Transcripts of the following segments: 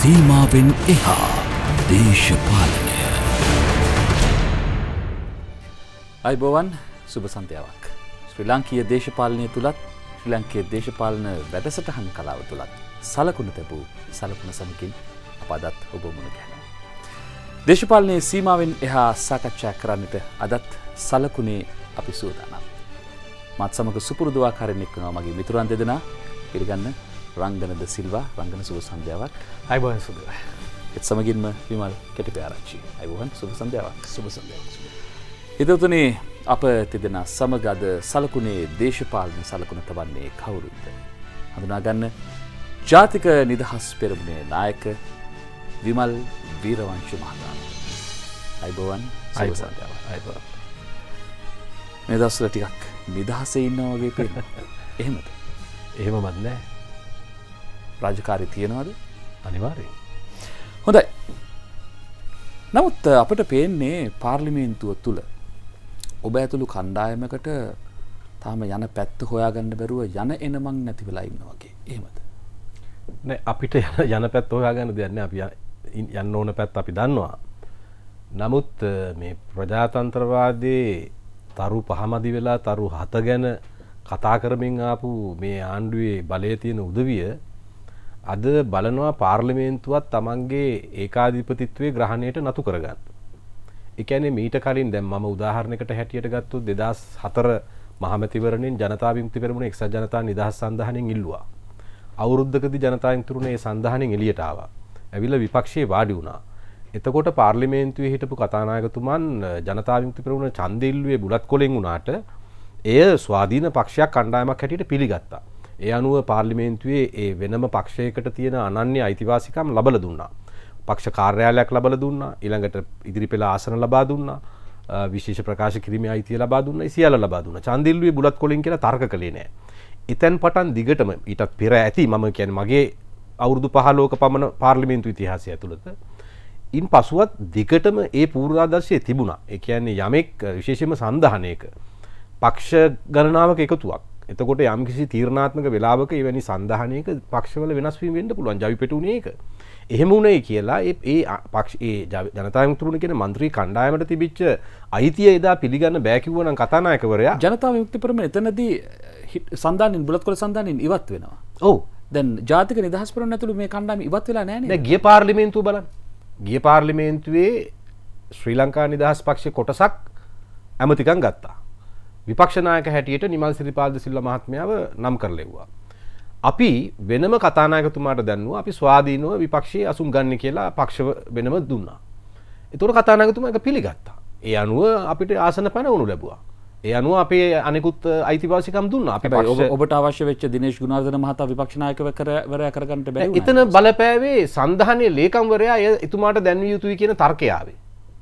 සීමාවෙන් එහා දේශපාලනය අයිබෝවන් සුභසන්තයාවක් ශ්‍රී ලංකීය දේශපාලනය තුළත් ශ්‍රී ලංකයේ දේශපාලන වැඩසටහන් කලාව තුළත් සලකුණ තැබූ සලකුණ සමකින් අපදත් ඔබමුණ ගැන. දේශපාලනයේ සීමාවෙන් එහා සාකච්ඡා කරන්නට අදත් සලකුණේ අපි සූදානම්. මත් සමඟ සුපුරුදවාකාරෙන්ෙක්නවා මගේ මිතුරන් දෙදෙන පිළිගන්න රංගනද සිල්වා රංගන සුබ සන්ධ්‍යාවක් අයිබන් සුද එත් සමගින්ම විමල් කෙටි පාරච්චි අයිබහන් සුබ සන්ධ්‍යාවක් සුබ සන්ධ්‍යාවක් එතතුනේ අප තිදෙන සමගද සලකුණේ දේශපාලන සලකුණ තවන්නේ කවුරුද හඳුනාගන්න ජාතික නිදහස් පෙරමුණේ නායක විමල් වීරවංශ මහතා අයිබවන් අයිසන්ධාව අයිබ මේ දස්සල ටිකක් නිදහසේ ඉන්න වගේ පෙන එහෙමද එහෙම මත්නෑ රාජකාරි තියෙනවද අනිවාරයෙන්. හොඳයි. නමුත් අපට පේන්නේ පාර්ලිමේන්තුව තුළ ඔබ ඇතුළු කණ්ඩායමකට තාම යන පැත්ත හොයාගන්න බැරුව යන එනමං නැති වෙලා ඉන්න වගේ ඒමද. අපිට යන පැත් හොයාගන්න දෙන්න අපි යන්න ඕන පැත් අපි දන්නවා. නමුත් මේ ප්‍රජාතන්ත්‍රවාදයේ තරු පහමදි වෙලා තරු හත ගැන කතා කරමින් ආපු මේ ආණ්ඩුවේ බලය තියෙන උදවිය අද බලනවා පාර්ලිමේන්තුවත් තමන්ගේ ඒකාධිපතිත්වය ග්‍රහණයට නතු කරගන්න. එකැන මීට කලින් දැම් ම උදාහරණකට හැටියට ගත්තු දෙදස් හතර මහමතිවරණින් ජනතාවිමුති පෙරමුණ එක්ස ජනතා නිදහස් සඳහනෙන් ඉල්ලවා. අවුරුද්ධකති ජනතාන්තුරුණේ සඳහනෙන් එලියටාව. ඇවිල්ල විපක්ෂයේ වාඩි වුණා. එතකොට පාර්ලිමේන්තුවේ හිටපු කතානායකතුමන් ජනතාවිමුති පෙරමුණ චන්දල්ලුවේ බුලත් කොලෙන් වුණාට එය ස්වාධීන පක්ෂයක් කණ්ඩායමක් හැටියට පිළිගත්තා. ඒ අනුව පාර්ලිමේන්තුවේ ඒ වෙනම පක්ෂයකට තියෙන අනන්‍ය අයිතිවාසිකම් ලබල දුන්නා. පක්ෂ කාර්යාලයක් ලබල දුන්නා ඉළඟට ඉදිරි පෙළ ආසන ලබා දුන්නා විශේෂ ප්‍රකාශ කිරීම අයිතිය ලබා දුන්න සියල ලබා දුන්න චන්දිල්ලුවේ බුලත් කොලින් කියලා තර්ක කළේ නෑ. එතැන් පටන් දිගටම ඊටත් පෙර ඇති මම කියැන මගේ අවුරුදු පහලෝක පමණ පාර්ලිමෙන්තු ඉතිහාසය ඇතුළත. ඉන් පසුවත් දිගටම ඒ පූර්ාදර්ශය තිබුණා එකයන්නේ යමෙක් විශේෂම සඳහනයක පක්ෂ ගණනාවක එකතුවක් එතකොට යම් කිසි තීරණාත්මක වෙලාවක එවැනි සඳහනයක පක්ෂවල වෙනස්වීම වෙන්න පුළුවන් ජවි පෙටුනේ එක එහෙම වුණේ කියලා ඒ පක්ෂ ඒ ජනතාමුතුරුණ කියෙන මන්ත්‍රී කණ්ඩායමට තිබිච්ච අයිතිය එදා පිළිගන්න බෑකිවුවන කතානායකවරයා ජනතාව යුක්තිපරම එතනදී සඳානින් බුලත් කොල සඳානින් ඉවත් වෙනවා ඔහු දැන් ජාතික නිදහස් පරන ඇතුළු මේ කණ්ඩාම ඉවත් වෙලා නෑන ගිය පාර්ලිමේන්තු බලන් ගිය පාර්ලිමේන්තුවේ ශ්‍රී ලංකා නිදහස් පක්ෂ කොටසක් ඇමතිකන් ගත්තා විපක්ෂනායක හැටියට නිමල් සිරිපාල්ද සිල්ල මහත්මයාව නම් කරලෙව්වා. අපි වෙනම කතානායකතුමාට දැන්නුව අපි ස්වාධීනව විපක්ෂයේ අසුම් ගන්න කියලා පක්ෂ වෙනම දුන්නා. එතොට කතානායකතුමා එක පිළිගත්තා. ඒ අනුව අපිට ආසන පැනවුණු ලැබවා. ඒ අනුව අපේ අනෙකුත් අයිතිවාසිකම් දුන්න අප ඔබට අවශ්‍ය වෙච්ච දිනේශ් ගුණාර්ධන මහතා විපක්ෂනායකව කරවර කරගන්නට බැ එතන බලපෑවේ සඳහනය ලේකම්වරයා එතුමාට දැන්විය යුතුයි කියන තර්කයාවේ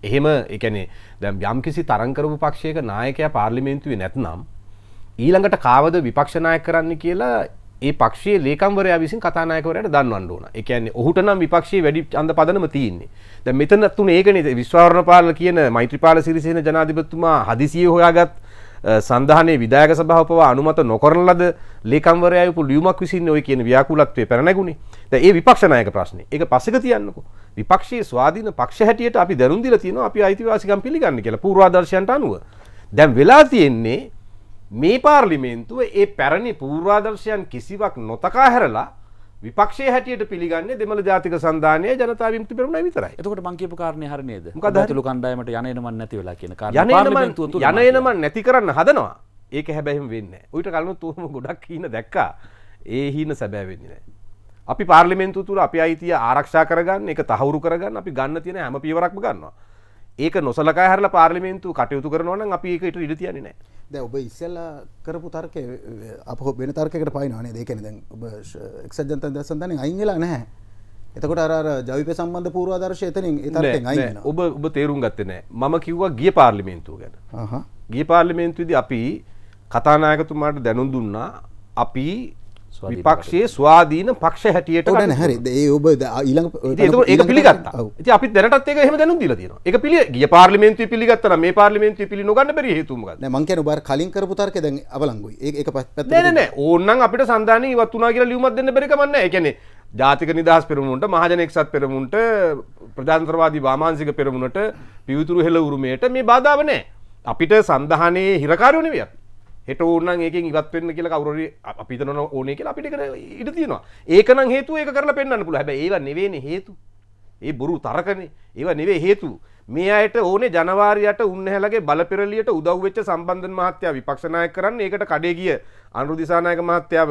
එහෙම එකනේ දැම් යම් කිසි තරංකරපු පක්ෂයක නායකය පාර්ලිමේන්තුවේ නැත්නම් ඊළඟට කාවද විපක්ෂනාය කරන්න කියලා ඒ පක්ෂයේ ලේකම්වරය විසින් කතානායකවරයට දන්වන්න ඕන. ඒ කියන්නේ ඔහුට නම් විපක්ෂයේ වැඩි ඡන්ද පදනම තියෙන්නේ. දැන් මෙතන තුනේ ඒකනේ විශ්වාරණ පාල කියන මෛත්‍රීපාල සිරිසේන ජනාධිපතිතුමා හදිසියෙ හොයාගත් සඳහනේ විදායක සභාව පවා අනුමත නොකරන ලද ලේකම්වරයායපු ලියුමක් විසින් ඔය කියන ව්‍යාකූලත්වය පැනනැගුණේ. දැන් ඒ විපක්ෂ නායක ප්‍රශ්නේ. ඒක පස්සෙක තියන්නකෝ. විපක්ෂයේ ස්වාධීන පක්ෂ හැටියට අපි දැනුම් දීලා තියෙනවා අපි අයිතිවාසිකම් පිළිගන්න කියලා පූර්වාදර්ශයන්ට අනුව. දැන් වෙලා තියෙන්නේ මේ පාර්ලිමේන්තුව ඒ පැරණි පූර්වාදර්ශයන් කිසිවක් නොතකා හැරලා විපක්ෂය හැටියට පිළිගන්න දෙමළ ජාතික සන්ධානය ජනතාව විමුති පෙරමුණ විතරයි. එතකොට මං කියපු කාරණේ හරිය නේද? මොකද ඇතුළු කණ්ඩායමට යන එනමන් නැති වෙලා කියන කාරණේ පාර්ලිමේන්තුව තුල යන එනමන් නැති කරන්න හදනවා. ඒක හැබැයිම වෙන්නේ නැහැ. ඌට කලිනුත් උවම ගොඩක් හීන දැක්කා. ඒ හීන සැබෑ වෙන්නේ නැහැ. අපි පාර්ලිමේන්තුව තුල අපි අයිතිය ආරක්ෂා කරගන්න, ඒක තහවුරු කරගන්න අපි ගන්න තියෙන හැම පියවරක්ම ගන්නවා. ඒක නොසලකා හරලා පාර්ලිමේන්තු කටයුතු කරනවන අපි ඒකට ඉඩ තියන්නේ නෑ දැ ඔබ ඉස්සල්ල කරපු තර්කය අප බෙන තර්කට පයිනවානේ දෙකන දැන් ඔබ එක්සජන්ත දසන්තන අයිංගලා නැහැ එතකොට අර ජවිප සම්බන්ධ පූර්වාදර්ශය එතනින් එතරෙන් අයි ඔබ ඔබ තේරුම් ගත්ත නෑ මම කිව්වා ගිය පාර්ලිමේන්තුව ගැන ගිය පාර්ලිමේන්තුවිදි අපි කතානායකතුමාට දැනුම් දුන්නා අපි විපක්ෂයේ ස්වාධීන පක්ෂ හැටියට න හැරි ඒ ඔබ ඊළඟ ඒ පිළිගත් අපි දැනට ඒක හම දැනු දිලතින එක පිළි ගිය පාර්ලිමේන්තු පිළිගත්තන මේ පාර්ලිමේන්තු පිළි නොගන්න බැරි හේතුම මංකන බර කලින් කරපු තර්ක දැන් අවලංගුයි ඒක පත් නෑ ඕන්නම් අපිට සන්ධාන ඉවත් වනා කියලා ලියුමත් දෙන්න බැරිකමන්න එකනේ ජාතික නිදහස් පෙරමුණට මහජන එක්සත් පෙරමුණට ප්‍රධාන්ත්‍රවාදී වාමාන්සික පෙරමුණට පිවිතුරු හෙළ උරුමයට මේ බාධාව නෑ අපිට සන්ධානයේ හිරකාරයෝනවයක් හෙට ඕන්න ඒක ඉවත් වෙන්න කියලා කවුරු අපිත නොන ඕනේ කියලා අපිට ඉඩ තියෙනවා ඒකන හේතු ඒක කරලා පෙන්න්න පුළ හැබ ඒව නෙවෙන හේතු ඒ බොරු තරකන ඒව නෙවේ හේතු මේ අයට ඕනේ ජනවාරයට උන්නහැලගේ බලපෙරලියට උදව්වෙච්ච සම්බන්ධ මහත්‍යයා විපක්ෂනාය කරන්න ඒකට කඩේ ගිය අනුරු දිසානායක මහත්‍යාව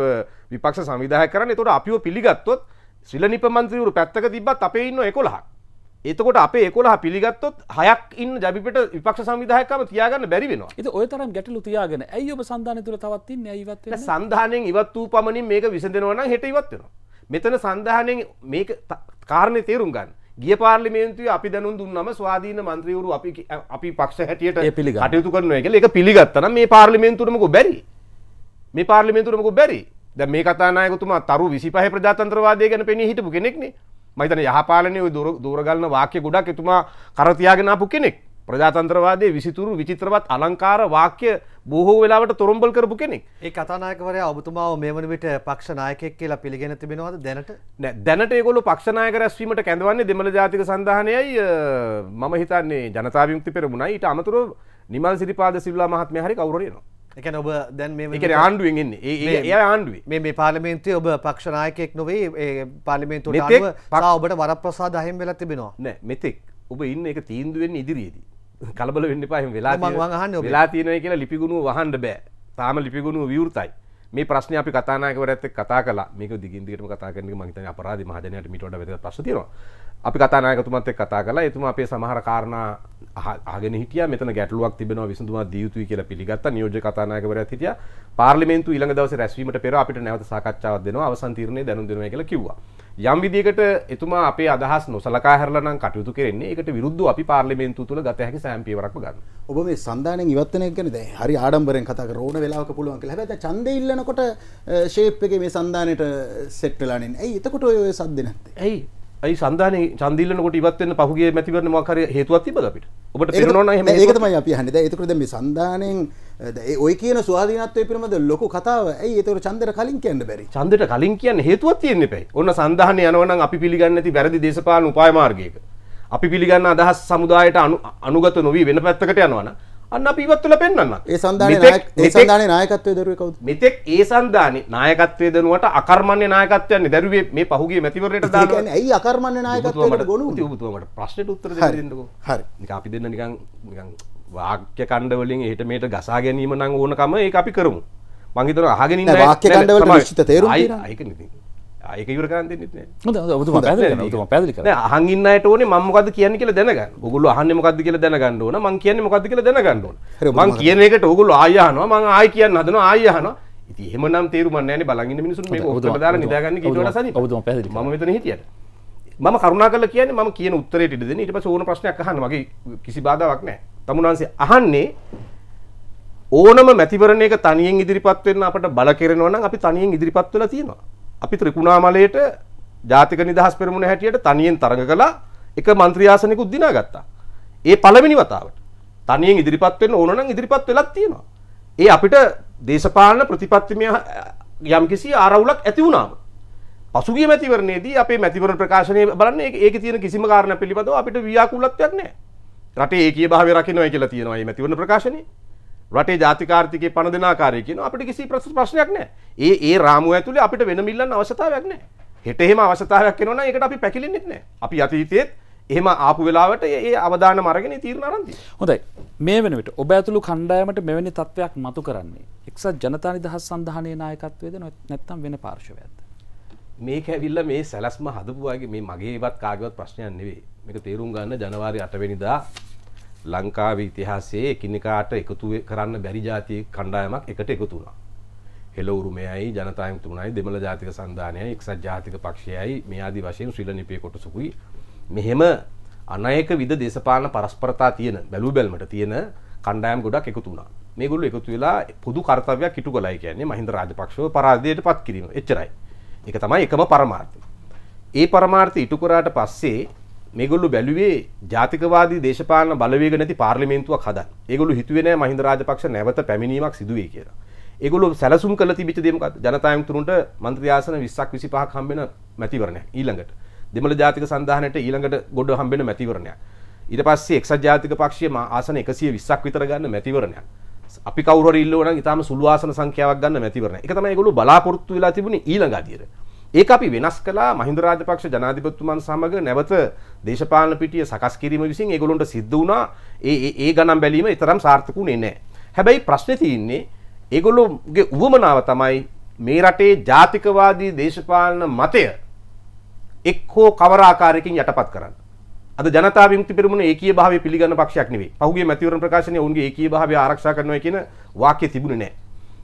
විපක්ෂ සංවිධාය කරන්න තොට අපිෝ පිළිගත්තොත් ශ්‍රිලනිප මන්ත්‍රීවරු පැත්තක තිබත් අපේ ඉන්න එකොළහක් එතකොට අප එකොල පිළිගත්තොත් හයක් ඉන්න ජබිපට විපක්ෂ සවිධහයකම තියාගන්න බැරි වෙනවා එත ඔය තරම් ගැටලු තියාගෙන ඇයි ඔබ සන්ධාන තුර තවත් ඉවත් සන්ධානයෙන් ඉවත් වූ පමණින් මේක විසඳෙනවන හෙට ඉවත්වෙනවා මෙතන සන්ධානයෙන් මේ කාරණය තේරුම් ගන්න ගිය පාර්ලිමේන්තුව අපි දැනුන් දුන්නම ස්වාධීන මන්ත්‍රීවරු අපි අපි පක්ෂ හැටියට පිළි කටයුතු කරන එක එක පිළිගත්තන මේ පාර්ලිමේන්තුරමක බැරි මේ පාර්ලිමේන්තුරමක බැරි ද මේ කතානායකතුමා තරු විසි පහ ප්‍රජාතන්ත්‍රවාදය ගැන පෙනී හිටපු කෙනෙක්නේ මහිතන යහපාලනය දුර දූරගලන වාක්‍ය ගොඩක් එතුමා කරතියාගෙනපු කෙනෙක් ප්‍රජාතන්ත්‍රවාදය විසිතුරු විචිත්‍රවත් අලංකාර වාක්‍ය බොහෝ වෙලාට තොරම්බල් කරපු කෙනෙක් ඒ කතානායකවරය ඔබතුමාව මෙමන විට පක්ෂනායකෙක් කියලා පිළිගෙන තිබෙනවාද දැනට දැනට ගොල පක්ෂනායක රැස්වීමට කැඳවන්නේ දෙමළ ජාතික සඳහනයයි මම හිතන්නේ ජනතාවිමුක්ති පෙරමුණයි ඊට අමතුර නිමල් සිරිපාද සිල්ලා මහත්මය හරි කවුරයනවා එක ඔබ දැන් මේක ආණ්ඩුවෙන් එන්නේ ඒ ආණ්ඩුවේ මේ පාලිමේන්තේ ඔබ පක්ෂනායකෙක් නොවේ පාලිමේන්තු ඔබට වර ප්‍රසා දහම් වෙලා තිබෙනවා නෑ මෙතෙක් ඔබ ඉන්න එක තීන්දුවෙන් ඉදිරියේදී කලබල වෙන්න පාහම වෙලා වෙලා තියෙනය කියලා ලිපිගුණු වහන්ඩ බෑ තාම ලිපිගුණු විවෘතයි මේ ප්‍රශ්න අපි කතානාකවරඇත කතා කලා මේක දිගින්දිටම කතාකරන මහිත අපරාධ මහදනයට මිට පසතිවා අපි කතානායකතුමත් එක් කතා කලා එතුම අපේ සමහර කාරණා අගෙන හිටිය මෙත ගැටලුවක් තිබෙන විසඳුම දියුතුයි කියල පිළිගත් නියෝජ කතානායකවර හිටිය පාර්ලිමේන්තු ඊළඟ දවස රැස්වීමට පෙර අපිට නැවත සාකච්ඡාවක් දෙනවා අවසන්තීරණය දැනුදෙන කියල කිව්වා යම් විදිකට එතුමා අපේ අදහස් නොසලකා හැරලනම් කටයුතු කරන්නේ එකට විරුද්ධ අපි පාර්ලිමේන්තු තුළ ගත හැකි සෑම්පියවරක් ගන්න ඔබ මේ සන්ධානයෙන් ඉවත්වන ගැන දැ හරි ආඩම්බරෙන් කතා රෝණ වෙලාවක පුළුවන් කියලා හැබැයි ඡන්දය ඉල්ලනකොට ෂේප් එකේ මේ සන්ධානයට සෙට් වෙලානේ ඇයි එතකොට ඔය සද්ද නැත්තේ ඇයි ඇයි සඳහන චන්දිල්ලනකොට ඉවත්වෙන්න පහුගේ මැතිවරණ මකර හේතුවත් තිබද අපිට ඔබට පෙරනවන ඒකතමයි අපි හනිද එතකරද මේ සන්ධානයෙන් ඔය කියන ස්වාධීනත්වය පිරමද ලොකු කතාව ඇයි ඒතර චන්දර කලින් කියන්න බැරි චන්දට කලින් කියන්න හේතුවත් තියෙන්න පැයි ඔන්න සඳහන යනවන අපි පිළිගන්න ඇති වැරදි දේශපාලන උපායමාර්ගයක අපි පිළිගන්න අදහස් සමුදායට අනුගත නොවී වෙන පැත්තකට යනවන අන්න පීවත් තුළ පෙන්න්න ඒ සන්ධානය සධාන නායකත්වය දරුව කවු මෙතෙක් ඒ සන්ධාන නායකත්වය දනුවට අකර්මණ්‍ය නායකත්වයන්න දැරුවේ මේ පහුගේ මැතිවරට දාන ඇයි අකර්මණ්‍ය නායකත්වයට ගොනු තුමට ප්‍රශ්නයට උත්තර දෙන්නක හරි අපි දෙන්න නිකං වාක්‍ය කණ්ඩවලින් එහට මේට ගසා ගැනීම නං ඕනකම ඒ අපි කරමු මංහිතර අහගෙන වාක්‍ය කණ්ඩවල ශිත තේරු ඒක නති ඒක ඉවර කරන්න දෙන්නෙත් නෑ ඔබතුමා පැහැදිලි කරන්න ඔබතුමා පැහැදිලි කරන්න නෑ අහන් ඉන්න අයට ඕනේ මම මොකද්ද කියන්නේ කියලා දැනගන්න ඕගොල්ලෝ අහන්නේ මොකද්ද කියලා දැනගන්න ඕන මං කියන්නේ මොකද්ද කියලා දැනගන්න ඕන මං කියන එකට ඕගොල්ලෝ ආය අහනවා මං ආය කියන්න හදනවා ආය අහනවා ඉතින් එහෙමනම් තේරුමක් නෑනේ බලන් ඉන්න මිනිසුන් මේක ඔතන දාලා නිදාගන්න ඊට වඩා සනීප ඔබතුමා පැහැදිලි මම මෙතන හිටියට මම කරුණා කරලා කියන්නේ මම කියන උත්තරයට ඉඩ දෙන්න ඊට පස්සේ ඕන ප්‍රශ්නයක් අහන්න මගේ කිසි බාධාවක් නැහැ. තමුන්වන්සේ අහන්නේ ඕනම මැතිවරණයක තනියෙන් ඉදිරිපත් වෙන්න අපට බල කෙරෙනවා නම් අපි තනියෙන් ඉදිරිපත් වෙලා තියෙනවා. අපි ත්‍රිකුණාමලයට ජාතික නිදහස් පෙරමුණ හැටියට තනියෙන් තරඟ කළා එක මන්ත්‍රියාසනෙක උද්දිනා ගත්තා. ඒ පළවෙනි වතාවට. තනියෙන් ඉදිරිපත් වෙන්න ඕන නම් ඉදිරිපත් වෙලක් තියෙනවා. ඒ අපිට දේශපාලන ප්‍රතිපත්තිමය යම්කිසි ආරවුලක් ඇති වුණාම පසුගිය මැතිවරණයේදී අපේ මැතිවරණ ප්‍රකාශනය බලන්නේ ඒකේ තියෙන කිසිම කාරණා පිළිබඳව අපිට ව්‍යාකූලත්වයක් නැහැ. රටේ ඒකීය භාවය රකින්නයි කියලා තියෙනවා මේ මැතිවරණ ප්‍රකාශනයේ. රටේ ජාතිකාර්ථිකය පණ දෙෙන ආකාරය කියන අපිට කිසි ප්‍රස ප්‍රශ්නයක් නෑ ඒ ඒ රාමුව ඇතුළේ අපිට වෙන මිල්ලන්න අවශ්‍යතාවයක් නෑ හෙට එහෙම අවශ්‍යතාවයක් වෙනවා නම් ඒකට අපි පැකිලෙන්නෙත් නෑ අපි අතීතයේත් එහෙම ආපු වෙලාවට ඒ අවධාන මරගෙන තීරණ අරන් හොඳයි මේ වෙනවිට ඔබ ඇතුළු කණ්ඩායමට මෙවැනි තත්ත්වයක් මතු කරන්නේ එක්සත් ජනතා නිදහස් සන්ධානයේ නායකත්වයේද නැත්නම් වෙන පාර්ශවයක්ද මේක ඇවිල්ලා මේ සැලැස්ම හදපු වගේ මේ මගේවත් කාගේවත් ප්‍රශ්නයක් නෙවෙයි මේක තේරුම් ගන්න ජනවාරි 8 වෙනිදා ලංකාවේ ඉතිහාසයේ එකිනෙකාට එකතු කරන්න බැරි ජාති කණ්ඩායමක් එකට එකතු වුණා. හෙළවුරුමයයි ජනතා විමුක්තුණයි දෙමළ ජාතික සංධානයයි එක්සත් ජාතික පක්ෂයයි මේ ආදි වශයෙන් ශ්‍රී ලංකාවේ කොටසකුයි මෙහෙම අනේක විද දේශපාලන පරස්පරතා තියෙන බැලු බැලමට තියෙන කණ්ඩායම් ගොඩක් එකතු වුණා. මේගොල්ලෝ එකතු වෙලා පොදු කර්තව්‍යයක් ඉටු කළයි කියන්නේ මහින්ද රාජපක්ෂව පරාජයටපත් කිරීම. එච්චරයි. ඒක තමයි එකම පරමාර්ථය. ඒ පරමාර්ථය ඉටු කරාට පස්සේ මේගොල්ලු බැලුවේ ජාතිකවාදී දේශපාලන බලවේග නැති පාර්ලිමේන්තුවක් හදන්න. ඒගොල්ලු හිතුවේ නෑ මහින්ද රාජපක්ෂ නැවත පැමිණීමක් සිදු වෙයි කියලා. ඒගොල්ලෝ සැලසුම් කරලා තිබිච්ච දේ මොකද්ද? ජනතා ඇමතුරුන්ට മന്ത്രി ආසන 20ක් 25ක් හම්බෙන මැතිවරණයක් ඊළඟට. දෙමළ ජාතික සන්ධානයට ඊළඟට ගොඩ හම්බෙන මැතිවරණයක්. ඊට පස්සේ එක්සත් ජාතික පක්ෂයේ ආසන 120ක් විතර ගන්න මැතිවරණයක්. අපි කවුරු හරි ඉල්ලුවා නම් ඊටාම සුළු ආසන සංඛ්‍යාවක් ගන්න මැතිවරණයක්. ඒක තමයි ඒගොල්ලෝ බලාපොරොත්තු වෙලා තිබුණේ ඊළඟ අදියර. ඒක අපි වෙනස් කළා මහින්ද රාජපක්ෂ ජනාධිපතිතුමන් සමග නැවත දේශපාලන පිටිය සකස් කිරීම විසින් ඒගොල්ලොන්ට සිද්ධ වුණා ඒ ඒ ගණන් බැලීම තරම් සාර්ථකුනේ නැහැ. හැබැයි ප්‍රශ්නේ තියෙන්නේ ඒගොල්ලෝගේ උවමනාව තමයි මේ රටේ ජාතිකවාදී දේශපාලන මතය එක්කෝ කවර ආකාරයකින් යටපත් කරන්න. අද ජනතා විමුක්ති පෙරමුණ ඒකීය භාවය පිළිගන්න පක්ෂයක් නෙවෙයි. පහුගිය මැතිවරණ ප්‍රකාශනයේ ඔවුන්ගේ ඒකීය භාවය ආරක්ෂා කරනවා කියන වාක්‍ය තිබුණේ නැහැ.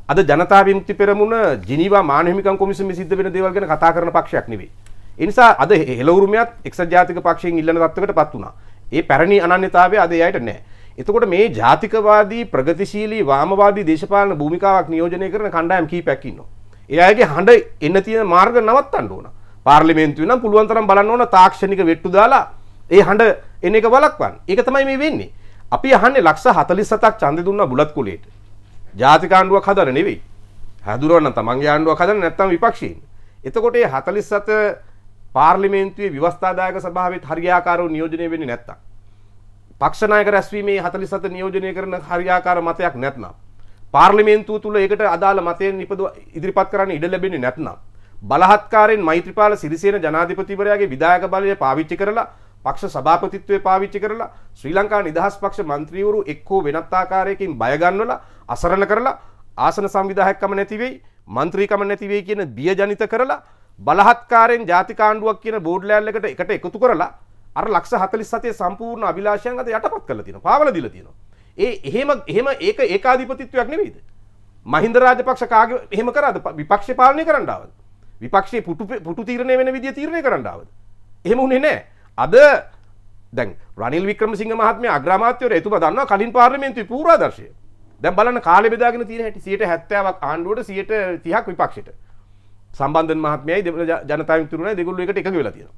අද ජනතා විමුක්ති පෙරමුණ ජිනීවා මානව හිමිකම් කොමිසමේ සිද්ධ වෙන දේවල් ගැන කතා කරන පක්ෂයක් නෙවෙයි. එනිසා අද හෙලවරුමයත් එක්සත් ජාතික පක්ෂයෙන් ඉල්ලන තත්වකට පත් වුණා. ඒ පැරණි අනන්‍යතාවය අද එයට නැහැ. එතකොට මේ ජාතිකවාදී ප්‍රගතිශීලී වාමවාදී දේශපාලන භූමිකාවක් නියෝජනය කරන කණ්ඩායම් කීපයක් ඉන්නවා. ඒ අයගේ හඬ එන්න තියෙන මාර්ග නවත්තන්න ඕන. පාර්ලිමේන්තුවේ නම් පුළුවන් තරම් බලන්න ඕන තාක්ෂණික වෙට්ටු දාලා ඒ හඬ එන එක වළක්වන්න. ඒක තමයි මේ වෙන්නේ. අපි අහන්නේ ලක්ෂ 47ක් ඡන්දෙ දුන්නා බුලත් කුලේට. ජාතික ආණ්ඩුවක් හදන්න නෙවෙයි. හැදුරවන්න තමන්ගේ ආණ්ඩුවක් හදන්න නැත්නම් විපක්ෂයෙන්. එතකොට මේ 47 පාර්ලිමේන්තුවේ ව්‍යවස්ථාදායක සභාවෙත් හරියාකාරව නියෝජනය වෙන්නේ නැත්තම් පක්ෂ නායක රැස්වීමේ 47 නියෝජනය කරන හරියාකාර මතයක් නැත්නම් පාර්ලිමේන්තුව තුල ඒකට අදාළ මතය ඉදිරිපත් කරන්න ඉඩ ලැබෙන්නේ නැත්නම් බලහත්කාරයෙන් මෛත්‍රීපාල සිරිසේන ජනාධිපතිවරයාගේ විධායක බලය පාවිච්චි කරලා පක්ෂ සභාපතිත්වය පාවිච්චි කරලා ශ්‍රී ලංකා නිදහස් පක්ෂ මන්ත්‍රීවරු එක්කෝ වෙනත් ආකාරයකින් බය ගන්නවලා අසරණ කරලා ආසන සංවිධායකකම නැති වෙයි මන්ත්‍රීකම නැති වෙයි කියන බිය ජනිත කරලා බලහත්කාරෙන් ජාතිකාණ්ඩුවක් කියන බෝඩ්ලෑල් එකට එකට එකතු කරලා අර ලක්ෂ හතලිස් සතේ සම්පූර්ණ අභිලාෂයන් අත යටපත් කරලා තියෙනවා පාවල දීලා තියෙනවා ඒ එහෙම එහෙම ඒක ඒකාධිපතිත්වයක් නෙවෙයිද මහින්ද රාජපක්ෂ කාගේ එහෙම කරාද විපක්ෂය පාලනය කරන්න ආවද විපක්ෂයේ පුටු පුටු තීරණය වෙන විදිය තීරණය කරන්න ආවද එහෙම වුණේ නැහැ අද දැන් රනිල් වික්‍රමසිංහ මහත්මයා අග්‍රාමාත්‍යවරයා එතුමා දන්නවා කලින් පාර්ලිමේන්තුවේ පූර්වාදර්ශය දැන් බලන්න කාලය බෙදාගෙන තියෙන හැටි 70ක් ආණ්ඩුවට 130ක් විපක්ෂයට සම්බන්ධ මහත්මයයි දෙ ජනතාව තුරන දෙගුල්ල එකට එකඟ වෙලා තියෙනවා.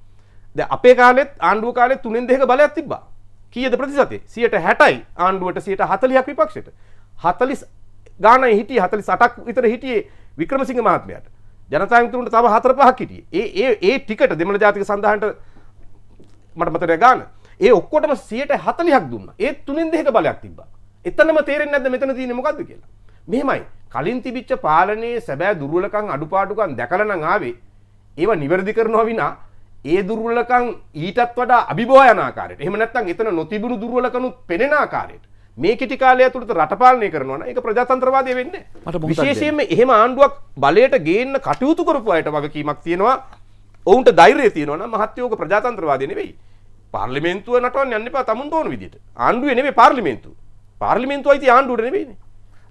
ද අපේ කාලෙත් ආණ්ඩුව කාලෙත් තුනෙන් දෙක බලයක් තිබ්බා. කීයද ප්‍රතිශතය? 160යි ආණ්ඩුවට 140ක් විපක්ෂයට. 40 ගානයි හිටියේ 48ක් විතර හිටියේ වික්‍රමසිංහ මහත්මයාට. ජනතාව තුරන තව 4 5ක් හිටියේ. ඒ ඒ ඒ ටිකට දෙමළ ජාතික සඳහනට මට මතකයි ගාන. ඒ ඔක්කොටම 140ක් දුන්නා. ඒ තුනෙන් දෙක බලයක් තිබ්බා. එතනම තේරෙන්නේ නැද්ද මෙතන තියෙන්නේ මොකද්ද කියලා? මෙහෙමයි කලින් තිබිච්ච පාලනයේ සැබෑ දුර්වලකම් අඩුපාඩුකම් දැකලා නම් ආවේ ඒවා නිවැරදි කරනවා විනා ඒ දුර්වලකම් ඊටත් වඩා අභිබෝය යන ආකාරයට එහෙම නැත්නම් එතන නොතිබුණු දුර්වලකනුත් පෙනෙන ආකාරයට මේ කෙටි කාලය තුළත රටපාලනය කරනවා නම් ඒක ප්‍රජාතන්ත්‍රවාදය වෙන්නේ මට විශේෂයෙන්ම එහෙම ආණ්ඩුවක් බලයට ගේන්න කටයුතු කරපු අයට වගකීමක් තියෙනවා ඔවුන්ට ධෛර්යය තියෙනවා නම් මහත්යෝග ප්‍රජාතන්ත්‍රවාදී නෙවෙයි පාර්ලිමේන්තුව නටවන්න යන්න එපා තමුන් ඕන විදිහට ආණ්ඩුවේ නෙවෙයි පාර්ලිමේන්තුව පාර්ලිමේන්තුවයි තිය ආණ්ඩුවට නෙවෙයිනේ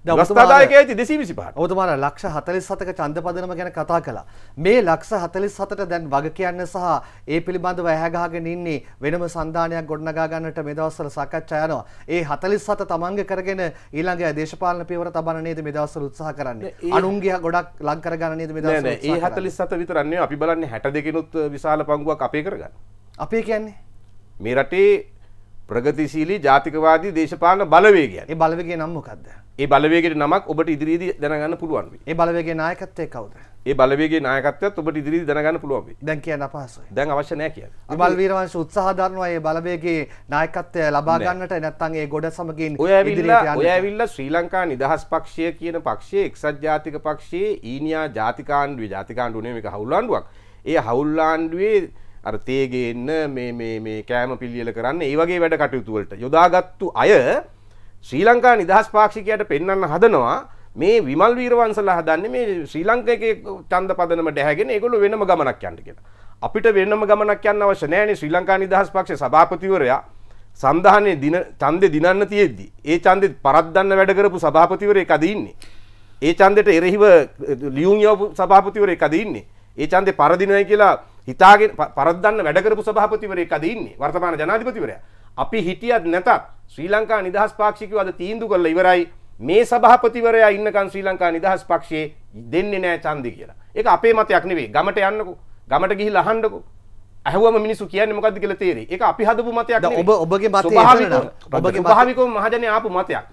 ගස්ථදායකඇති දෙසිවිසි පහ ඔතුමාර ලක්ෂ හතලිස් සතක චන්ද පදනම ගැන කතා කලා මේ ලක්ෂ හතලිස් සතට දැන් වග කියන්න සහ ඒ පිළිබඳව ඇහැගාගෙන ඉන්නේ වෙනම සන්ධානයක් ගොඩනගාගන්නට මෙදවස්සල සාකච්ඡායනවා ඒ හතලිස් සත තමන්ග කරගෙන ඊළඟ දේශපාලන පිවර තබන නේද මෙදවස්සල උත්සාහ කරන්න අනුන්ගේ ගොඩක් ලංකරගන්න නේද මෙද ඒ හතලිස් සත විතරන්නේ අපි බලන්නේ හැට දෙකෙනුත් විශාල පංගුවක් අපේ කරගන්න අපේ කියන්නේ මේ රටේ ප්‍රගතිශීලී ජාතිකවාදී දේශපාලන බලවේගයන් ඒ බලවේගය නම් මොකක්ද ඒ බලවේගයට නමක් ඔබට ඉදිරියේදී දැනගන්න පුළුවන් වෙයි. ඒ බලවේගයේ නායකත්වය කවුද? ඒ බලවේගයේ නායකත්වයත් ඔබට ඉදිරියේදී දැනගන්න පුළුවන් වෙයි. දැන් කියන්න අපහසුයි. දැන් අවශ්‍ය නැහැ කියන්නේ. විමල් වීරවංශ උත්සාහ දරනවා මේ බලවේගයේ නායකත්වය ලබා ගන්නට නැත්නම් ඒ ගොඩ සමගින් ඉදිරියට යන්න. ඔය ඇවිල්ලා ශ්‍රී ලංකා නිදහස් පක්ෂය කියන පක්ෂයේ එක්සත් ජාතික පක්ෂයේ ඊනියා ජාතිකාණ්ඩුවේ ජාතිකාණ්ඩුව නෙමෙයි මේක හවුල් ආණ්ඩුවක්. ඒ හවුල් ආණ්ඩුවේ අර තේගෙන්න මේ මේ මේ කෑම පිළියෙල කරන්න ඒ වගේ වැඩ කටයුතු වලට යොදාගත්තු අය ශ්‍රී ලංකා නිදහස් පාක්ෂිකයට පෙන්වන්න හදනවා මේ විමල් වීරවංශලා හදන්නේ මේ ශ්‍රී ලංකාවේ ඡන්ද පදනමට ඇහැගෙන ඒගොල්ලෝ වෙනම ගමනක් යන්න කියලා. අපිට වෙනම ගමනක් යන්න අවශ්‍ය නැහැ ශ්‍රී ලංකා නිදහස් පක්ෂයේ සභාපතිවරයා සන්ධානයේ දින ඡන්දේ දිනන්න තියෙද්දි ඒ ඡන්දේ පරද්දන්න වැඩ කරපු සභාපතිවරයෙක් අද ඉන්නේ. ඒ ඡන්දෙට එරෙහිව ලියුම් යවපු සභාපතිවරයෙක් අද ඉන්නේ. ඒ ඡන්දේ පරදිනයි කියලා හිතාගෙන පරද්දන්න වැඩ කරපු සභාපතිවරයෙක් අද ඉන්නේ. වර්තමාන ජනාධිපතිවරයා. අපි හිටියත් නැතත් ශ්‍රී ලංකා නිදහස් පාක්ෂිකව අද තීන්දුව කරලා ඉවරයි මේ සභාපතිවරයා ඉන්නකන් ශ්‍රී ලංකා නිදහස් පක්ෂයේ දෙන්නේ නැහැ ඡන්දය කියලා. ඒක අපේ මතයක් නෙවෙයි. ගමට යන්නකෝ. ගමට ගිහිල්ලා අහන්නකෝ. ඇහුවම මිනිස්සු කියන්නේ මොකද්ද කියලා තේරෙයි. ඒක අපි හදපු මතයක් නෙවෙයි. ඔබ ඔබගේ මතය ඔබගේ ස්වභාවිකව මහජනේ ආපු මතයක්.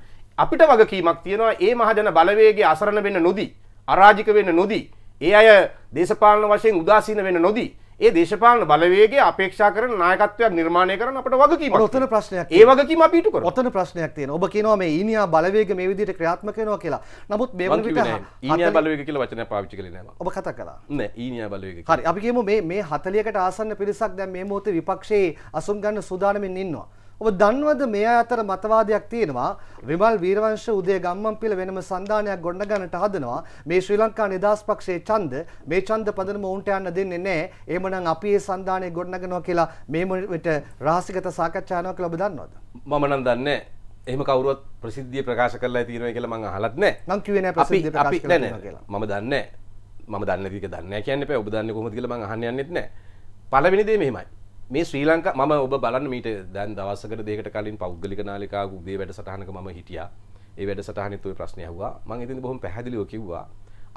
අපිට වගකීමක් තියෙනවා ඒ මහජන බලවේගයේ අසරණ වෙන්න නොදී, අරාජික වෙන්න නොදී, ඒ අය දේශපාලන වශයෙන් උදාසීන වෙන්න නොදී ඒ දේශපාලන බලවේගේ අපේක්ෂා කරන නායකත්වයක් නිර්මාණය කරන අපට වගකීමක් ඔතන ප්‍රශ්නයක් ඒ වගකීම අපි ඉටු කරමු ඔතන ප්‍රශ්නයක් තියෙනවා ඔබ කියනවා මේ ඊනියා බලවේග මේ විදිහට ක්‍රියාත්මක වෙනවා කියලා නමුත් මේ වන විට ඊනියා බලවේග කියලා වචනය පාවිච්චි කළේ නැහැ ඔබ කතා කළා නෑ ඊනියා බලවේග හරි අපි කියමු මේ මේ 40කට ආසන්න පිරිසක් දැන් මේ මොහොතේ විපක්ෂයේ අසුන් ගන්න සූදානමින් ඉන්නවා ඔබ දන්වද මේ අතර මතවාදයක් තියෙනවා විමල් වීරවංශ උදේ ගම්මන්පිල වෙනම සන්ධානයක් ගොඩනගන්නට හදනවා මේ ශ්‍රී ලංකා නිදහස් පක්ෂයේ ඡන්ද මේ ඡන්ද පදනම උන්ට යන්න දෙන්නේ නැහැ එහෙමනම් අපි මේ සන්ධානය ගොඩනගනවා කියලා මේ මොහොතේ රහසිගත සාකච්ඡා යනවා කියලා ඔබ දන්නවද මම නම් දන්නේ එහෙම කවුරුවත් ප්‍රසිද්ධිය ප්‍රකාශ කරලා තියෙනවා කියලා මම අහලත් නැහැ මම කිව්වේ නැහැ ප්‍රසිද්ධිය ප්‍රකාශ කරලා තියෙනවා කියලා මම දන්නේ මම දන්නේ නැති එක දන්නේ නැහැ කියන්නේ බෑ ඔබ දන්නේ කොහොමද කියලා මම අහන්න යන්නෙත් නැහැ පළවෙනි දේ මෙහෙමයි මේ ශ්‍රී ලංකා මම ඔබ බලන්න මීට දැන් දවසකට දෙකට කලින් පෞද්ගලික නාලිකා උදේ වැඩසටහනක මම හිටියා. ඒ වැඩසටහනෙත් ওই ප්‍රශ්නේ අහුවා. මම ඉතින් බොහොම පැහැදිලිව කිව්වා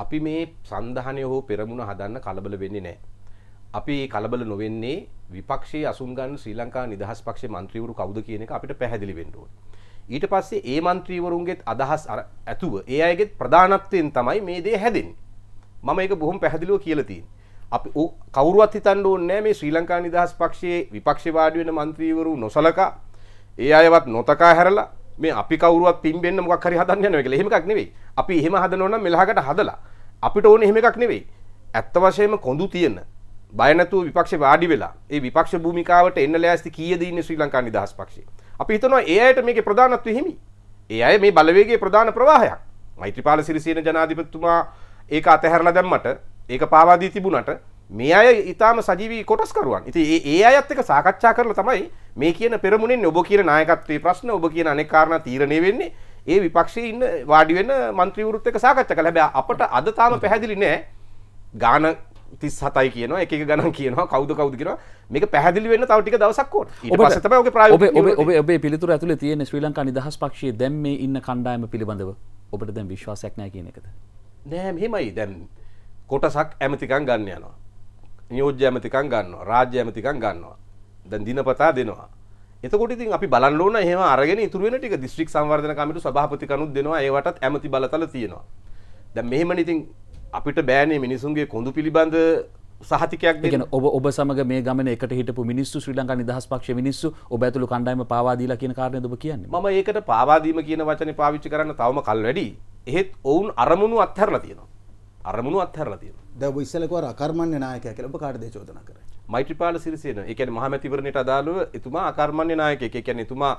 අපි මේ සන්දහනය හෝ පෙරමුණ හදන්න කලබල වෙන්නේ නැහැ. අපි කලබල නොවෙන්නේ විපක්ෂයේ අසුන් ගන්න ශ්‍රී ලංකා නිදහස් පක්ෂයේ മന്ത്രിවරු කවුද කියන එක අපිට පැහැදිලි වෙන්න ඕනේ. ඊට පස්සේ ඒ മന്ത്രിවරුන්ගෙත් අදහස් ඇතුව ඒ අයගෙත් ප්‍රධානත්වයෙන් තමයි මේ දේ හැදෙන්නේ. මම ඒක බොහොම පැහැදිලිව කියලා තියෙනවා. අපි කවරුවත් හිතන්න ඕනේ මේ ශ්‍රී ලංකා නිදහස් පක්ෂයේ විපක්ෂ වාඩි වෙන മന്ത്രിවරු නොසලකා ඒ අයවත් නොතකා හැරලා මේ අපි කවරුවත් පිම්බෙන්න මොකක් හරි හදන්න යනවා කියලා. එහෙම එකක් නෙවෙයි. අපි එහෙම හදනවා නම් මෙලහකට හදලා අපිට ඕනේ එහෙම එකක් නෙවෙයි. ඇත්ත වශයෙන්ම කොඳු තියෙන බය නැතුව විපක්ෂේ වාඩි වෙලා ඒ විපක්ෂ භූමිකාවට එන්න ලෑස්ති කීයද ඉන්නේ ශ්‍රී ලංකා නිදහස් පක්ෂේ. අපි හිතනවා ඒ අයට මේකේ ප්‍රධානත්වය හිමි. ඒ අය මේ බලවේගයේ ප්‍රධාන ප්‍රවාහයක්. මෛත්‍රීපාල සිරිසේන ජනාධිපතිතුමා ඒක අතහැරලා දැම්මට ඒක පාවාදී තිබුණට මේ අය ඉතාම සජීවී කොටස්කරුවන් ඉති ඒ අයත් එක සාකච්ඡා කරලා තමයි මේ කියන පෙරමුණෙන් ඔබ කියන නායකත්වයේ ප්‍රශ්න ඔබ කියන අනෙක් කාරණා තීරණය වෙන්නේ ඒ විපක්ෂයේ ඉන්න වාඩි වෙන മന്ത്രിවරුත් එක්ක සාකච්ඡා කළා. හැබැයි අපට අද තාම පැහැදිලි නෑ ගාන 37යි කියනවා එක එක ගණන් කියනවා කවුද කවුද කියනවා මේක පැහැදිලි වෙන්න තව ටික දවසක් ඕන. ඊට පස්සේ තමයි ඔගේ ප්‍රායෝගික ඔබේ ඔබේ ඔබේ පිළිතුර ඇතුලේ තියෙන ශ්‍රී ලංකා නිදහස් පක්ෂයේ දැන් මේ ඉන්න කණ්ඩායම පිළිබඳව ඔබට දැන් විශ්වාසයක් නැහැ කියන එකද? නෑ මෙහෙමයි දැන් කොටසක් ඇමතිකං ගන්න යනවා. නියෝජ්‍ය ඇමතිකං ගන්නවා රාජ්‍ය ඇමතිකං ගන්නවා. දැන් දිනපතා දෙනවා. එතකොට ඉතින් අපි බලන්න ඕන එහෙම අරගෙන ඉතුරු වෙන ටික දිස්ත්‍රික් සංවර්ධන කමිටු සභාපති කණුත් දෙනවා ඒවටත් ඇමති බලතල තියෙනවා. දැන් මෙහෙමනේ ඉතින් අපිට බෑනේ මිනිසුන්ගේ කොඳු පිළිබඳ සහතිකයක් දෙන ඔබ ඔබ සමග මේ ගමන එකට හිටපු මිනිස්සු ශ්‍රී ලංකා නිදහස් පක්ෂ මිනිස්සු ඔබ ඇතුළු කණ්ඩායම පාවා දීලා කියන කාරණේ ඔබ කියන්නේ මම ඒකට පාවා දීම කියන වචනේ පාවිච්චි කරන්න තවම කල් වැඩි එහෙත් ඔවුන් අරමුණු අත්හැරලා තියෙනවා අරමුණු අත්හැරලා තියෙනවා දැන් ඔබ ඉස්සෙල්ලා කිව්වා අකර්මණ්‍ය නායකයා කියලා ඔබ කාටද චෝදනා කරන්නේ මෛත්‍රීපාල සිරිසේන ඒ කියන්නේ මහමැතිවරණයට අදාළව එතුමා අකර්මණ්‍ය නායකයෙක් ඒ කියන්නේ එතුමා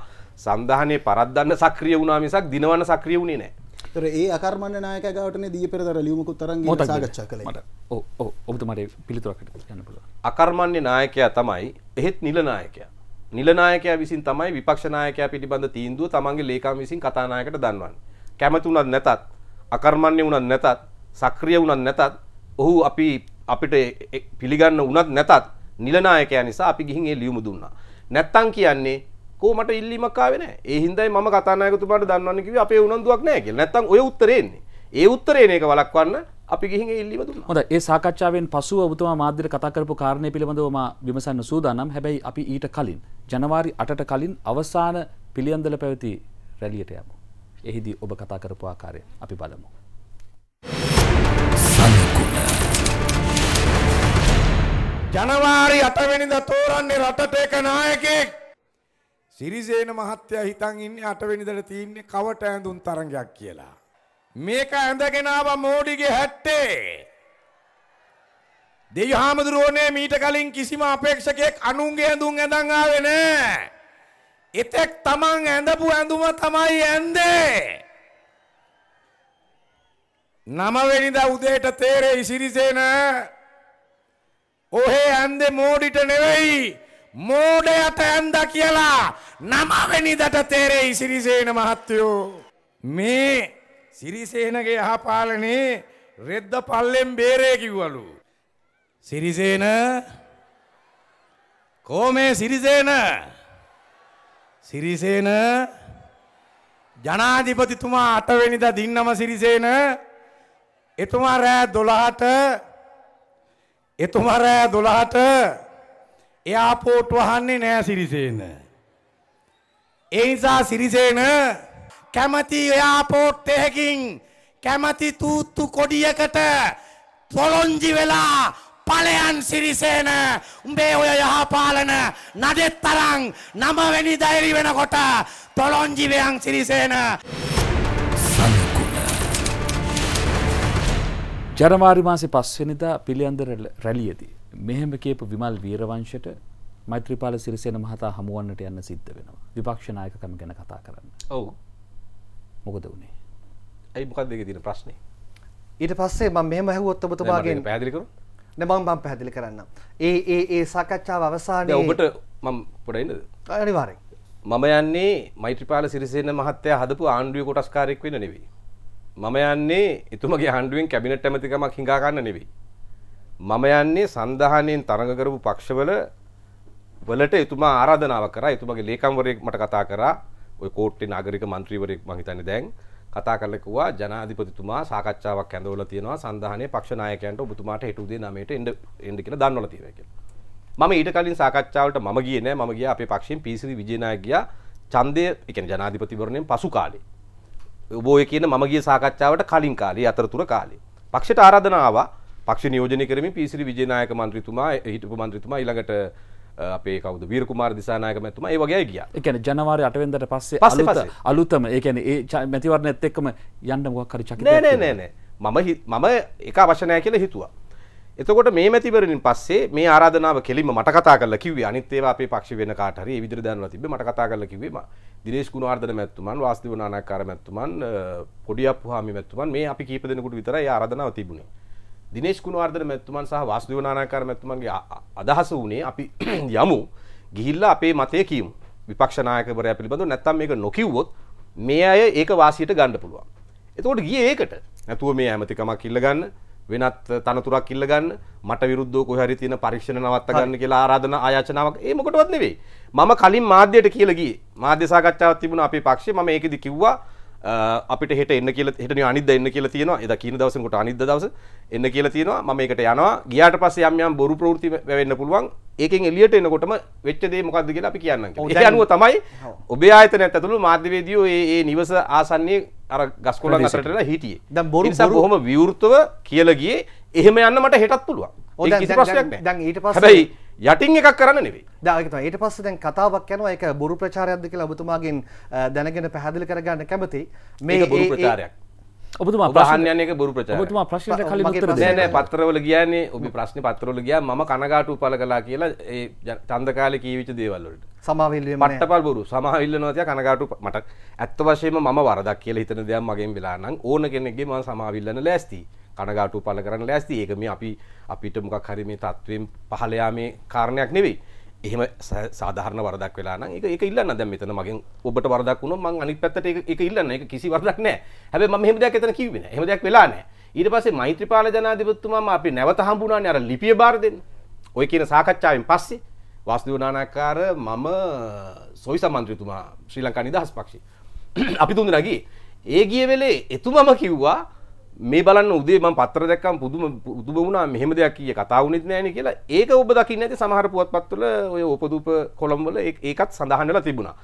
සන්ධානයේ පරද්දන්න සක්‍රිය වුණා මිසක් දිනවන සක්‍රිය වුණේ නැහැ ඒතර ඒ අකර්මණ්‍ය නායකයා ගාවටනේ දීය පෙරදර ලියුමකුත් අරන් ගිහින් සාකච්ඡා කළේ මට ඔව් ඔව් ඔබතුමාට පිළිතුරකට යන්න පුළුවන් අකර්මණ්‍ය නායකයා තමයි එහෙත් නිල නායකයා නිලනායකයා විසින් තමයි විපක්ෂනායකයා පිළිබඳ තීන්දුව තමන්ගේ ලේකම් විසින් කතානායකට දන්වන්නේ. කැමති වුණත් නැතත් අකර්මණ්‍ය වුණත් නැතත් සක්‍රිය වුණත් නැතත් ඔහු අපි අපිට පිළිගන්න වුණත් නැතත් නිලනායකයා නිසා අපි ගිහින් ඒ ලියුම දුන්නා. නැත්තම් කියන්නේ කෝ මට ඉල්ලීමක් ආවේ නැහැ. ඒ හින්දායි මම කතානායකතුමාට දන්වන්න කිව්වේ අපේ උනන්දුවක් නැහැ කියලා. නැත්තම් ඔය උත්තරේ එන්නේ. ඒ උත්තරේන එක වළක්වන්න අපි ගිහින් ඉල්ලීම දුන්නා. හොඳයි ඒ සාකච්ඡාවෙන් පසුව ඔබතුමා මාධ්‍යට කතා කරපු කාරණේ පිළිබඳව මා විමසන්න සූදානම්. හැබැයි අපි ඊට කලින් ජනවාරි 8ට කලින් අවසාන පිළියන්දල පැවති රැළියට යමු. එහිදී ඔබ කතා කරපු ආකාරය අපි බලමු. ජනවාරි 8 වෙනිදා තෝරන්නේ රටට එක නායකයෙක්. සිරිසේන මහත්තයා හිතන් ඉන්නේ 8 වෙනිදාට තියෙන්නේ කවට ඇඳුම් තරඟයක් කියලා. මේක ඇඳගෙන ආව මෝඩිගේ හැට්ටේ. දෙයහාමුදුරුවනේ මීට කලින් කිසිම අපේක්ෂකයෙක් අනුන්ගේ ඇඳුම් ඇඳන් ආවේ නෑ. එතෙක් තමන් ඇඳපු ඇඳුම තමයි ඇන්දේ. නමවෙනිදා උදේට තේරෙයි සිරිසේන ඔහේ ඇන්ද මෝඩිට නෙවෙයි මෝඩ ඇත ඇන්ද කියලා නමවැනිදට තේරෙයි සිරිසේන මහත්තයෝ. මේ සිරිසේනගේ යහපාලනේ රෙද්ද පල්ලෙන් බේරයකිව්වලු. සිරිසේන කෝමේ සිරිසේන සිරිසේන ජනාධිපතිතුමා අටවෙනිද දින්නම සිරිසේන එතුමා රෑ දොළහට එතුමා රෑ 12ට එයාපෝට් වහන්නේ නෑ සිරිසේන. ඒ නිසා සිරිසේන කැමති එයාපෝට් එකකින් කැමති තූත්තු කොඩියකට පොළොංජි වෙලා පලයන් සිරිසේන උඹේ ඔය යහපාලන නඩෙත් තරම් නමවැනි දෛරි වෙනකොට පොළොංජි වෙයන් සිරිසේන ජනවාරි මාසේ පස්වෙනිදා පිළියන්දර රැලියදී මෙහෙම කියපු විමල් වීරවංශයට මෛත්‍රීපාල සිරිසේන මහතා හමුවන්නට යන්න සිද්ධ වෙනවා. විපක්ෂ නායකකම ගැන කතා කරන්න. ඔව්. මොකද උනේ? ඇයි මොකක්ද ඒකේ තියෙන ප්‍රශ්නේ? ඊට පස්සේ මම මෙහෙම ඇහුවොත් ඔබතුමාගෙන් පැහැදිලි කරමු. නෑ මම මම පැහැදිලි කරන්නම්. ඒ ඒ ඒ සාකච්ඡාව අවසානයේ ඔබට මම පොඩ ඉන්නද? අනිවාර්යෙන්. මම යන්නේ මෛත්‍රීපාල සිරිසේන මහත්තයා හදපු ආණ්ඩුවේ කොටස්කාරයෙක් වෙන්න නෙවෙයි. මම යන්නේ එතුමගේ ආණ්ඩුවෙන් කැබිනට් ඇමතිකමක් හිඟා ගන්න නෙවෙයි. මම යන්නේ සන්දහනෙන් තරඟ කරපු පක්ෂවල වලට එතුමා ආරාධනාවක් කරා. එතුමගේ ලේකම්වරයෙක් මට කතා කරා. ওই කෝට්ටේ නාගරික മന്ത്രിවරයෙක් මං හිතන්නේ දැන් කතා කරලා කිව්වා ජනාධිපතිතුමා සාකච්ඡාවක් ඇඳවලා තියෙනවා සන්දහනේ පක්ෂ නායකයන්ට ඔබතුමාට හෙට උදේ 9ට එන්න එන්න කියලා දන්වලා තියෙනවා කියලා. මම ඊට කලින් සාකච්ඡාවලට මම ගියේ නෑ. මම ගියා අපේ පක්ෂයෙන් පීසිරි විජේනායක ගියා ඡන්දය, ඒ කියන්නේ ජනාධිපතිවරණයෙන් පසු කාලේ. ඔබෝය කියන මගේ සාකච්ඡාවට කලින් කාලේ අතරතුර කාලේ පක්ෂයට ආරාධනාවා පක්ෂ නියෝජනය කරමින් පිසිරි විජේනායක මන්ත්‍රීතුමා හිටපු මන්ත්‍රීතුමා ඊළඟට අපේ කවුද වීරකුමාර දිසානායක මැතිතුමා ඒ වගේ අය ගියා. ඒ කියන්නේ ජනවාරි 8 වෙනිදාට පස්සේ අලුත අලුතම ඒ කියන්නේ ඒ මැතිවරණයත් එක්කම යන්න මොකක් හරි චකිතයක් නෑ නෑ නෑ නෑ මම මම ඒක අවශ්‍ය නෑ කියලා හිතුවා. එතකොට මේ මැතිවරණින් පස්සේ මේ ආරාධනාව කෙලින්ම මට කතා කරලා කිව්වේ අනිත් ඒවා අපේ පක්ෂ වෙන කාට හරි ඒ විදිහට දැනනවා තිබ්බේ මට කතා කරලා කිව්වේ මම දිනේෂ් ගුණවර්ධන මැතිතුමන් වාස්තිව නානාකාර මැතිතුමන් පොඩි අප්පුහාමි මැතිතුමන් මේ අපි කීප දෙනෙකුට විතරයි ඒ ආරාධනාව තිබුණේ දිනේෂ් ගුණවර්ධන මැතිතුමන් සහ වාස්තිව නානාකාර මැතිතුමන්ගේ අදහස වුණේ අපි යමු ගිහිල්ලා අපේ මතය කියමු විපක්ෂ නායකවරයා පිළිබඳව නැත්තම් මේක නොකිව්වොත් මේ අය ඒක වාසියට ගන්න පුළුවන් එතකොට ගියේ ඒකට නැතුව මේ ඇමතිකමක් ඉල්ල ගන්න වෙනත් තනතුරක් ඉල්ල ගන්න මට විරුද්ධ කොහරි තියෙන පරීක්ෂණ නවත්ත ගන්න කියලා ආරාධන ආයාචනාවක් ඒ මොකටවත් නෙවෙයි මම කලින් මාධ්‍යයට කියලා ගියේ මාධ්‍ය සාකච්ඡාවක් තිබුණා අපේ පක්ෂේ මම ඒකෙදි කිව්වා අපිට හෙට එන්න කියල හිට අනිද එන්න කියලා තියෙනවා එද කියන දවසකට අනිද දවස එන්න කියලා තියෙනවා මම එකට යනවා ගියාට පස්සේ යම් යම් බොරු ප්‍රෘති වෙන්න පුළුවන් ඒකෙන් එලියට එනකොටම වෙච්ච දේ මොකද්ද කියලා අපි කියන්නම් කියලා. ඒ අනුව තමයි ඔබේ ආයතනයත් ඇතුළු මාධ්‍යවේදියෝ මේ මේ නිවස ආසන්නයේ අර ගස්කොලන් අතරට වෙලා හිටියේ. දැන් බොරු නිසා බොහොම විවෘතව කියලා ගියේ. එහෙම යන්න මට හෙටත් පුළුවන්. ඒක කිසි ප්‍රශ්නයක් නැහැ. දැන් ඊට පස්සේ හැබැයි යටින් එකක් කරන්න නෙවෙයි. දැන් ඒක තමයි. ඊට පස්සේ දැන් කතාවක් යනවා ඒක බොරු ප්‍රචාරයක්ද කියලා ඔබතුමාගෙන් දැනගෙන පැහැදිලි කරගන්න කැමතියි. මේක බොරු ප්‍රචාරයක්. ඔබතුමා ප්‍රහණයක බොරු ප්‍රචාර ඔබතුමා ප්‍රශ්නයට කලින් උත්තර දෙන්න නෑ පත්‍රවල කියන්නේ ඔබේ ප්‍රශ්නේ පත්‍රවල ගියා මම කනගාටු පළ කළා කියලා ඒ ඡන්ද කාලේ කියවිච්ච දේවල් වලට සමාවිල්ලුවේ මම පට්ටපල් බොරු සමාවිල්ලනවා තියා කනගාටු මට ඇත්ත වශයෙන්ම මම වරදක් කියලා හිතන දේක් මගෙන් වෙලා නම් ඕන කෙනෙක්ගේ මම සමාවිල්ලන ලෑස්ති කනගාටු පළ කරන්න ලෑස්ති ඒක මේ අපි අපිට මොකක් හරි මේ තත්වයෙන් පහළ යාමේ කාරණයක් නෙවෙයි එහෙම සාධාරණ වරදක් වෙලා නම් ඒක ඒක ඉල්ලන්න දැන් මෙතන මගෙන් ඔබට වරදක් වුණොත් මං අනිත් පැත්තට ඒක ඒක ඉල්ලන්න ඒක කිසි වරදක් නැහැ හැබැයි මම එහෙම දෙයක් එතන කිව්වේ නැහැ එහෙම දෙයක් වෙලා නැහැ ඊට පස්සේ මෛත්‍රීපාල ජනාධිපතිතුමාම අපි නැවත හම්බුණානේ අර ලිපිය බාර දෙන්න ඔය කියන සාකච්ඡාවෙන් පස්සේ වාසුදේව නානාකාර මම සොයිසා මන්ත්‍රීතුමා ශ්‍රී ලංකා නිදහස් පක්ෂේ අපි තුන් දෙනා ගියේ ඒ ගිය වෙලේ එතුමම කිව්වා මේ බලන්න උදේ මම පත්‍ර දැක්කම පුදුම පුදුම වුණා මෙහෙම දෙයක් කීය කතා වුණෙත් නෑනේ කියලා ඒක ඔබ දකින්න ඇති සමහර පුවත්පත්වල ඔය උපදූප කොළම් වල ඒකත් සඳහන් වෙලා තිබුණා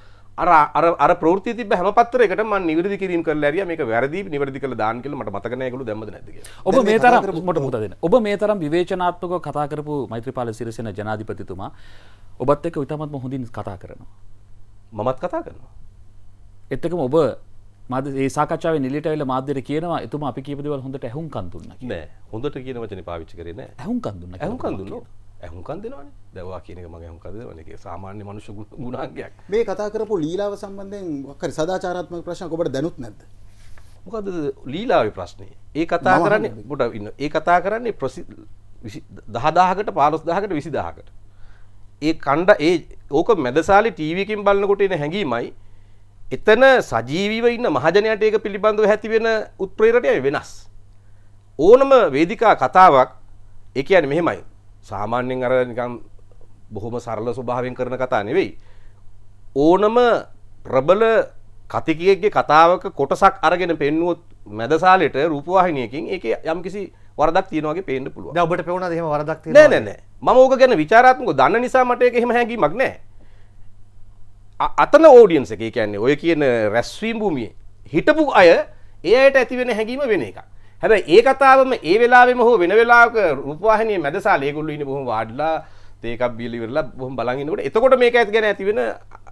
අර අර අර ප්‍රවෘත්ති තිබ්බ හැම පත්‍රයකටම මම නිවැරදි කිරීම කරලා ඇරියා මේක වැරදි නිවැරදි කරලා දාන්න කියලා මට මතක නෑ ඒගොල්ලෝ දැම්මද නැද්ද කියලා ඔබ මේ තරම් මට මුත දෙන්න ඔබ මේ තරම් විවේචනාත්මකව කතා කරපු මෛත්‍රීපාල සිරිසේන ජනාධිපතිතුමා ඔබත් එක්ක ඉතාමත්ම හොඳින් කතා කරනවා මමත් කතා කරනවා එත්තකම ඔබ මද ඒ සාකච්ාව නිලිටයිල මාධ්‍යර කියනවා එතුම අපි කියපදවල් හොඳට ඇහුම් කන්තුන්න නෑ හොඳට කියන වචන පාවිච්චි කරන ඇහුම් කඳන්න ඇහුම් කඳන්න ඇහුම් කන්දනවාන දවා කියනක මගේ හුම් කදවනගේ සාමාන්‍ය මනුෂ ගුණාගයක් මේ කතා කරපු ලීලාව සම්බන්ධයෙන් වක්කර සදාචාරත්ම ප්‍රශ්න කොට දැනුත් නැද මොකද ලීලාව ප්‍රශ්නය ඒ කතා කරන්න ගොට ඉන්න ඒ කතා කරන්නේ ප්‍රසි දහදාහකට පාලොස්දාහකට විසිදාහකට ඒ කණ්ඩ ඒ ඕක මැදසාලි ටීවකින් බලන්නකොට එන හැඟීමයි එතන සජීවීව ඉන්න මහජනයට ඒක පිළිබඳව ඇති වෙන උත්ප්‍රේරණය වෙනස්. ඕනම වේදිකා කතාවක් ඒ කියන්නේ මෙහෙමයි. සාමාන්‍යයෙන් අර නිකන් බොහොම සරල ස්වභාවයෙන් කරන කතා නෙවෙයි. ඕනම ප්‍රබල කතිකයෙක්ගේ කතාවක කොටසක් අරගෙන පෙන්නුවොත් මැදසාලෙට රූපවාහිනියකින් ඒකේ යම්කිසි වරදක් තියෙනවා වගේ පේන්න පුළුවන්. දැන් ඔබට පෙවුණාද එහෙම වරදක් තියෙනවා? නෑ නෑ නෑ. මම ඕක ගැන විචාරාත්මකව දන්න නිසා මට ඒක එහෙම හැඟීමක් නෑ. අතන ඕඩියන්ස එක කියන්නේ ඔය කියන රැස්වීම් භූමියේ හිටපු අය ඒ අයට ඇතිවෙන හැඟීම වෙන එක. හැබැයි ඒ කතාවම ඒ වෙලාවෙම හෝ වෙන වෙලාවක රූපවාහිනියේ මැදසාලේ ඒගොල්ලෝ ඉන්නේ බොහොම වාඩිලා තේ එකක් බීලා ඉවරලා බොහොම බලන් ඉන්නකොට එතකොට මේක ඇති ගැන ඇතිවෙන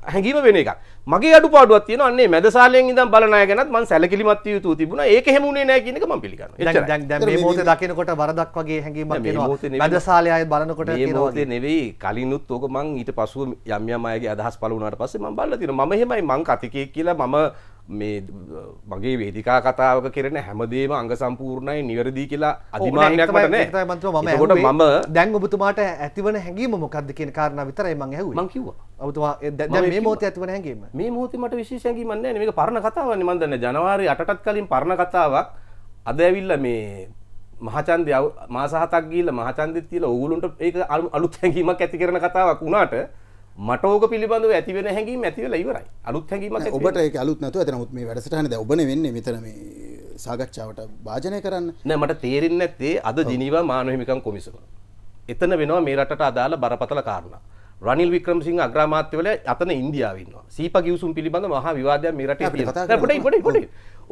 හැඟීම වෙන එකක් මගේ අඩුපාඩුවක් තියෙනවා අන්නේ මැදසාලෙන් ඉඳන් බලන අය ගැනත් මම සැලකිලිමත් විය යුතු තිබුණා ඒක හැමුනේ නැහැ කියන එක මම පිළිගන්නවා එච්චරයි දැන් දැන් මේ මොහොතේ දකිනකොට වරදක් වගේ හැඟීමක් එනවා මැදසාලේ අය බලනකොට මේ මොහොතේ නෙවෙයි කලිනුත් ඕක මම ඊට පස්ව යම් යම් අයගේ අදහස් පළ වුණාට පස්සේ මම බලලා තියෙනවා මම එහෙමයි මං කතිකයෙක් කියලා මම මේ මගේ වේදිකා කතාවක කරන හැමදේම අංග සම්පූර්ණයි නිවැරදි කියලා අධිමානයක් මට නෑ මන්ත්‍ර මම ඒකට මම දැන් ඔබතුමාට ඇතිවන හැඟීම මොකද්ද කියන කාරණා විතරයි මම ඇහුවේ මම කිව්වා ඔබතුමා දැන් මේ මොහොතේ ඇතිවන හැඟීම මේ මොහොතේ මට විශේෂ හැඟීමක් නෑ මේක පරණ කතාවක්නේ මම දන්නේ ජනවාරි 8ටත් කලින් පරණ කතාවක් අද ඇවිල්ලා මේ මහචන්දය මාස හතක් ගිහිල්ලා මහචන්දෙත් තියලා ඕගොල්ලන්ට ඒක අලුත් හැඟීමක් ඇති කරන කතාවක් වුණාට මට ඕක පිළිබඳව ඇතිවෙන හැඟීම ඇතිවල ඉවරයි අලුත් හැඟීමක් ඔබට ඒක අලුත් නැතුව එතන උත් මේ වැඩසටහන දැන් ඔබනේ වෙන්නේ මෙතන මේ සාකච්ඡාවට වාජනය කරන්න නෑ මට තේරෙන්නේ නැත්තේ අද ජිනීවා මානව හිමිකම් කොමිසම එතන වෙනවා මේ රටට අදාළ බරපතල කාරණා රනිල් වික්‍රමසිංහ අග්‍රාමාත්‍යවරයා අතන ඉන්දියාවේ ඉන්නවා සීපා කිව්සුම් පිළිබඳ මහා විවාදයක් මේ රටේ තියෙනවා පොඩි පොඩි පොඩි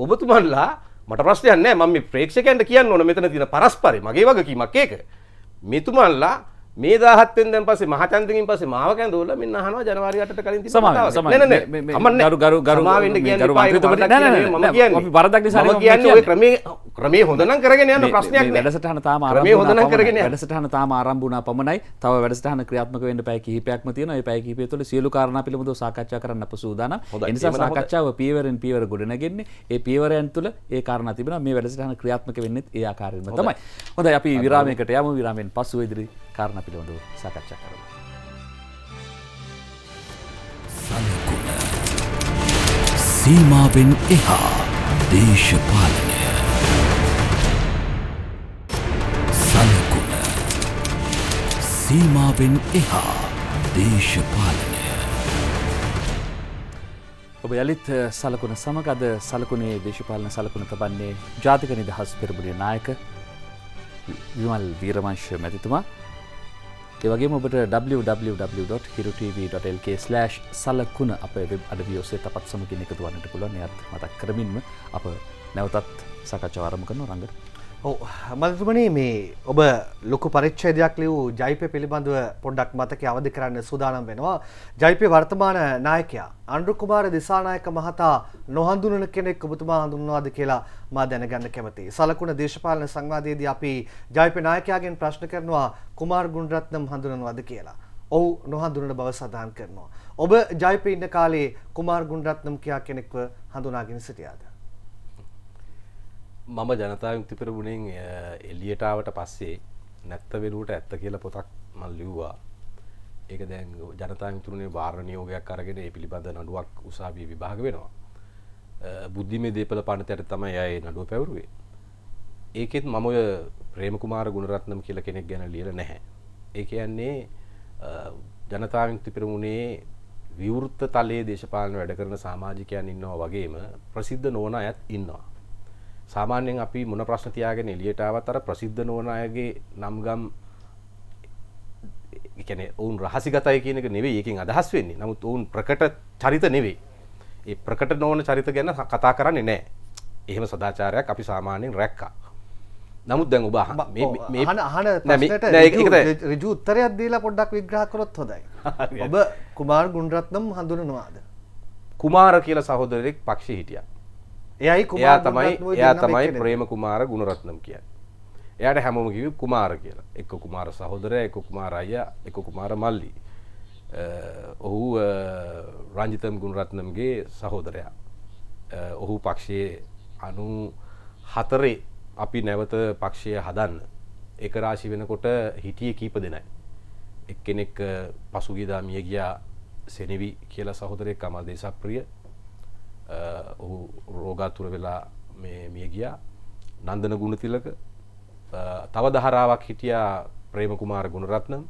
ඔබතුමන්ලා මට ප්‍රශ්නයක් නෑ මම මේ ප්‍රේක්ෂකයන්ට කියන්න ඕන මෙතන තියෙන පරස්පරය මගේ වගකීමක් ඒක මෙතුමන්ලා මේ 17 වෙනිදාන් පස්සේ මහචන්දකින් පස්සේ මාව කැඳවලා මෙන්න අහනවා ජනවාරි 8ට කලින් තිබ්බ කතාව. නෑ නෑ ගරු ගරු ගරු මම කියන්නේ වරදක් නිසා නෙවෙයි මම කියන්නේ ඔය ක්‍රමයේ ක්‍රමේ හොඳන කරගෙන යන ප්‍රශ්නයක් වැඩසටහන තාම ආරම්භ හොඳන කරගෙන වැඩසටහන තාම ආරම්භ වුණා පමණයි. තව වැඩසටහන ක්‍රියාත්මක වෙන්න පැය කිහිපයක්ම තියෙනවා. ඒ පැය කිහිපය තුළ සියලු කාරණා පිළිබඳව සාකච්ඡා කරන්න අප සූදානම්. ඒ නිසා සාකච්ඡාව පියවරෙන් පියවර ගොඩනගෙන්නේ. ඒ පියවරයන් තුළ ඒ කාරණා තිබෙනවා. මේ වැඩසටහන ක්‍රියාත්මක වෙන්නේ ඒ ආකාරයෙන්ම තමයි. හොඳයි අපි විරාමයකට යමු. විරාමයෙන් පසු ඉදිරි කාරණා පිළිබඳව සාකච්ඡා කරමු. සීමාවෙන් එහා දේශපාලනය සීමාවෙන් එහා දේශපාලනය ඔබ යළිත් සලකුණ සමගද සලකුණේ දේශපාලන සලකුණ තබන්නේ ජාතික නිදහස් පෙරබුණේ නායක විමල් වීරමංශය මැතිතුමා ඒවගේ ඔබට www.හිරුටව.lk/ සලකුණ අප වෙබ් අඩවියෝසේ තපත් සමගින් එකතුවන්නට පුළුවන් එයත් මතක් කරමින්ම අප නැවතත් සකච්ඡාවාරම කරන රඟට මතුමනේ මේ ඔබ ලොකු පරිච්චේදයක් ලියූ ජයිපය පිළිබඳව පොඩ්ඩක් මතක අවධි කරන්න සූදානම් වෙනවා. ජයිපය වර්තමාන නායකයා. අන්ඩුකුමාර දිසානායක මහතා නොහඳුනන කෙනෙක් ඔබතුමා හඳුන්වාද කියලා මා දැනගන්න කැමති. සලකුණ දේශපාලන සංවාදයේදී අපි ජයිපය නායකයාගෙන් ප්‍රශ්න කරනවා කුමාර් ගුණරත්නම් හඳුනනවාද කියලා. ඔහු නොහඳුනන බව සඳහන් කරනවා. ඔබ ජයිපය ඉන්න කාලේ කුමාර් ගුණරත්නම් කියා කෙනෙක්ව හඳුනාගෙන සිටියාද? මම ජනතා යුක්ති පෙරමුණෙන් එලියටාවට පස්සේ නැත්ත වෙනුවට ඇත්ත කියලා පොතක් මල් ලිව්වා ඒක දැන් ජනතා මිතුරුණේ වාර්ණයෝගයක් අරගෙන ඒ පිළිබඳ නඩුවක් උසාවිය විභාග වෙනවා බුද්ධිමේ දේපල පනතයට තමයි අය නඩුව පැවරුවේ ඒකෙත් මම ඔය ප්‍රේමකුමාර ගුණරත්නම් කියලා කෙනෙක් ගැන ලියලා නැහැ ඒ කියන්නේ ජනතා විමුක්ති පෙරමුණේ විවෘත තලයේ දේශපාලන වැඩ කරන සමාජිකයන් ඉන්නවා වගේම ප්‍රසිද්ධ නොවන අයත් ඉන්නවා සාමාන්‍යයෙන් අපි මොන ප්‍රශ්න තියාගෙන එලියට ආවත් අර ප්‍රසිද්ධ නොවන අයගේ නම්ගම් එකන ඔවුන් රහසිගතයි කියනක නෙවෙයි ඒකින් අදහස් වෙන්නේ නමුත් ඔවුන් ප්‍රකට චරිත නෙවෙයි ඒ ප්‍රකට නොවන චරිත ගැන කතා කරන්නේ නෑ එහෙම සදාචාරයක් අපි සාමාන්‍යයෙන් රැක්කා නමුත් දැන් ඔබ රජු උත්තරයක් දීලා පොඩ්ඩක් විග්‍රහ කරොත් හොඳයි ඔබ කුමාර් ගුණරත්නම් හඳුනනවාද කුමාර කියලා සහෝදරෙක් පක්ෂි හිටියා එයයි එයා තමයි එයා තමයි ප්‍රේම කුමාර ගුණරත්නම් කියන් එයට හැමෝම කිව කුමාර කියලා එක්ක කුමාර සහෝදරය එක කුමාර අය එක කුමාර මල්ලි ඔහු රංජිතම් ගුණරත්නම්ගේ සහෝදරයා ඔහු පක්ෂයේ අනු හතරේ අපි නැවත පක්ෂය හදන්න එක රාශි වෙනකොට හිටිය කීප දෙනයි එක්කෙනෙක් පසුගිදා මිය ගියා සෙනෙවි කියලා සහෝදරය කමල් දේශප්‍රිය ඔහු රෝගාතුර වෙලා මේ මිය ගියා නන්දන ගුණතිලක තව දහරාවක් හිටියා ප්‍රේම කුමාර ගුණරත්නම්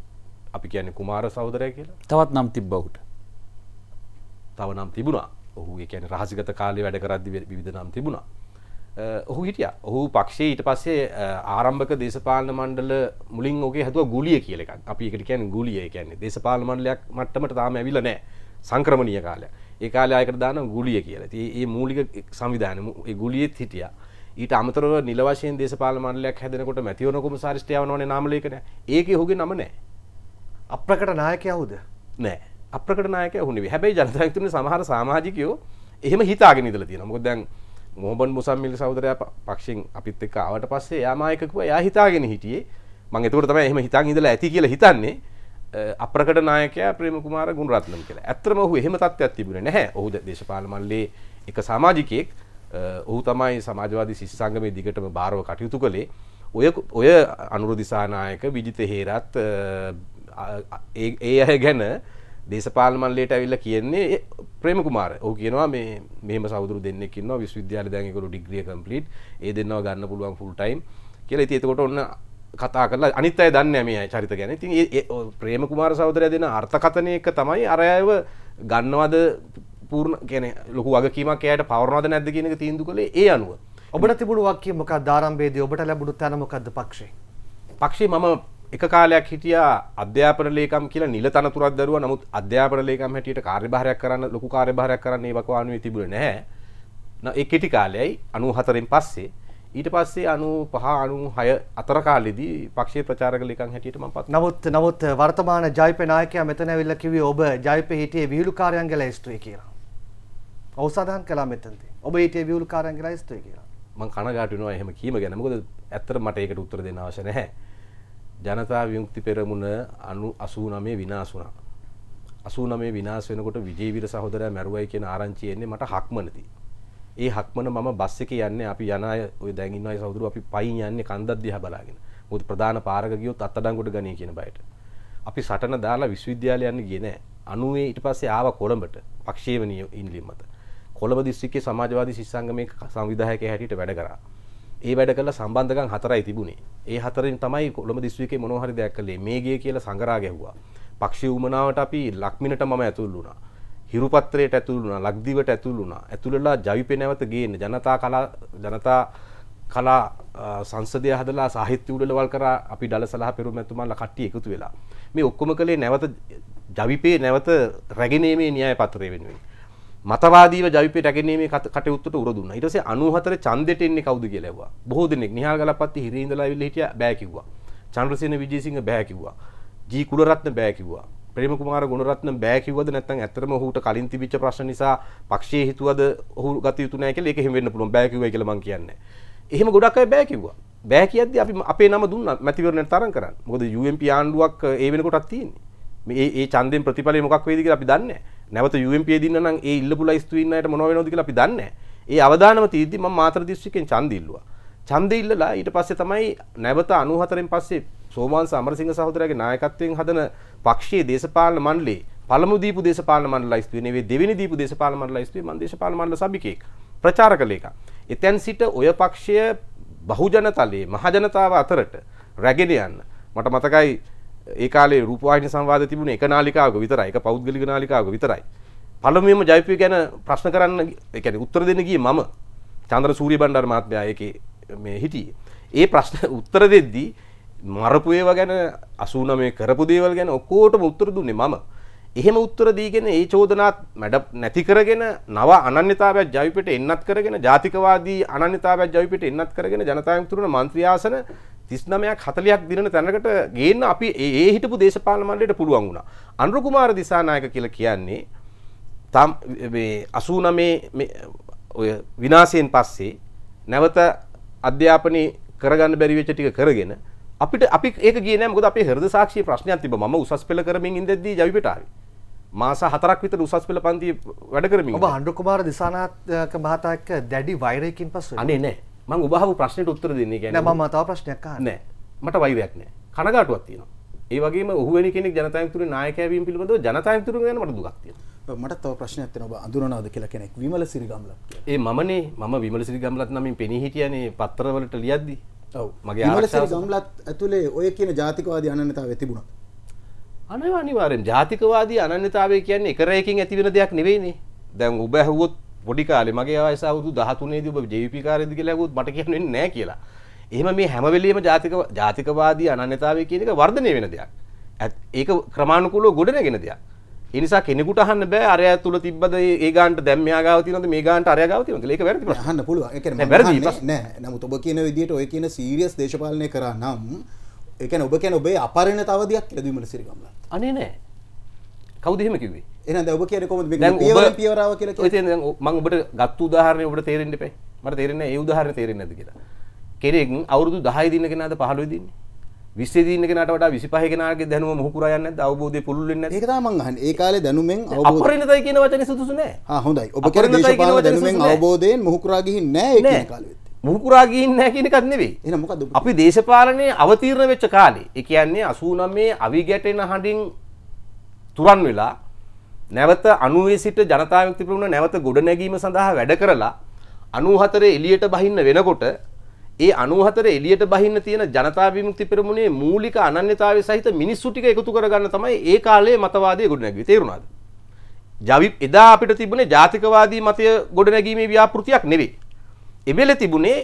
අපි කියන්නේ කුමාර සහෝදරය කියලා. තවත් නම් තිබ්බ ඔහුට. තව නම් තිබුණා. ඔහු ඒ කියන්නේ රහසිගත කාලේ වැඩ කරද්දි විවිධ නම් තිබුණා. ඔහු හිටියා. ඔහු පක්ෂයේ ඊට පස්සේ ආරම්භක දේශපාලන මණ්ඩල මුලින් ඔගේ හැදුවා ගුලිය කියලා එකක්. අපි ඒකට කියන්නේ ගුලිය. ඒ කියන්නේ දේශපාලන මණ්ඩලයක් මට්ටමට තාම ඇවිල්ලා නැහැ. සංක්‍රමණීය කාලය. ඒ කාලේ ආයකට දානවා ගුලිය කියලා. ඉතින් මේ මූලික සංවිධානය ඒ ගුලියෙත් හිටියා. ඊට අමතරව නිල වශයෙන් දේශපාලන මණ්ඩලයක් හැදෙනකොට මැතිවරණ කොමසාරිස්ට යවනවනේ නාම ලේඛනය. ඒකේ ඔහුගේ නම නැහැ. අප්‍රකට නායකයවුද? නැහැ. අප්‍රකට නායකයව ඔහු නෙවෙයි. හැබැයි ජනතා විමුක්තියේ සමහර සමාජිකයෝ එහෙම හිතාගෙන ඉඳලා තියෙනවා. මොකද දැන් මොහොබන් මුසම්මිල සහෝදරයා පක්ෂෙන් අපිත් එක්ක ආවට පස්සේ එයා මායකකුව එයා හිතාගෙන හිටියේ මම එතකොට තමයි එහෙම හිතන් ඉඳලා ඇති කියලා හිතන්නේ අප්‍රකට නායකයා ප්‍රේම කුමාර ගුණරත්නම් කියලා. ඇත්තම ඔහු එහෙම තත්ත්වයක් තිබුණේ නැහැ. ඔහු දේශපාලන මණ්ඩලයේ එක සමාජිකයෙක්. ඔහු තමයි සමාජවාදී ශිෂ්‍ය සංගමේ දිගටම බාරව කටයුතු කළේ. ඔය ඔය අනුරුදි සානායක විජිත හේරත් ඒ අය ගැන දේශපාලන මණ්ඩලයට ඇවිල්ලා කියන්නේ ප්‍රේම කුමාර. ඔහු කියනවා මේ මෙහෙම සහෝදරු දෙන්නෙක් ඉන්නවා විශ්වවිද්‍යාලේ දැන් ඒගොල්ලෝ ඩිග්‍රිය කම්ප්ලීට්. ඒ දෙන්නව ගන්න පුළුවන් ෆුල් ටයිම් කියලා. ඉතින් එතකොට ඔන්න කතා කරලා අනිත් අය දන්නේ මේ චරිත ගැන. ඉතින් ඒ ප්‍රේම කුමාර සහෝදරයා දෙන අර්ථකථනය එක තමයි අර අයව ගන්නවද පූර්ණ කියන්නේ ලොකු වගකීමක් එයාට පවරනවද නැද්ද කියන එක තීන්දුව කළේ ඒ අනුව. ඔබට තිබුණු වගකීම මොකක්ද ආරම්භයේදී ඔබට ලැබුණු තැන මොකක්ද පක්ෂේ? පක්ෂේ මම එක කාලයක් හිටියා අධ්‍යාපන ලේකම් කියලා නිල තනතුරක් දරුවා. නමුත් අධ්‍යාපන ලේකම් හැටියට කාර්යභාරයක් කරන්න ලොකු කාර්යභාරයක් කරන්න ඒ වකවානුවේ තිබුණේ නැහැ. ඒ කෙටි කාලයයි 94න් පස්සේ ඊට පස්සේ අනු පහ අනු හය අතරකාලෙදී පක්ෂේ ප්‍රචාරක ලකන් හැටියටම පත් නමුත් නමුත් වර්තමාන ජයිප නායකයා මෙතන විල්ල කිවේ ඔබ ජයිප හිටියේ වියලුකාරයන්ගේ ලැස්තුවේ කියලා. ඔහු සඳහන් කළා මෙතනදී. ඔබ හිටියේ වියලුකාරයන්ගේ ලැස්තුවේ කියලා. මං කනගාටු වෙනවා එහෙම කීම ගැන. මොකද ඇත්තට මට ඒකට උත්තර දෙන්න අවශ්‍ය නැහැ. ජනතා විමුක්ති පෙරමුණ 89 විනාශ වුණා. 89 විනාශ වෙනකොට විජේවීර සහෝදරයා මැරුවයි කියන ආරංචිය එන්නේ මට හක්මනදී. ඒ හක්මන මම බස් එක යන්නේ අපි යන අය ඔය දැන් ඉන්න අය සහෝදරු අපි පයින් යන්නේ කන්දක් දිහා බලාගෙන. මොකද ප්‍රධාන පාරක ගියොත් අත්අඩංගුවට ගණේ කියන බයට. අපි සටන දාලා විශ්වවිද්‍යාලය යන්නේ ගියේ නැහැ. 90 ඊට පස්සේ ආවා කොළඹට පක්ෂේවනීය ඉන්ලීම් මත. කොළඹ දිස්ත්‍රික්කේ සමාජවාදී ශිෂ්සංගමේ සංවිධායකයා හැටියට වැඩ කරා. ඒ වැඩ කළ සම්බන්ධකම් හතරයි තිබුණේ. ඒ හතරෙන් තමයි කොළඹ දිස්ත්‍රික්කේ මොනවා හරි දෙයක් කළේ. මේගිය කියලා සංගරා ගැහුවා. පක්ෂ උමනාවට අපි ලක්මිනට මම ඇතුළු වුණා. හිරුපත්‍රයට ඇතුළු වුණා ලක්දිවට ඇතුළු වුණා ඇතුළු වෙලා ජවිපෙ නැවත ගේන්න ජනතා කලා ජනතා කලා සංසදය හදලා සාහිත්‍ය උඩලවල් කරා අපි ඩලසලා පෙරුමැතුමන්ලා කට්ටිය එකතු වෙලා මේ ඔක්කොම කළේ නැවත ජවිපේ නැවත රැගෙනීමේ න්‍යාය පත්‍රය වෙනුවෙන් මතවාදීව ජවිපේ රැගෙනීමේ කටයුත්තට උර දුන්නා. ඊට පස්සේ 94 චන්දෙට එන්නේ කවුද කියලා ඇහුවා. බොහෝ දෙනෙක් නිහාල් ගලපත්ති හිරේ ඉඳලා ඇවිල්ලා හිටියා බෑ කිව්වා. චන්ද්‍රසේන විජේසිංහ බෑ කිව්වා. ජී කුලරත්න බෑ කිව්වා. ප්‍රේම කුමාර ගුණරත්න බෑ කිව්වද නැත්නම් ඇත්තටම ඔහුට කලින් තිබිච්ච ප්‍රශ්න නිසා පක්ෂයේ හිතුවද ඔහු ගත යුතු නැහැ කියලා ඒක එහෙම වෙන්න පුළුවන් බෑ කිව්වයි කියලා මම කියන්නේ. එහෙම ගොඩක් අය බෑ කිව්වා. බෑ කියද්දි අපි අපේ නම දුන්නා මැතිවරණයට තරම් කරන්න. මොකද UMP ආණ්ඩුවක් ඒ වෙනකොටත් තියෙන්නේ. මේ ඒ ඡන්දයෙන් ප්‍රතිඵලය මොකක් වේද කියලා අපි දන්නේ නැවත UMP දින්න නම් ඒ ඉල්ලපු ලයිස්තු ඉන්න අයට මොනව වෙනවද කියලා අපි දන්නේ ඒ අවදානම තීද්දි මම මාතර දිස්ත්‍රික්කෙන් ඡන්ද ඉල්ලුවා ඡන්ද ඉල්ලලා ඊට පස්සේ තමයි නැවත 94න් පස්සේ සෝමාන්ස අමරසිංහ සහෝදරයාගේ නායකත්වයෙන් හදන පක්ෂයේ දේශපාලන මණ්ඩලේ පළමු දීපු දේශපාලන මණ්ඩල අයිස්තුවේ නෙවෙයි දෙවෙනි දීපු දේශපාලන මණ්ඩල අයිස්තුවේ මම දේශපාලන මණ්ඩල සභිකයෙක් ප්‍රචාර කළේක. එතැන් සිට ඔය පක්ෂය බහුජනතලයේ මහජනතාව අතරට රැගෙන යන්න මට මතකයි ඒ කාලේ රූපවාහිනී සංවාද තිබුණේ එක නාලිකාවක විතරයි එක පෞද්ගලික නාලිකාවක විතරයි පළමුවෙන්ම ජයප්‍රිය ගැන ප්‍රශ්න කරන්න ඒ කියන්නේ උත්තර දෙන්න ගියේ මම චන්ද්‍ර සූර්ය බණ්ඩාර මහත්මයා ඒකේ මේ හිටියේ ඒ ප්‍රශ්න උත්තර දෙද්දී මරපු ඒවා ගැන අසුන මේ කරපු දේවල් ගැන ඔක්කෝට මුත්තර දුන්නේ මම එහෙම උත්තර දීගෙන ඒ චෝදනාත් මැඩ නැති කරගෙන නව අනන්‍යතාවයක් ජවිපට එන්නත් කරගෙන ජාතිකවාදී අනන්‍යතාවයක් ජවිපට එන්නත් කරගෙන ජනතාවතුරන මන්ත්‍රියාසන තිස්නමයක් හතලයක් දින තැනකට ගේන්න අපි ඒ හිටපු දේශපාල මණ්ඩලයට පුළුවන් වුණා අනුරුකුමාර දිසානායක කියලා කියන්නේ තම් අසූනමේ ඔය විනාසයෙන් පස්සේ නැවත අධ්‍යාපනය කරගන්න බැරිවෙච්ච ටික කරගෙන අපිට අපි ඒක කියන මොකද අපේ හෘද සාක්ෂියේ ප්‍රශ්නයක් තිබ්බා මම උසස් පෙළ කරමින් ඉඳද්දී ජවිපෙට ආවේ මාස හතරක් විතර උසස් පෙළ පන්තියේ වැඩ කරමින් ඔබ අනුර කුමාර දිසානායක මහතා එක්ක දැඩි වෛරයකින් පස්සේ අනේ නෑ මම ඔබ අහපු ප්‍රශ්නෙට උත්තර දෙන්නේ කියන්නේ නෑ මම තව ප්‍රශ්නයක් අහන්නේ නෑ මට වෛරයක් නෑ කනගාටුවක් තියෙනවා ඒ වගේම ඔහු වෙන කෙනෙක් ජනතායන්තුරුගේ නායකයා වීම පිළිබඳව ජනතායන්තුරුගේ ගැන මට දුකක් තියෙනවා මට තව ප්‍රශ්නයක් තියෙනවා අඳුරනවද කියලා කෙනෙක් විමල සිරිගම්ලත් ඒ මමනේ මම විමල සිරිගම්ලත් නමින් පෙනී හිටියනේ පත්තරවලට ලියද්දී මගේ ගම්ලත් ඇතුළේ ඔය කියන ජාතිකවාද අනන්‍යතාව තිබුණ අනවානිවාරෙන් ජාතිකවාදී අනන්‍යතාවය කියන්නේ එකරයකින් ඇතිවෙන දෙයක් නෙවෙයිනේ දැන් ඔබ ඇහුවොත් පොඩි කාලේ මගේ ආයසවුරුදු 13 දී ඔබ ජීවිපී කාර්යද කියලා ඇහුවොත් මට කියන්න වෙන්නේ නැහැ කියලා. එහෙම මේ හැම වෙලෙම ජාතික ජාතිකවාදී අනන්‍යතාවය කියන එක වර්ධනය වෙන දෙයක්. ඒක ක්‍රමානුකූලව ගොඩනගෙන දෙයක්. එනිසා කෙනෙකුට අහන්න බෑ අරය තුල තිබ්බද ඒ ගානට දැන් මෙයා ගාව තියෙනවද මේ ගානට අරය ගාව තියෙනවද කියලා ඒක වැරදි ප්‍රශ්න. අහන්න පුළුවන්. ඒ කියන්නේ වැරදි ප්‍රශ්න නෑ. නමුත් ඔබ කියන විදිහට ඔය කියන සීරියස් දේශපාලනය කරා නම් ඒ කියන්නේ ඔබ කියන්නේ ඔබේ අපරිණතවදියක් කියලා දුවිමල සිරිගම්ලා. අනේ නෑ. කවුද එහෙම කිව්වේ? එහෙනම් දැන් ඔබ කියන්නේ කොහොමද මේ පියවර පියවරාව කියලා කියන්නේ? ඔය තේරෙන දැන් මම ඔබට ගත්ත උදාහරණය ඔබට තේරෙන්න එපා. මට තේරෙන්නේ ඒ උදාහරණය තේරෙන්නේ නැද්ද කියලා. කෙනෙක් අවුරුදු 10 දින කෙනාද 15 දින්නේ? විස්සේ දීන කෙනාට වඩා 25 කෙනාගේ දැනුම මොහු පුරා යන්නේ නැද්ද අවබෝධය පුළුල් වෙන්නේ නැද්ද ඒක තමයි මං අහන්නේ ඒ කාලේ දැනුමෙන් අවබෝධය අපරිණතයි කියන වචනේ සුදුසු නැහැ ආ හොඳයි ඔබ කියන දේශපාලන දැනුමෙන් අවබෝධයෙන් මොහු පුරා ගිහින් නැහැ ඒ කියන කාලෙත් මොහු පුරා ගිහින් නැහැ කියන එකක් නෙවෙයි එහෙනම් මොකද්ද අපි දේශපාලනේ අවතීර්ණ වෙච්ච කාලේ ඒ කියන්නේ 89 අවිගැටෙන හඬින් තුරන් වෙලා නැවත 90 සිට ජනතා විමුක්ති පෙරමුණ නැවත ගොඩනැගීම සඳහා වැඩ කරලා 94 එළියට බහින්න වෙනකොට ඒ 94 එළියට බහින්න තියෙන ජනතා විමුක්ති පෙරමුණේ මූලික අනන්‍යතාවය සහිත මිනිස්සු ටික එකතු කරගන්න තමයි ඒ කාලේ මතවාදය ගොඩනැගුවේ තේරුණාද? ජවි එදා අපිට තිබුණේ ජාතිකවාදී මතය ගොඩනැගීමේ ව්‍යාපෘතියක් නෙවෙයි. එවෙලේ තිබුණේ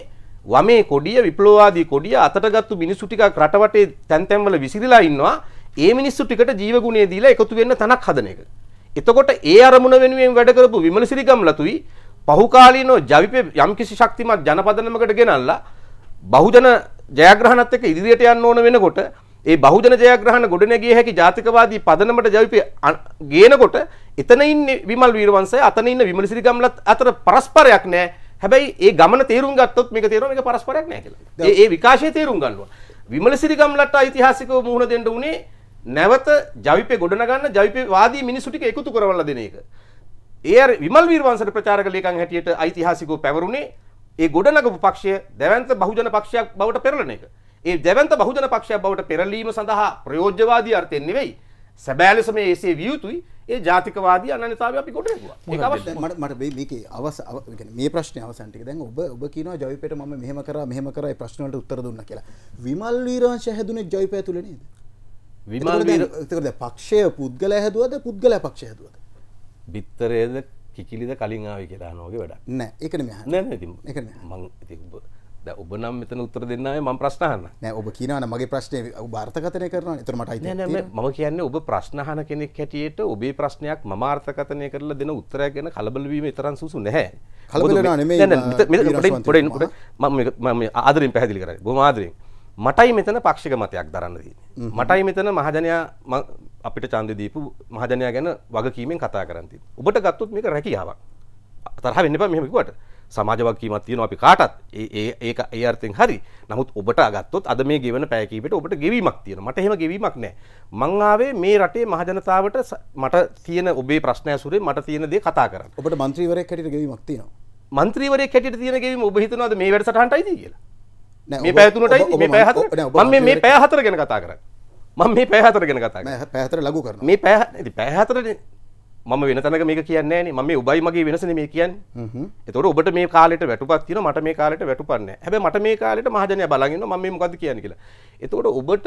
වමේ කොඩිය විප්ලවවාදී කොඩිය අතටගත්තු මිනිස්සු ටිකක් රටවටේ තැන් තැන්වල විසිරීලා ඉන්නවා. ඒ මිනිස්සු ටිකට ජීවගුණය දීලා එකතු වෙන්න තනක් හදන එක. එතකොට ඒ අරමුණ වෙනුවෙන් වැඩ කරපු විමලසිරි ගම්ලතුයි පහුකාලීනව ජවිපේ යම්කිසි ශක්තිමත් ජනපදනමකට ගෙනල්ලා බහුජන ජයග්‍රහණත් එක්ක ඉදිරියට යන්න ඕන වෙනකොට ඒ බහුජන ජයග්‍රහණ ගොඩනැගිය හැකි ජාතිකවාදී පදනමට ජවිපේ ගේනකොට එතන ඉන්නේ විමල් වීරවංශය අතන ඉන්න විමල සිරිගම්ලත් අතර පරස්පරයක් නැහැ. හැබැයි ඒ ගමන තේරුම් ගත්තොත් මේක තේරෙනවා මේක පරස්පරයක් නැහැ කියලා. ඒ ඒ විකාශය තේරුම් ගන්න ඕන. විමල සිරිගම්ලට ඓතිහාසිකව මුහුණ දෙන්න උනේ නැවත ජවිපේ ගොඩනගන්න ජවිපේ වාදී මිනිසු ටික එකතු කරවලා දෙන එක. ඒ විමල් වීරවංශට ප්‍රචාරක ලේකම් හැටියට ඓතිහාසිකව පැවරුනේ ඒ ගොඩනගපු පක්ෂය දැවන්ත බහුජන පක්ෂයක් බවට පෙරලන එක. ඒ දැවන්ත බහුජන පක්ෂයක් බවට පෙරලීම සඳහා ප්‍රයෝජ්‍යවාදී අර්ථයෙන් නෙවෙයි. සැබෑ ලෙසම එසේ විය යුතුයි. ඒ ජාතිකවාදී අනන්‍යතාවය අපි කොට ඒක අවශ්‍ය මට මට මේකේ අවස මේ ප්‍රශ්නේ අවසන් ටික දැන් ඔබ ඔබ කියනවා ජවිපේට මම මෙහෙම කරා මෙහෙම කරා ඒ ප්‍රශ්න වලට උත්තර දුන්නා කියලා. විමල් වීරවංශය හැදුනේ ජවිපේ ඇතුලේ නේද? විමල් වීර ඒකද පක්ෂය පුද්ගලයා හැදුවද පුද්ගලයා පක්ෂය හැදුවද? බිත්තරයේද කිකිලිද කලින් ආව කියලා නෝගේ වැඩක් නෑ ඒකන ම ඔබ නම් මෙතන උත්තර දෙන්න ම ප්‍රශ්නහන්න නෑ ඔබ කියනවන මගේ ප්‍රශ්නය භාර්ථකතනය කරන තරමටයි මම කියන්න ඔබ ප්‍රශ්නහන කෙනෙක් හැටියට ඔබේ ප්‍රශ්නයක් මමාර්ථකතනය කරලා දෙන උත්තරය ගැන කලබලවීම තරන් සුසු නැහැ කලබල ම ආදරින් පැහදිලි කර බොම ආදරින් මටයි මෙතන පක්ෂික මතයක් දරන්න දන්නේ. මටයි මෙතන මහජනයා අපිට ඡන්දය දීපු මහජනයා ගැන වගකීමෙන් කතා කරන්න තියෙන්නේ. ඔබට ගත්තොත් මේක රැකියාවක්. තරහ වෙන්න එපා මෙහෙම කිව්වට. සමාජ වගකීමක් තියෙනවා අපි කාටත්. ඒ ඒක ඒ අර්ථයෙන් හරි. නමුත් ඔබට අගත්තොත් අද මේ ගෙවන පැය කීපෙට ඔබට ගෙවීමක් තියෙනවා. මට එහෙම ගෙවීමක් නැහැ. මං ආවේ මේ රටේ මහජනතාවට මට තියෙන ඔබේ ප්‍රශ්න ඇසුරේ මට තියෙන දේ කතා කරන්න. ඔබට മന്ത്രിවරයෙක් හැටියට ගෙවීමක් තියෙනවා. മന്ത്രിවරයෙක් හැටියට තියෙන ගෙවීම ඔබ හිතනවාද මේ වැඩසටහනටයිද කියලා? මේ පැතුනට මේ පැහත මම මේ පැය හතර ගැන කතා කර මම මේ පැහතර ගැන කතා පැහතර ලගු කර මේ පැහ පැහතර මම වෙන තැනක මේක කියන්නේ නෑනේ මම මේ උබයි මගේ වෙනසනේ මේ කියන්නේ එතකොට ඔබට මේ කාලෙට වැටුපක් තියෙනවා මට මේ කාලෙට වැටුපක් නෑ හැබැයි මට මේ කාලෙට මහජනයා බලන් ඉන්නවා මම මේ මොකද්ද කියන්නේ කියලා එතකොට ඔබට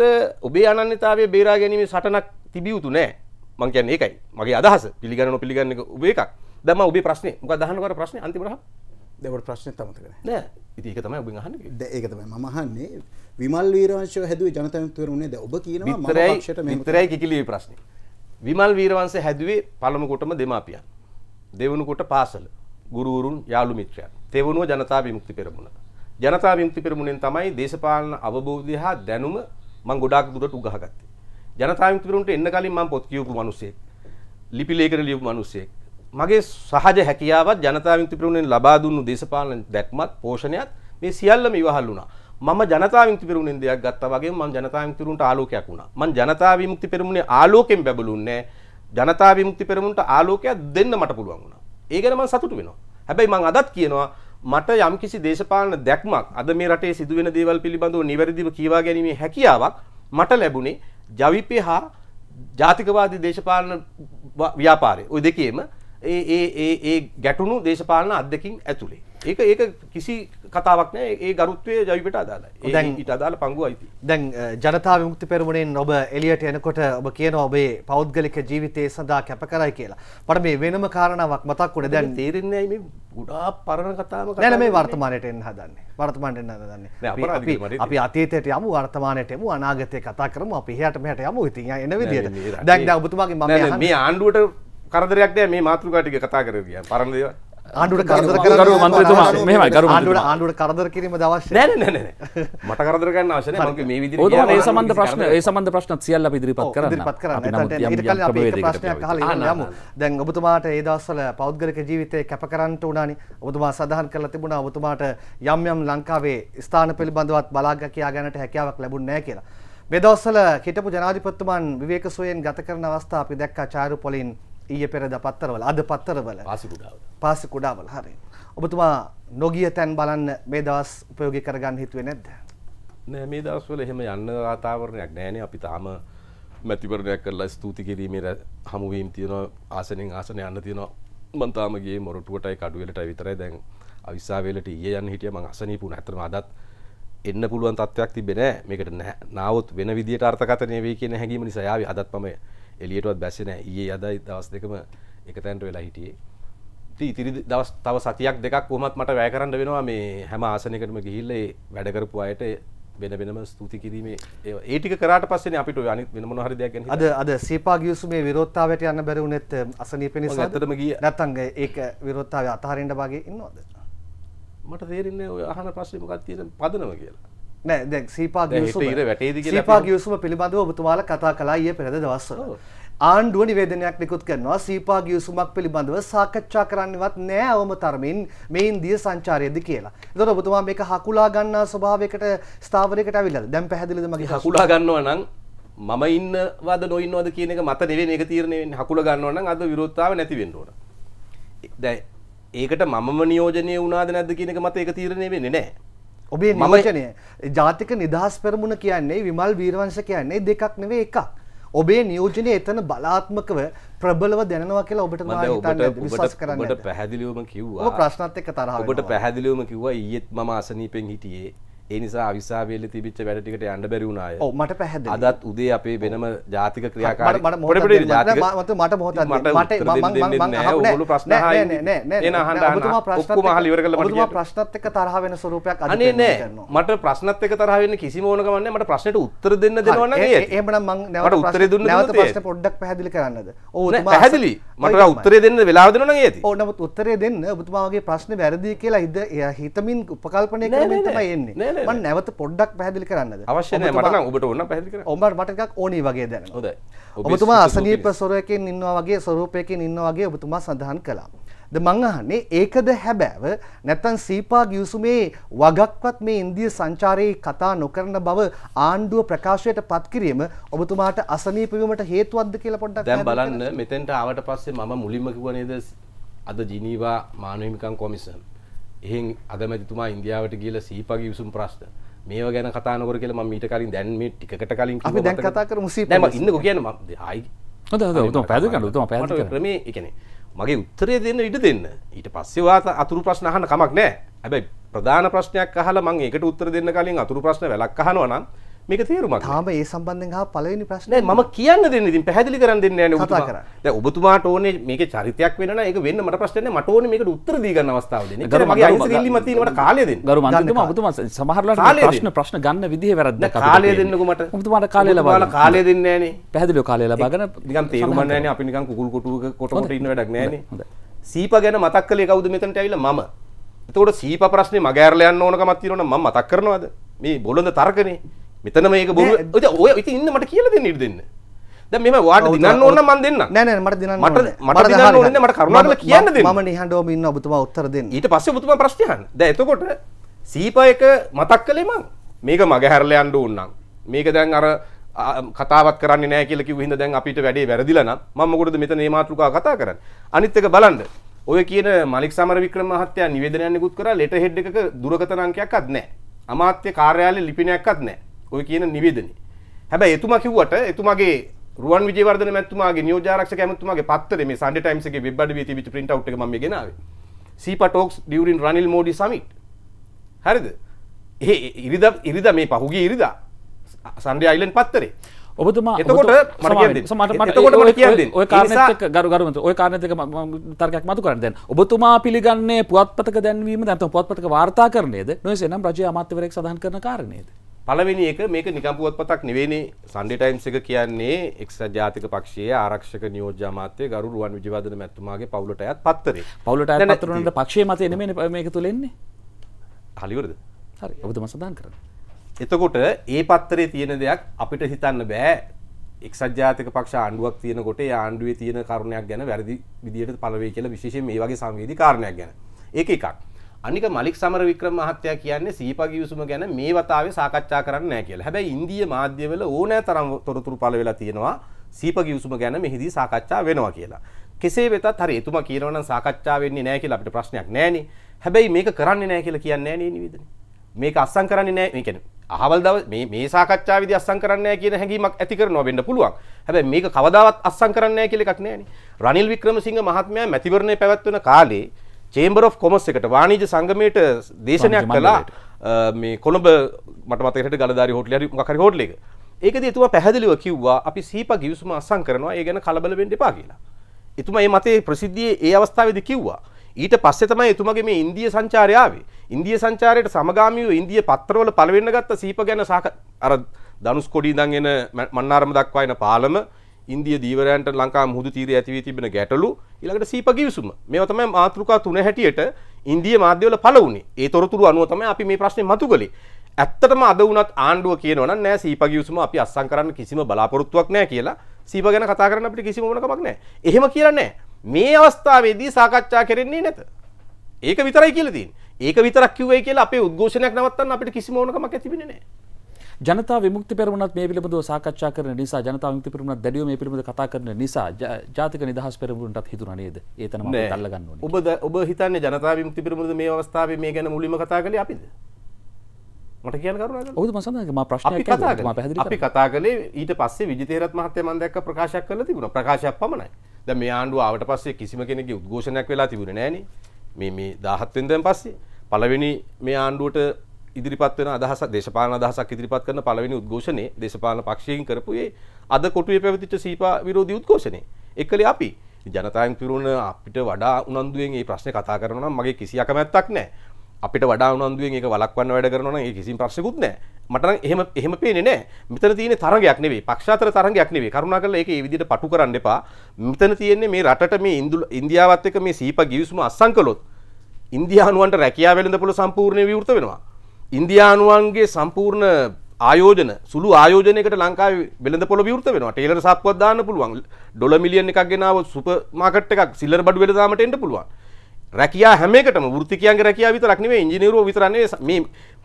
ඔබේ අනන්‍යතාවය බේරා ගැනීමේ සටනක් තිබිය යුතු නෑ මං කියන්නේ ඒකයි මගේ අදහස පිළිගන්නව පිළිගන්න එක ඔබ එකක් දැන් මම ඔබේ ප්‍රශ්නේ මොකක්ද අහන්න කර ප්‍රශ්නේ අන්තිම රහ දෙවට ප්‍රශ්නය තමතකන නෑ ඒක තමයි ඔබ හන්න ඒකතම මහන්නේ විමල් වීරවංශය හැදුව ජනතන්තුවරුණේ ද ඔබ කියනවා රයික්ෂට මිතරයි කිකිලී ප්‍රශ්න විමල් වීරවන්සේ හැදුවේ පළමකොටම දෙමාපියන් දෙවනුකොට පාසල ගුරුවරුන් යාළු මිත්‍රයන් තෙවනුව ජනතා විමුක්ති පෙරමුණ ජනතා විමුක්ති පෙරමුණෙන් තමයි දේශපාලන අවබෝධය හා දැනුම මං ගොඩාක් දුරට උගහගත්තේ ජනතා විමුක්ති පෙරමුණට එන්න කලින් මම පොත් කියවපු මිනිස්සෙක් ලිපි ලේඛන ලියපු මිනිස්සෙක් මගේ සහජ හැකියාවත් ජනතා විතිපරුණෙන් ලබා දුන්නු දේශපාලන දැක්මත් පෝෂණයත් මේ සියල්ලම ඉවහල් වුණා. මම ජනතා විමුක්ති පෙරමුණෙන් දෙයක් ගත්තා වගේ මම ජනතා විමුක්ති පෙරමුණට ආලෝකයක් වුණා. මම ජනතා විමුක්ති පෙරමුණේ ආලෝකයෙන් බැබළුන්නේ ජනතා විමුක්ති පෙරමුණට ආලෝකයක් දෙන්න මට පුළුවන් වුණා. ඒ ගැන මම සතුටු වෙනවා. හැබැයි මම අදත් කියනවා මට යම්කිසි දේශපාලන දැක්මක් අද මේ රටේ සිදුවෙන දේවල් පිළිබඳව නිවැරදිව කියවා ගැනීමේ හැකියාවක් මට ලැබුණේ ජවිපේ හා ජාතිකවාදී දේශපාලන ව්‍යාපාරය. ওই දෙකේම ඒ ඒ ඒ ගැටුණු දේශපාලන අත්දකින් ඇතුළේ ඒක ඒක කිසි කතාවක් නෑ ඒ ගරුත්වය ජවිපට අදාලයි දැන් ඊට අදාළ පංගු අයිති දැන් ජනතාව විමුක්ති පෙරමුණෙන් ඔබ එලියට එනකොට ඔබ කියනවා ඔබේ පෞද්ගලික ජීවිතය සඳහා කැප කරයි කියලා. මට මේ වෙනම කාරණාවක් මතක් වුණේ දැන් තේරෙන්නේ මේ ගොඩාක් පරණ කතාවම කතා නෑ මේ වර්තමානයට එන්න හදන්නේ. වර්තමානයට එන්න හදන්නේ. අපි අපි අතීතයට යමු වර්තමානයට යමු අනාගතේ කතා කරමු අපි එහාට මෙහාට යමු. ඉතින් එන විදියට. දැන් දැන් ඔබතුමාගේ මම මේ ආණ්ඩුවට කරදරයක්ද මේ මාතෘකාටික කතා කර කිය පරණ දේව ආණ්ඩුවට කරදර කර මන්ත්‍රතුමා මෙහෙමයි කරු ආණ්ඩුවට ආණ්ඩුවට කරදර කිරීම අවශ්‍ය නෑ නෑ නෑ මට කරදර කරන්න අවශ්‍ය නෑ මම මේ විදිහට ඔතන ඒ සම්බන්ධ ප්‍රශ්න ඒ සම්බන්ධ ප්‍රශ්නත් සියල්ල අපි ඉදිරිපත් කරන්න ඉදිරිපත් කරන්න ඊට කලින් අපි එක ප්‍රශ්නයක් අහලා යමු දැන් ඔබතුමාට ඒ දවස්වල පෞද්ගලික ජීවිතේ කැප කරන්නට උනානි ඔබතුමා සඳහන් කරලා තිබුණා ඔබතුමාට යම් යම් ලංකාවේ ස්ථාන පිළිබඳවත් බලාගා කියා ගන්නට හැකියාවක් ලැබුණ නෑ කියලා මේ දවස්වල හිටපු ජනාධිපතිතුමන් විවේක සෝයෙන් ගත කරන අවස්ථාව අපි දැක්කා චාරු පොලින් ඊය පෙරද පත්තරවල අද පත්තරවල පාස කුඩාවල හරි. ඔබතුමා නොගිය තැන් බලන්න මේ දවස් උපයෝගි කරගන්න හිතුවේ නැද්ද. නෑ මේ දවස්වල එහෙම යන්න වාතාවරණයක් නෑනේ අපි තාම මැතිවරණයක් කරලා ස්තුති කිරීමේ හමුවීම් තියෙන ආසනෙන් ආසන යන්න තියෙන මන්තාමගේ මොරටුවටයි කඩුවලට විතරයි දැන් අවිසාාවලට ඒ යන්න හිටිය මං අසනීපු නැතරම අදත් එන්න පුළුවන් තත්වයක් තිබෙන මේකට නාවත් වෙන විදිට අර්ථකතනය වේ කියන හැකිීම නිසායාව අදත්මය එලියටවත් බැසෙන ඒ අදයි දවස් දෙකම එක තැන්ට වෙලා හිටියේ ඉතිරි දවස් තව සතියක් දෙකක් කොමත් මට වැය කරන්න වෙනවා මේ හැම ආසනකටම ගිහිල්ල වැඩකරපු අයට වෙන වෙනම ස්තුති කිරීමේ ඒටික කරට පස්සන අපිට අනි වෙනම හරි දෙයක් අද අද සේපා ගියසු මේ විරෝත්තාවට යන්න බැරවුනෙත් අසනී පිණි සතරම ගිය නැත්තන්ග ඒ විරොත්තාව අතහරෙන්ට බාගේ ඉන්නවාද මට තේරෙන්නේ අහන පස්සේ මොකක්තියෙන පදනව කියලා නෑ සීපා සීපා ගියසුම පිළිබඳව ඔබතුමාල කතා කලායේ පෙරද දවස්වල. ආණ්ඩුව නිවේදනයක් නිකුත් කරනවා සීපා ගියසුමක් පිළිබඳව සාකච්ඡා කරන්නවත් නෑ අවම තරමින් මේ ඉන්දිය සංචාරයේදී කියලා. එතකොට ඔබතුමා මේක හකුලා ගන්නා ස්වභාවයකට ස්ථාවරයකට අවිලද? දැන් පැහැදිලිද මගේ හකුලා ගන්නවා නම් මම ඉන්නවද නොඉන්නවද කියන එක මත නෙවෙයි මේක තීරණය වෙන්නේ. හකුලා ගන්නවා නම් අද විරෝධතාවය නැති වෙන්න ඕන. දැන් ඒකට මමම නියෝජනය වුණාද නැද්ද කියන එක මත ඒක තීරණය වෙන්නේ නැහැ. ඔබේ නිවචනය ජාතික නිදහස් පෙරමුණ කියන්නේ විමල් වීරවංශ කියන්නේ දෙකක් නෙවේ එකක්. ඔබේ නියෝජනය එතන බලාත්මකව ප්‍රබලව දැනවා කියලා ඔබට විශවාස කරන්නට පැහැදිලිවම කිව්වා ප්‍රශ්නත් එක්ක තරහ ඔබට පැහැදිලිවම කිව්වා ඊයේත් මම අසනීපෙන් හිටියේ ඒ නිසා අවිසාාවේල තිබිච්ච වැඩ ටිකට යන්න බැරි වුණාය මට පැහැද අදත් උදේ අපේ වෙනම ජාතික ක්‍රියාකාර මට මට මොහොත මට ප්‍රශ්න ඔක්කුම හලිවර කළ මට ප්‍රශ්නත් එක තරහ වෙන ස්වරූපයක් අනේ නෑ මට ප්‍රශ්නත් එක තරහ වෙන්න කිසි ඕනකමන්නේ මට ප්‍රශ්නට උත්තර දෙන්න දෙනවන එහෙමනම් මං නැවට උත්තර දුන්න නැවත ප්‍රශ්න පොඩ්ඩක් පැහැදිලි කරන්නද ඔව් පැහැදිලි මට උත්තරේ දෙන්න වෙලාව දෙනවා නම් ඇති ඔව් නමුත් උත්තරේ දෙන්න ඔබතුමාගේ ප්‍රශ්නේ වැරදි කියලා හිතමින් උපකල්පනය කරමින් තමයි එන්නේ මන් නැවත පොඩ්ඩක් පැහදිලි කරන්නද අවශ්‍ය මට ඔබට ඔන්න පැදිි ඔබට මටක් ඕනි වගේ දැන හොද ඔබතුමා අසනීප සොරයකින් ඉන්නවා වගේ ස්වරූපයකින් ඉන්නවාගේ ඔබතුමා සඳහන් කලා ද මංහන්නේ ඒකද හැබැව නැත්තන් සීපා ගියසුමේ වගක්වත් මේ ඉන්දිය සංචාරයේ කතා නොකරන බව ආණ්ඩුව ප්‍රකාශයට පත්කිරීම ඔබතුමාට අසනීපවීමට හේතුවක්ද කියලා පොඩ්ඩක් දැන් බලන්න මෙතෙන්ට ආවට පස්සේ මම මුලින්ම කිව්ව නේද අද ජිනීවා මානව හිමිකම් කොමිසම් එහෙන් අදමැතිතුමා ඉන්දියාවට ගියල සීපගේ විසුම් ප්‍රශ්න මේව ගැන කතානකර කියල ම මීට කලින් දැන් මේ ටිකට කලින් දැන් කතා කර මුසි ඉන්න කියන හයි පැදකලතුම පැ ක්‍රමේ එකනේ මගේ උත්තරය දෙන්න ඉට දෙන්න ඊට පස්සේවාත අතුරු ප්‍රශ්න අහන කමක් නෑ හැබැයි ප්‍රධාන ප්‍රශ්නයක් අහලා මං ඒකට උත්තර දෙන්න කලින් අතුරු ප්‍රශ්න වැලක් අහනවා නම් මේක තේරුමක් තාම ඒ සම්බන්ධයෙන් හා පළවෙනි ප්‍රශ්නේ මම කියන්න දෙන්නේ ඉතින් පැහැදිලි කරන් දෙන්න යන්නේ ඔබතුමා දැන් ඔබතුමාට ඕනේ මේකේ චරිතයක් වෙන්න නම් ඒක වෙන්න මට ප්‍රශ්නේ නැහැ මට ඕනේ මේකට උත්තර දී ගන්න අවස්ථාව දෙන්න. ඒක මගේ අයිතිරිල්ලීමක් තියෙන මට කාලය දෙන්න. ගරු මන්ත්‍රීතුමා ඔබතුමා සමහරලාට ප්‍රශ්න ප්‍රශ්න ගන්න විදිහ වැරද්දක් අපිට. කාලය දෙන්නකෝ මට. ඔබතුමාට කාලය ලබා ගන්න. කාලය දෙන්නේ නැහනේ. පැහැදිලිව කාලය ලබා ගන්න. නිකන් තේරුම් ගන්න නැහනේ අපි නිකන් කුකුල් කොටුවක කොට කොට ඉන්න වැඩක් නැහනේ. හොඳයි. සීපා ගැන මතක් කළේ කවුද මෙතනට ඇවිල්ලා මම. එතකොට සීපා ප්‍රශ්නේ මගහැරලා යන්න ඕනකමක් තියෙනවනම් මම මතක් කරනවද? මේ බොළඳ තර්කනේ. මෙතන මේක බොරු ඔය ඉතින් ඉන්න මට කියලා දෙන්න ඉඩ දෙන්න දැන් මෙහෙම වාට දිනන්න ඕන නම් මන් දෙන්න නෑ නෑ මට දිනන්න මට මට දිනන්න ඕනේ නෑ මට කරුණාකරලා කියන්න දෙන්න මම නිහඬවම ඉන්න ඔබතුමා උත්තර දෙන්න ඊට පස්සේ ඔබතුමා ප්‍රශ්න අහන්න දැන් එතකොට සීපා එක මතක් කළේ මං මේක මගහැරලා යන්න ඕන නම් මේක දැන් අර කතාවක් කරන්නේ නෑ කියලා කිව්ව හින්දා දැන් අපිට වැඩේ වැරදිලා නම් මම මොකටද මෙතන මේ මාතෘකාව කතා කරන්නේ අනිත් එක බලන්න ඔය කියන මලික් සමරවික්‍රම මහත්තයා නිවේදනයක් නිකුත් කරලා ලෙටර් හෙඩ් එකක දුරකථන අංකයක්වත් නැහැ අමාත්‍ය කාර්යාලයේ ලිපිණයක්වත් නැහැ ඔය කියන නිවේදනේ. හැබැයි එතුමා කිව්වට එතුමාගේ රුවන් විජේවර්ධන මැතිතුමාගේ නියෝජ්‍යාරක්ෂක ඇමතිතුමාගේ පත්තරේ මේ Sunday Times එකේ වෙබ් අඩවියේ තිබිච්ච print out එක මම මේ ගෙනාවේ. සීපා talks during Ranil Modi summit. හරිද? ඒ ඉරිදා ඉරිදා මේ පහුගිය ඉරිදා Sunday Island පත්තරේ. ඔබතුමා එතකොට ඔය කාරණයක ගරු ගරුමත ඔය කාරණයක තර්කයක් මතු කරන්න දැන් ඔබතුමා පිළිගන්නේ පුවත්පතක දැන්වීම නැත්නම් පුවත්පතක වාර්තා කරන්නේද නොයසේ නම් රජයේ අමාත්‍යවරයෙක් සඳහන් කරන කාරණේද පළවෙනි එක මේක නිකම් පුවත්පතක් නෙවෙයිනේ සන්ඩේ ටයිම්ස් එක කියන්නේ එක්සත් ජාතික පක්ෂයේ ආරක්ෂක නියෝජ්‍ය අමාත්‍ය ගරු රුවන් විජයවර්ධන මැතිතුමාගේ පවුලට අයත් පත්තරේ. පවුලට අයත් පත්තර වුණාට පක්ෂයේ මතය නෙමෙයිනේ මේක තුල එන්නේ. හරිවරද? හරි. ඔබතුමා සඳහන් කරන්නේ. එතකොට ඒ පත්තරේ තියෙන දෙයක් අපිට හිතන්න බෑ එක්සත් ජාතික පක්ෂ ආණ්ඩුවක් තියෙනකොට ඒ ආණ්ඩුවේ තියෙන කරුණයක් ගැන වැරදි විදියට පළවෙයි කියලා විශේෂයෙන් මේ වගේ සංවේදී කාරණයක් ගැන. ඒක එකක්. අනික මලික් සමර වික්‍රම මහත්තයා කියන්නේ සීපා ගිවිසුම ගැන මේ වතාවේ සාකච්ඡා කරන්නේ නැහැ කියලා. හැබැයි ඉන්දිය මාධ්‍යවල ඕනෑ තරම් තොරතුරු පළ වෙලා තියෙනවා සීපා ගිවිසුම ගැන මෙහිදී සාකච්ඡා වෙනවා කියලා. කෙසේ වෙතත් හරි එතුමා කියනවා නම් සාකච්ඡා වෙන්නේ නැහැ කියලා අපිට ප්‍රශ්නයක් නැහැනේ. හැබැයි මේක කරන්නේ නැහැ කියලා කියන්නේ නැහැ නේ නිවේදනේ. මේක අස්සම් කරන්නේ නැහැ. මේ කියන්නේ අහවල් දවස් මේ මේ සාකච්ඡාවේදී අස්සම් කරන්නේ නැහැ කියන හැඟීමක් ඇති කරනවා වෙන්න පුළුවන්. හැබැයි මේක කවදාවත් අස්සම් කරන්නේ නැහැ කියලා එකක් නැහැනේ. රනිල් වික්‍රමසිංහ මහත්මයා මැතිවරණය පැවැත්වෙන කාලේ චේම්බර් of කොමස් එකට වාණිජ සංගමයට දේශනයක් කළා මේ කොළඹ මට මතකයට ගලදාරි හෝටලේ හරි මොකක් හරි හෝටලෙක. ඒකදී එතුමා පැහැදිලිව කිව්වා අපි සීපා ගිවිසුම අසම් කරනවා ඒ ගැන කලබල වෙන්න එපා කියලා. එතුමා මේ මතේ ප්‍රසිද්ධියේ ඒ අවස්ථාවේදී කිව්වා. ඊට පස්සේ තමයි එතුමාගේ මේ ඉන්දිය සංචාරය ආවේ. ඉන්දිය සංචාරයට සමගාමීව ඉන්දිය පත්‍රවල පළවෙන්න ගත්ත සීප ගැන අර ධනුස්කොඩි ඉඳන් එන මන්නාරම දක්වා එන පාලම ඉන්දිය දීවරයන්ට ලංකා මුහුදු තීරය ඇතිවී තිබෙන ගැටලු ඊළඟට සීප ගිවිසුම මේවා තමයි මාතෘකා තුන හැටියට ඉන්දිය මාධ්‍යවල පළ වුණේ ඒ තොරතුරු අනුව තමයි අපි මේ ප්‍රශ්නේ මතු කළේ ඇත්තටම අද වුණත් ආණ්ඩුව කියනවනම් නෑ සීප ගිවිසුම අපි අත්සන් කරන්න කිසිම බලාපොරොත්තුවක් නෑ කියලා සීප ගැන කතා කරන්න අපිට කිසිම මොනකමක් නෑ එහෙම කියලා නෑ මේ අවස්ථාවේදී සාකච්ඡා කරෙන්නේ නැත ඒක විතරයි කියලා තියෙන්නේ ඒක විතරක් කිව්වයි කියලා අපේ උද්ඝෝෂණයක් නවත්තන්න අපිට කිසිම ඕනකමක් ඇතිබෙන්නේ නැහැ ජනතා විමුක්ති පෙරමුණත් මේ පිළිබඳව සාකච්ඡා කරන නිසා ජනතා විමුක්ති පෙරමුණත් දැඩිව මේ පිළිබඳව කතා කරන නිසා ජාතික නිදහස් පෙරමුණටත් හිතුණා නේද? ඒ තනම අපි අල්ලගන්න ඕනේ. ඔබ ඔබ හිතන්නේ ජනතා විමුක්ති පෙරමුණද මේ අවස්ථාවේ මේ ගැන මුලින්ම කතා කළේ අපිද? මට කියන්න කරුණාකර. ඔව්ද මම සඳහන් මම ප්‍රශ්නයක් අහලා මම පැහැදිලි කරා. අපි කතා කළේ ඊට පස්සේ විජිතේරත් මහත්තයා මම දැක්ක ප්‍රකාශයක් කළා තිබුණා. ප්‍රකාශයක් පමණයි. දැන් මේ ආණ්ඩුව ආවට පස්සේ කිසිම කෙනෙකුගේ උද්ඝෝෂණයක් වෙලා තිබුණේ නැහනේ. මේ මේ 17 වෙනිදාන් පස්සේ පළවෙනි මේ ආණ්ඩුවට ඉදිරිපත් වෙන අදහස දේශපාලන අදහසක් ඉදිරිපත් කරන පළවෙනි උද්ඝෝෂණය දේශපාලන පක්ෂයෙන් කරපු ඒ අද කොටුවේ පැවතිච්ච සීපා විරෝධී උද්ඝෝෂණය. එක්කලේ අපි ජනතාවෙන් පිරුණ අපිට වඩා උනන්දුවෙන් මේ ප්‍රශ්නේ කතා කරනවා නම් මගේ කිසි අකමැත්තක් නැහැ. අපිට වඩා උනන්දුවෙන් ඒක වළක්වන්න වැඩ කරනවා නම් ඒ කිසිම ප්‍රශ්නකුත් නැහැ. මට නම් එහෙම එහෙම පේන්නේ නැහැ. මෙතන තියෙන තරගයක් නෙවෙයි. පක්ෂාතර තරගයක් නෙවෙයි. කරුණාකරලා ඒක ඒ විදිහට පටු කරන්න එපා. මෙතන තියෙන්නේ මේ රටට මේ ඉන්දියාවත් එක්ක මේ සීපා ගිවිසුම අස්සම් කළොත් ඉන්දියානුවන්ට රැකියාව වෙළඳපොළ සම්පූර්ණ විවෘත වෙනවා. ඉන්දයානුවන්ගේ සම්පූර්ණ ආයෝජන සුළු ආයෝජනයකට ලංකා වෙළඳ පොළ විවෘත වෙනවා ටේලර් සප්පුවක් දාන්න පුළුවන් ඩොල මිලියන් එකක් ගෙනාව සුපර් මාකට් එකක් සිල්ලර් බඩු වෙල දාමට එන්න පුළුවන් රැකියා හැම එකටම වෘත්තිකයන්ගේ රැකියාව විතරක් නෙවෙයි ඉංජිනේරුවෝ විතරක් නෙවෙයි මේ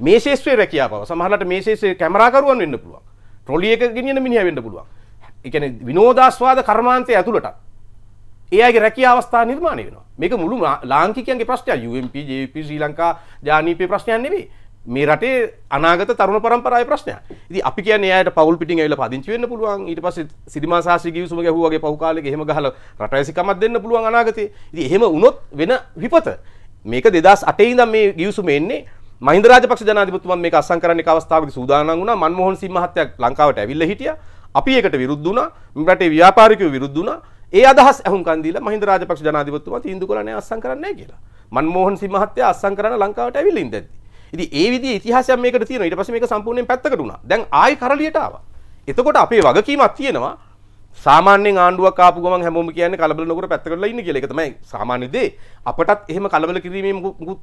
මේ ශාස්ත්‍රයේ රැකියාව පව සමහරවිට මේ ශාස්ත්‍රයේ කැමරාකරුවන් වෙන්න පුළුවන් ට්‍රොලි එක ගෙනියන මිනිහා වෙන්න පුළුවන් ඒ කියන්නේ විනෝදාස්වාද කර්මාන්තය ඇතුළට ඒගේ රැකිය අවස්ථා නිර්මාණය වෙනවා මේක මුළු ලාංකිකයන්ගේ ප්‍රශ්නය UMP ජප ශ්‍රී ලංකා ජානීපය ප්‍රශ්නයන් නෙවේ මේ රටේ අනාගත තරුණ පරම්පරාවේ ප්‍රශ්නයක්. ඉතින් අපි කියන්නේ එයාට පවුල් පිටින් ඇවිල්ලා පදිංචි වෙන්න පුළුවන්. ඊට පස්සේ සිරිමා සාසි ගිවිසුම ගැහුවාගේ පහු කාලෙක එහෙම ගහලා රටවැසිකමක් දෙන්න පුළුවන් අනාගතේ. ඉතින් එහෙම වුණොත් වෙන විපත. මේක 2008 ඉඳන් මේ ගිවිසුම එන්නේ මහින්ද රාජපක්ෂ ජනාධිපතිතුමා මේක අත්සන් කරන්න එක අවස්ථාවකදී සූදානම් වුණා. මන්මෝහන් සිංහ මහත්තයා ලංකාවට ඇවිල්ලා හිටියා. අපි ඒකට විරුද්ධ වුණා. මේ රටේ ව්‍යාපාරිකයෝ විරුද්ධ වුණා. ඒ අදහස් ඇහුම්කන් දීලා මහින්ද රාජපක්ෂ ජනාධිපතිතුමා තීන්දුව කළා නෑ අත්සන් කරන්නේ නෑ කියලා. මන්මෝහන් සිංහ මහත්තයා අත්සන් කරන්න ලංකාවට ඇවිල්ලා ඉඳද්දී ඉති ඒවිදි ඉතිහාසයක් මේකට තියෙන ඊට පස්සේ මේක සම්පූර්ණයෙන් පැත්තකට වුණා. දැන් ආයෙ කරලියට ආවා. එතකොට අපේ වගකීමක් තියෙනවා සාමාන්‍යයෙන් ආණ්ඩුවක් ආපු ගමන් හැමෝම කියන්නේ කලබල නොකර පැත්තකටලා ඉන්න කියලා. ඒක තමයි සාමාන්‍ය දේ. අපටත් එහෙම කලබල කිරීමේ මුකුත්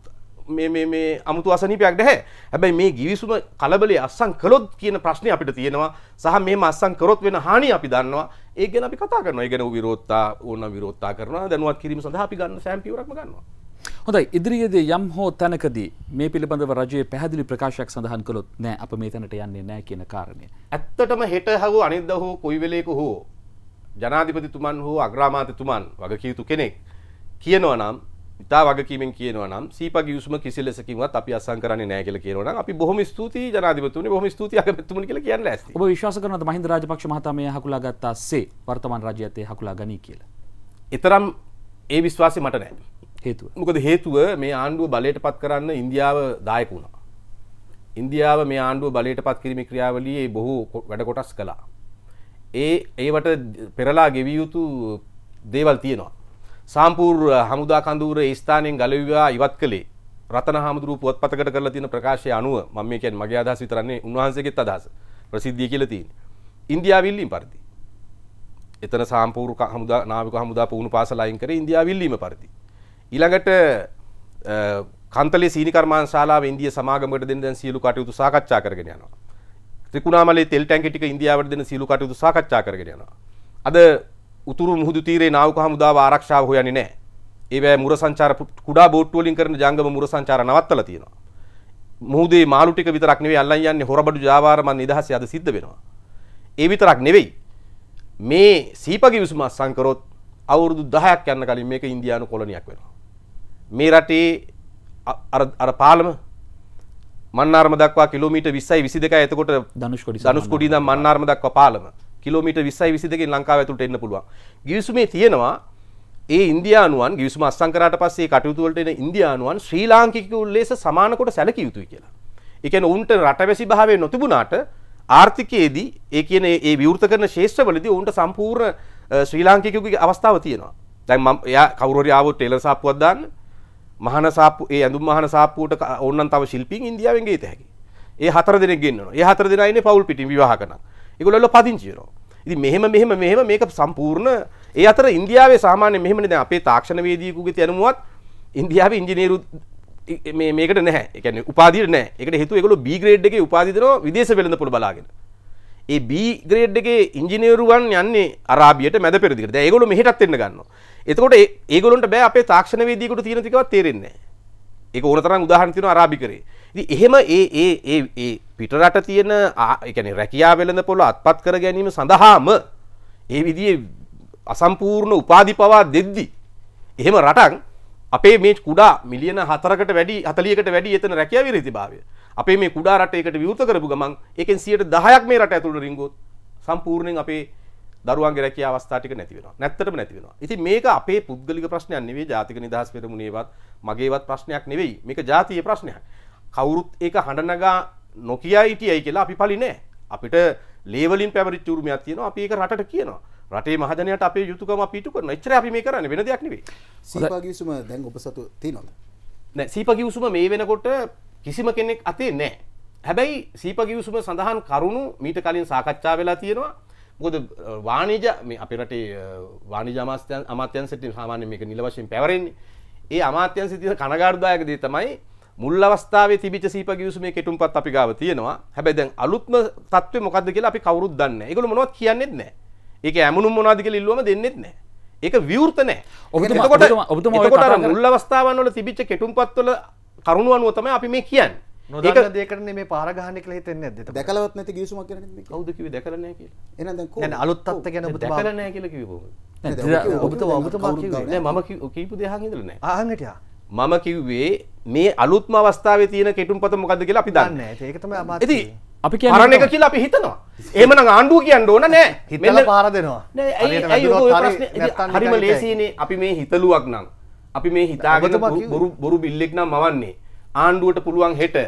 මේ මේ මේ අමුතු අසනීපයක් නැහැ. හැබැයි මේ ගිවිසුම කලබලයේ අස්සම් කළොත් කියන ප්‍රශ්නේ අපිට තියෙනවා. සහ මේම අස්සම් කරොත් වෙන හානිය අපි දන්නවා. ඒ ගැන අපි කතා කරනවා. ඒ ගැන විරෝධතා ඕන විරෝධතා කරනවා. දැනුවත් කිරීම සඳහා අපි ගන්න සෑම පියවරක්ම ගන්නවා. හොඳයි ඉදිරියේදී යම් හෝ තැනකදී මේ පිළිබඳව රජයේ පැහැදිලි ප්‍රකාශයක් සඳහන් කළොත් නෑ අප මේ තැනට යන්නේ නෑ කියන කාරණය. ඇත්තටම හෙට හෝ අනිද්දා හෝ කොයි වෙලේක හෝ ජනාධිපතිතුමන් හෝ අග්‍රාමාත්‍යතුමන් වගකීතු කෙනෙක් කියනවා නම් ඉතා වගකීමෙන් කියනවා නම් සීපා ගිවිසුම කිසි ලෙසකින්වත් අපි අත්සන් කරන්නේ නැහැ කියලා කියනවා නම් අපි බොහොම ස්තුතියි ජනාධිපතිතුමනි බොහොම ස්තුතියි අගමැතිතුමනි කියලා කියන්න ලෑස්ති. ඔබ විශ්වාස කරනවද මහින්ද රාජපක්ෂ මහතා මේ හකුලා ගත්තාස්සේ වර්තමාන රාජ්‍යයත් ඒ හකුලා ගනී කියලා? ඊතරම් ඒ විශ්වාසය මට නැහැ. හේතුව මොකද හේතුව මේ ආණ්ඩුව බලයට පත් කරන්න ඉන්දියාව දායක වුණා ඉන්දියාව මේ ආණ්ඩුව බලයට පත් කිරීම ක්‍රියාවලියේ බොහෝ වැඩ කොටස් කළා. ඒ ඒවට පෙරලා ගෙවිය යුතු දේවල් තියෙනවා. සාම්පූර් හමුදා කඳවුර ඒ ස්ථානයෙන් ගලවිවා ඉවත් කළේ රතන හාමුදුරුව පුවත්පතකට කරලා තියෙන ප්‍රකාශය අනුව මම මේ කියන්නේ මගේ අදහස විතරන්නේ උන්වහන්සේගෙත් අදහස. ප්‍රසිද්ධිය කියලා තියෙන්නේ. ඉන්දියාව ඉල්ලීම් පරිදි. එතන සාම්පූර් හමුදා නාවික හමුදා පුහුණු පාසල අයින් කරේ ඉන්දියාව ඉල්ලීම පරිදි. ඊළඟට කන්තලේ සීනි කර්මාන් ශාලාව ඉන්දිය සමාගමකට දෙන දැන් සියලු කටයුතු සාකච්ඡා කරගෙන යනවා. ත්‍රිකුණාමලේ තෙල් ටැංකිය ටික ඉන්දියාවට දෙන සියලු කටයුතු සාකච්ඡා කරගෙන යනවා. අද උතුරු මුහුදු තීරේ නාවික හමුදාව ආරක්ෂාව හොයන්නේ නැහැ. ඒවැ මුර සංචාර කුඩා බෝට්ටු වලින් කරන ජංගම මුර සංචාර නවත්තලා තියෙනවා. මුහුදේ මාළු ටික විතරක් නෙවෙයි අල්ලන් යන්නේ හොරබඩු ජාවාරමන් නිදහසේ අද සිද්ධ වෙනවා. ඒ විතරක් නෙවෙයි. මේ සීපගේ විසුමත් සංකරොත් අවුරුදු 10ක් යන කලින් මේක ඉන්දියානු කොලනියක් වෙනවා. මේ රටේ අර පාලම මන්නාර්ම දක්වා කිලෝමීට විස්සයි විසි දෙක ඇතකොට දනුෂ්කොඩි දනුස්කොඩිද මන්නාර්ම දක්වා පාලම කිලෝමීට විස්සයි විසි දෙකින් ලංකාව ඇතුළට එන්න පුළුවන් ගිවිසුමේ තියෙනවා ඒ ඉන්දයානුවන් ගිවිසුම අස්සංකරට පස්සේ කටයුතුවලට එන ඉන්දයානුවන් ශ්‍රී ලාංකිකු ලෙස සමානකොට සැලකිය යුතුයි කියලා එකන උන්ට රටවැසි භාවය නොතිබුණාට ආර්ථිකයේදී ඒ කියන ඒ විවෘත කරන ශේෂ්ත්‍රවලදී උන්ට සම්පූර්ණ ශ්‍රී ලාංකිකකුගේ අවස්ථාව තියෙනවා දැන් මම එයා කවුරු හරි ආවොත් ටේලර් සාප්පුවක් දාන්න මහන සාප්පු ඒ ඇඳුම් මහන සාප්පුවට ඕනනම් තව ශිල්පීන් ඉන්දියාවෙන් ගේත හැකි. ඒ හතර දෙනෙක් ගෙන්නනවා. ඒ හතර දෙනා ඉන්නේ පවුල් පිටින් විවාහ කරනවා. ඒගොල්ලෝ පදිංචි වෙනවා. ඉතින් මෙහෙම මෙහෙම මෙහෙම මේක සම්පූර්ණ ඒ අතර ඉන්දියාවේ සාමාන්‍ය මෙහෙමනේ දැන් අපේ තාක්ෂණවේදියෙකුගේ තැනුමවත් ඉන්දියාවේ ඉංජිනේරු මේ මේකට නැහැ. ඒ කියන්නේ උපාධියට නැහැ. ඒකට හේතුව ඒගොල්ලෝ B grade එකේ උපාධි දෙනවා විදේශ වෙළඳපොළ බලාගෙන. ඒ B grade එකේ ඉංජිනේරුවන් යන්නේ අරාබියට මැද පෙරදිගට. දැන් ඒගොල්ලෝ මෙහෙටත් එන්න ගන්නවා. එතකොට ඒගොල්ලන්ට බෑ අපේ තාක්ෂණවේදියෙකුට තියෙන තිකවත් තේරෙන්නේ නැහැ ඒක ඕන තරම් උදාහරණ තියෙනවා අරාබිකරේ ඉතින් එහෙම ඒ ඒ ඒ ඒ පිටරට තියෙන ඒ කියන්නේ රැකියාව වෙළඳ පොළ අත්පත් කර ගැනීම සඳහාම ඒ විදිහේ අසම්පූර්ණ උපාධි පවා දෙද්දි එහෙම රටක් අපේ මේ කුඩා මිලියන හතරකට වැඩි හතලියකට වැඩි එතන රැකිය විරති භාවය අපේ මේ කුඩා රටයකට විවෘත කරපු ගමන් එකෙන් සියට දහයක් මේ රට ඇතුළ රිංගොත් සම්පූර්ණයෙන් අපේ දරුවන්ගේ රැකිය අවස්ථා ටික නැති වෙනවා. නැත්තටම නැති වෙනවා. ඉතින් මේක අපේ පුද්ගලික ප්‍රශ්නයක් නෙවෙයි ජාතික නිදහස් පෙරමුණේවත් මගේවත් ප්‍රශ්නයක් නෙවෙයි. මේක ජාතියේ ප්‍රශ්නයක්. කවුරුත් ඒක හඬ නගා නොකිය හිටියයි කියලා අපි පලි නෑ. අපිට ලේවලින් පැවරිච්ච උරුමයක් තියෙනවා. අපි ඒක රටට කියනවා. රටේ මහජනයාට අපේ යුතුකම අපි ඉටු කරනවා. එච්චරයි අපි මේ කරන්නේ වෙන දෙයක් නෙවෙයි. සීපා කිවිසුම දැන් ඔබ සතු තියෙනවද? නෑ සීපා කිවිසුම මේ වෙනකොට කිසිම කෙනෙක් අතේ නෑ. හැබැයි සීපා කිවිසුම සඳහන් කරුණු මීට කලින් සාකච්ඡා වෙලා තියෙනවා. ගොද වානිජ අප රටේ වානිජමාස්තයන් අමාත්‍යන් සිටින් සාමාන්‍ය මේක නිලවශයෙන් පැවරෙන්නේ ඒ අමාත්‍යන් සිතින කනගාර්දායක දී තමයි මුල් අවස්ථාවේ තිබිච්ච සීප ගිවිසුම මේ කෙටුම්පත් අපි ගාව තියෙනවා හැබැයි දැන් අලුත්ම තත්ත්වේ මොකද්ද කියලා අපි කවුරුත් දන්නේ නැහැ. ඒගොල්ලෝ මොනවද කියන්නේත් නැහැ. ඒක ඇමුණුම් මොනවද කියලා ඉල්ලුවම දෙන්නෙත් නැහැ. ඒක විවෘත නැහැ. එතකොට එතකොට මුල් අවස්ථාවන් වල තිබිච්ච කෙටුම්පත් වල කරුණු අනුව තමයි අපි මේ කියන්නේ. නොදක දෙකරන මේ පාරගහන කල හිතෙන්න ඇද දැකලවත් නැති ගිසුමක් කරන කවුදකිව දැකරන එන අලුත්තත් ගැන දැකරනෑ කියල කිව ඔබත ඔබත මම කීපු දෙහන් ඉදරන ආහඟට මම කිව්වේ මේ අලුත්ම අවස්ථාව තියන කෙටුම් පත මොකද කියලා අපි දන්න ඒකතම ඇති අපි කියරන එක කියලා අපි හිතනවා ඒමන ආණ්ඩුව කියන්න ඕන නෑ හිතල පාර දෙනවා හරිම ලේසිනේ අපි මේ හිතලුවක් නම් අපි මේ හිතාගත බොරු බිල්ලෙක් නම් මවන්නේ ආණ්ඩුවට පුළුවන් හෙට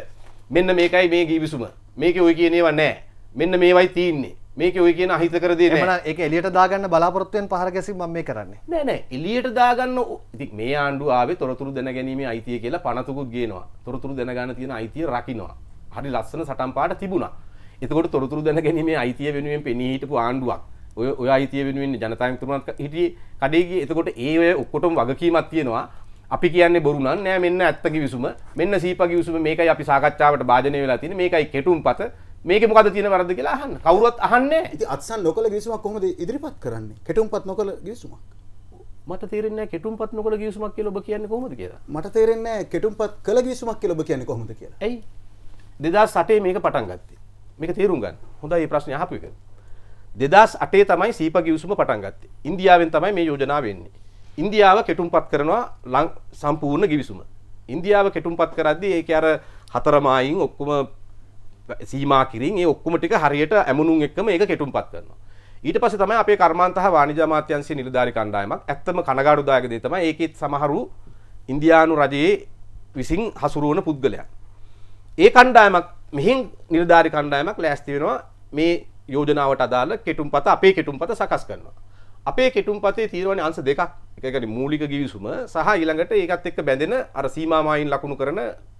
මෙන්න මේකයි මේ ගීවිසුම මේක ඔය කියනේව නෑ මෙන්න මේවයි තියන්නේ මේක ඔය කියන අහිතකර දේ නෑ ඒක එළියට දාගන්න බලාපොරොත්තුෙන් පහර ගැසීම මම මේ කරන්නේ නෑ නෑ එළියට දාගන්න ඉතින් මේ ආණ්ඩුව ආවේ තොරතුරු දැනගැනීමේ අයිතිය කියලා පනතුකුත් ගේනවා තොරතුරු දැනගන්න තියෙන අයිතිය රකින්නවා හරි ලස්සන සටන් පාට තිබුණා එතකොට තොරතුරු දැනගැනීමේ අයිතිය වෙනුවෙන් පෙනී හිටපු ආණ්ඩුවක් ඔය අයිතිය වෙනුවෙන් ජනතාවතුරුවත් හිටිය කඩේගේ එතකොට ඒ ඔක්කොටම වගකීමත් තියෙනවා අපි කියන්න බොරුනන් නෑ මෙන්න ඇත්තකි විසුම මෙන්න සීපකි විසුම මේක අපි සාකච්ඡාවට භාජනය වෙලා තින මේකයි කෙටුම් පත මේක මොකද තියෙන වරද කියලා අහන්න කවුරුවත් අහන්නේ අත්සන් නොකල ගිවිසුමක් කොහොමද ඉදිරිපත් කරන්නේ කෙටුම් පත් නොකල ගිවිසුමක් මට තේරෙන්නේ කෙටුම් පත් නොකල ගිවිසුමක් කියලා ඔබ කියන්නේ කොහොමද කියලා මට තේරෙන්නේ කෙටුම් පත් කළ ගිවිසුමක් කියලා ඔබ කියන්නේ කොහොමද කියලා එයි 2008 මේක පටන් ගත්තේ මේක තේරුම් ගන්න හොඳයි මේ ප්‍රශ්නේ අහපු එක 2008 තමයි සීපකි විසුම පටන් ගත්තේ ඉන්දියාවෙන් තමයි මේ යෝජනාව වෙන්නේ ඉන්දියාව කෙටුම්පත් කරනවා ලං සම්පූර්ණ ගිවිසුම. ඉන්දියාව කෙටුම්පත් කරද්දී ඒක අර හතරමායින් ඔක්කොම සීමා කිරින් ඒ ඔක්කොම ටික හරියට ඇමුණුම් එක්කම ඒක කෙටුම්පත් කරනවා. ඊට පස්සේ තමයි අපේ කර්මාන්තහ වාණිජ අමාත්‍යාංශයේ නිලධාරි කණ්ඩායමක් ඇත්තම කනගාටුදායක දේ තමයි ඒකෙත් සමහරු ඉන්දියානු රජයේ විසින් හසුරුවන පුද්ගලයන්. ඒ කණ්ඩායමක් මෙහින් නිලධාරි කණ්ඩායමක් ලෑස්ති වෙනවා මේ යෝජනාවට අදාළ කෙටුම්පත අපේ කෙටුම්පත සකස් කරනවා. අපේ කෙටුම් පතේ තියෙනවන අන්ස දෙකක් එකකට මූලික ගිවිසුම සහ ඊළඟට ඒකත් එක්ක බැඳෙන අර සීමාමායින් ලකුණු කරන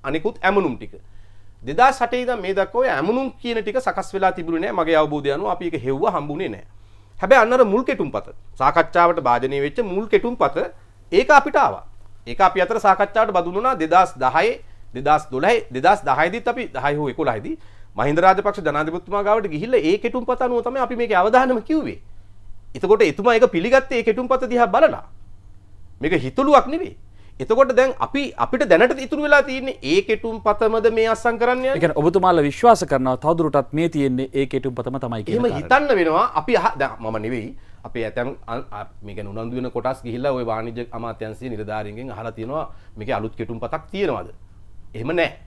අනිකුත් ඇමනුම් ටික දෙදා සටේද මේ දක්කෝ ඇමනුම් කියන ටික සකස් වෙලා තිබුණේ නෑ මගේ අවබෝධයනුව අපි එක හෙව්ව හම්බුනේ නෑ හැබැයි අන්නර මුල් කෙටුම් පත සාකච්ඡාවට භාජනය වෙච්ච මුල් කෙටුම් පත ඒක අපිට ආවා ඒක අපි අතර සාකච්ඡාවට බඳුන් වුණා 2010 2012 2010 දීත් අපි 10 හෝ 11 දී මහින්ද රාජපක්ෂ ජනාධිපතිතුමා ගාවට ගිහිල්ලා ඒ කෙටුම් පත අනුව තමයි අපි මේකේ අවධානම කිව්වේ එතකොට එතුමා ඒක පිළිගත්තේ ඒ කෙටුම්පත දිහා බලලා. මේක හිතලුවක් නෙවෙයි. එතකොට දැන් අපි අපිට දැනට ඉතුරු වෙලා තියෙන්නේ ඒ කෙටුම්පතමද මේ අස්සම් කරන්න යන්නේ. ඒ කියන්නේ ඔබතුමාලා විශ්වාස කරනවා තවදුරටත් මේ තියෙන්නේ ඒ කෙටුම්පතම තමයි කියලා. එහෙම හිතන්න වෙනවා. අපි දැන් මම නෙවෙයි. අපේ ඇතැම් මේ කියන්නේ උනන්දු වෙන කොටස් ගිහිල්ලා ওই වාණිජ්‍ය අමාත්‍යංශයේ නිලධාරීන්ගෙන් අහලා තියෙනවා මේකේ අලුත් කෙටුම්පතක් තියෙනවද? එහෙම නැහැ.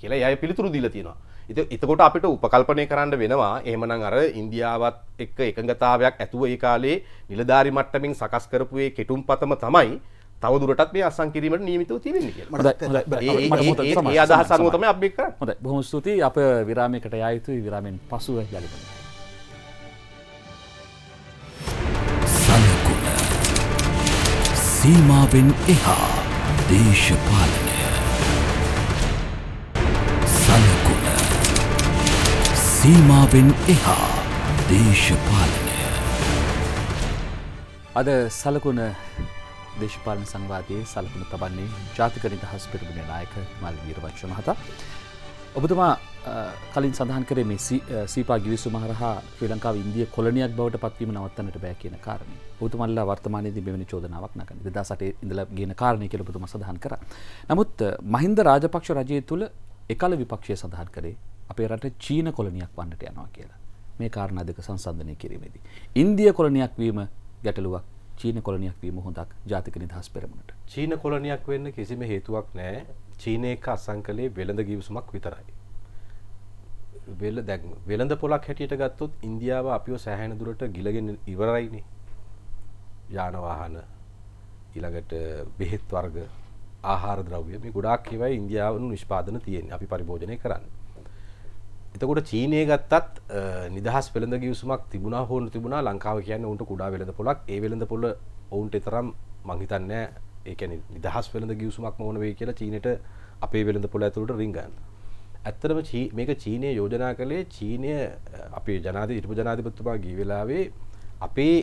කියලා එයා පිළිතුරු දීලා තියෙනවා. ඉති එතකොට අපිට උපකල්පනය කරන්න වෙනවා ඒමනං අර ඉන්දියාවත් එක්ක එකඟතාවයක් ඇතුව ඒ කාලේ නිලධාරි මට්ටමින් සකස් කරපුයේ කෙටුම් පතම තමයි තවදුරටත් මේ අසං කිරීමට නියමිතව තිබෙන්නේ කියලා. ඒ අදහස අනුව තමයි අපි කරන්නේ. හොඳයි. බොහොම ස්තුතියි. අප විරාමයකට යා යුතුයි. විරාමෙන් පසුව යලිමු. සීමාවෙන් එහා දේශපාලනය සීමාවෙන් එහා දේශපාලනය අද සලකුණ දේශපාලන සංවාදයේ සලකුණ තබන්නේ ජාතික නිදහස් පිරිබුණ නායක මල් වීරවංශ මහතා. ඔබතුමා කලින් සඳහන් කරේ මේ සීපා ගිවිසුම හරහා ශ්‍රී ලංකාව ඉන්දිය කොලනියක් බවට පත්වීම නවත්තන්නට බෑ කියන කාරණේ. ඔබතුමන්ලා වර්තමානයේදී මෙවැනි චෝදනාවක් නගන 2008 ඉඳලා ගෙන කාරණේ කියලා ඔබතුමා සඳහන් කරා. නමුත් මහින්ද රාජපක්ෂ රජය තුල එකල විපක්ෂය සඳහන් කරේ අපේ රට චීන කොලනියක් වන්නට යනවා කියලා. මේ කාරණා දෙක සංසන්දනය කිරීමේදී. ඉන්දිය කොලනියක් වීම ගැටලුවක් චීන කොලනියක් වීම හොඳක් ජාතික නිදහස් පෙරමුණට. චීන කොලනියක් වෙන්න කිසිම හේතුවක් නැහැ. චීන එක අසංකලේ වෙළඳ ගිවිසුමක් විතරයි. වෙල දැන් වෙළඳ පොලක් හැටියට ගත්තොත් ඉන්දියාව අපිව සෑහෙන දුරට ගිලගෙන ඉවරයිනේ. යාන වාහන ඊළඟට බෙහෙත් වර්ග ආහාර ද්‍රව්‍ය මේ ගොඩාක් ඒවා ඉන්දියාවනු නිෂ්පාදන තියෙන්නේ අපි පරිභෝජනය කරන්නේ. එතකොට චීනය ගත්තත් නිදහස් පෙළඳ ගියවසුමක් තිබුණ හෝන් තිබුණා ලංකාව කියන්න උන්ට කුඩා වෙළඳ පොලක් ඒ වෙළඳ පොල ඔවුන්ට එතරම් මංහිතන්න ඒකැන නිදහස් වෙළඳ ගියවසුමක් ඕන වේ කියලා චීනට අපේ වෙළඳ පොල ඇතුළට රිංගන්න ඇත්තරම මේක චීනය යෝජනා කළේ චීනය අපේ ජනාති ඉටපු ජනාධිපත්තුමා ගී වෙලාවේ අපේ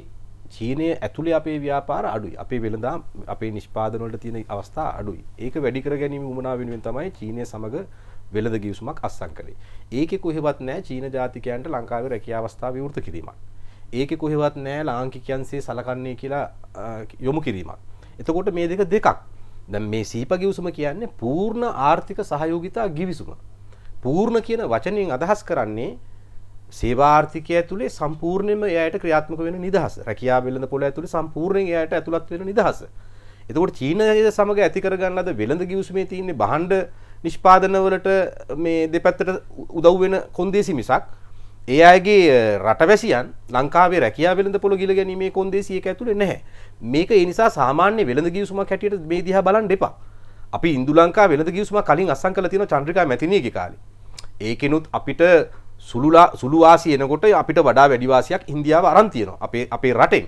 චීනය ඇතුළේ අපේ ව්‍යාපාර අඩුයි අපේ වෙළඳා අපේ නිෂ්පාදනවලට තියෙන අවස්ථා අඩුයි ඒක වැඩිකර ගැනීම උමනාවෙනුවෙන් තමයි චීනය සමඟ වෙළඳ ගිවිසුමක් අත්සන් කළේ. ඒකේ කොහෙවත් නැහැ චීන ජාතිකයන්ට ලංකාවේ රැකියා අවස්ථා විවෘත කිරීමක්. ඒකේ කොහෙවත් නැහැ ලාංකිකයන්සේ සලකන්නේ කියලා යොමු කිරීමක්. එතකොට මේ දෙක දෙකක්. දැන් මේ සීප ගිවිසුම කියන්නේ පූර්ණ ආර්ථික සහයෝගිතා ගිවිසුම. පූර්ණ කියන වචනයෙන් අදහස් කරන්නේ සේවාර්ථිකය ඇතුළේ සම්පූර්ණයෙන්ම එයාට ක්‍රියාත්මක වෙන නිදහස. රැකියා වෙළඳ පොළ ඇතුළේ සම්පූර්ණයෙන් එයාට ඇතුළත් වෙන නිදහස. එතකොට චීනය සමග ඇති කරගන්න අද වෙළඳ ගිවිසුමේ තියෙන බහඬ නිෂ්පාදනවලට මේ දෙපැත්තට උදව් වෙන කොන්දේසි මිසක් ඒ අයගේ රටවැසියන් ලංකාවේ රැකයා වෙළඳ පොළ ගිල ගැනීමේ කොන්දේසියක ඇතුළේ නැහැ. මේක ඒ නිසා සාමාන්‍ය වෙළඳ ගිවිසුමක් හැටියට මේ දිහා බලන්න එපා. අපි ඉන්දු ලංකා වෙළඳ ගිවිසුමක් කලින් අත්සන් කරලා තියෙනවා චන්ද්‍රිකා මැතිණියගේ කාලේ. ඒකෙනුත් අපිට සුළුලා සුළුවාසි එනකොට අපිට වඩා වැඩි වාසියක් ඉන්දියාව අරන් තියෙනවා. අපේ අපේ රටෙන්.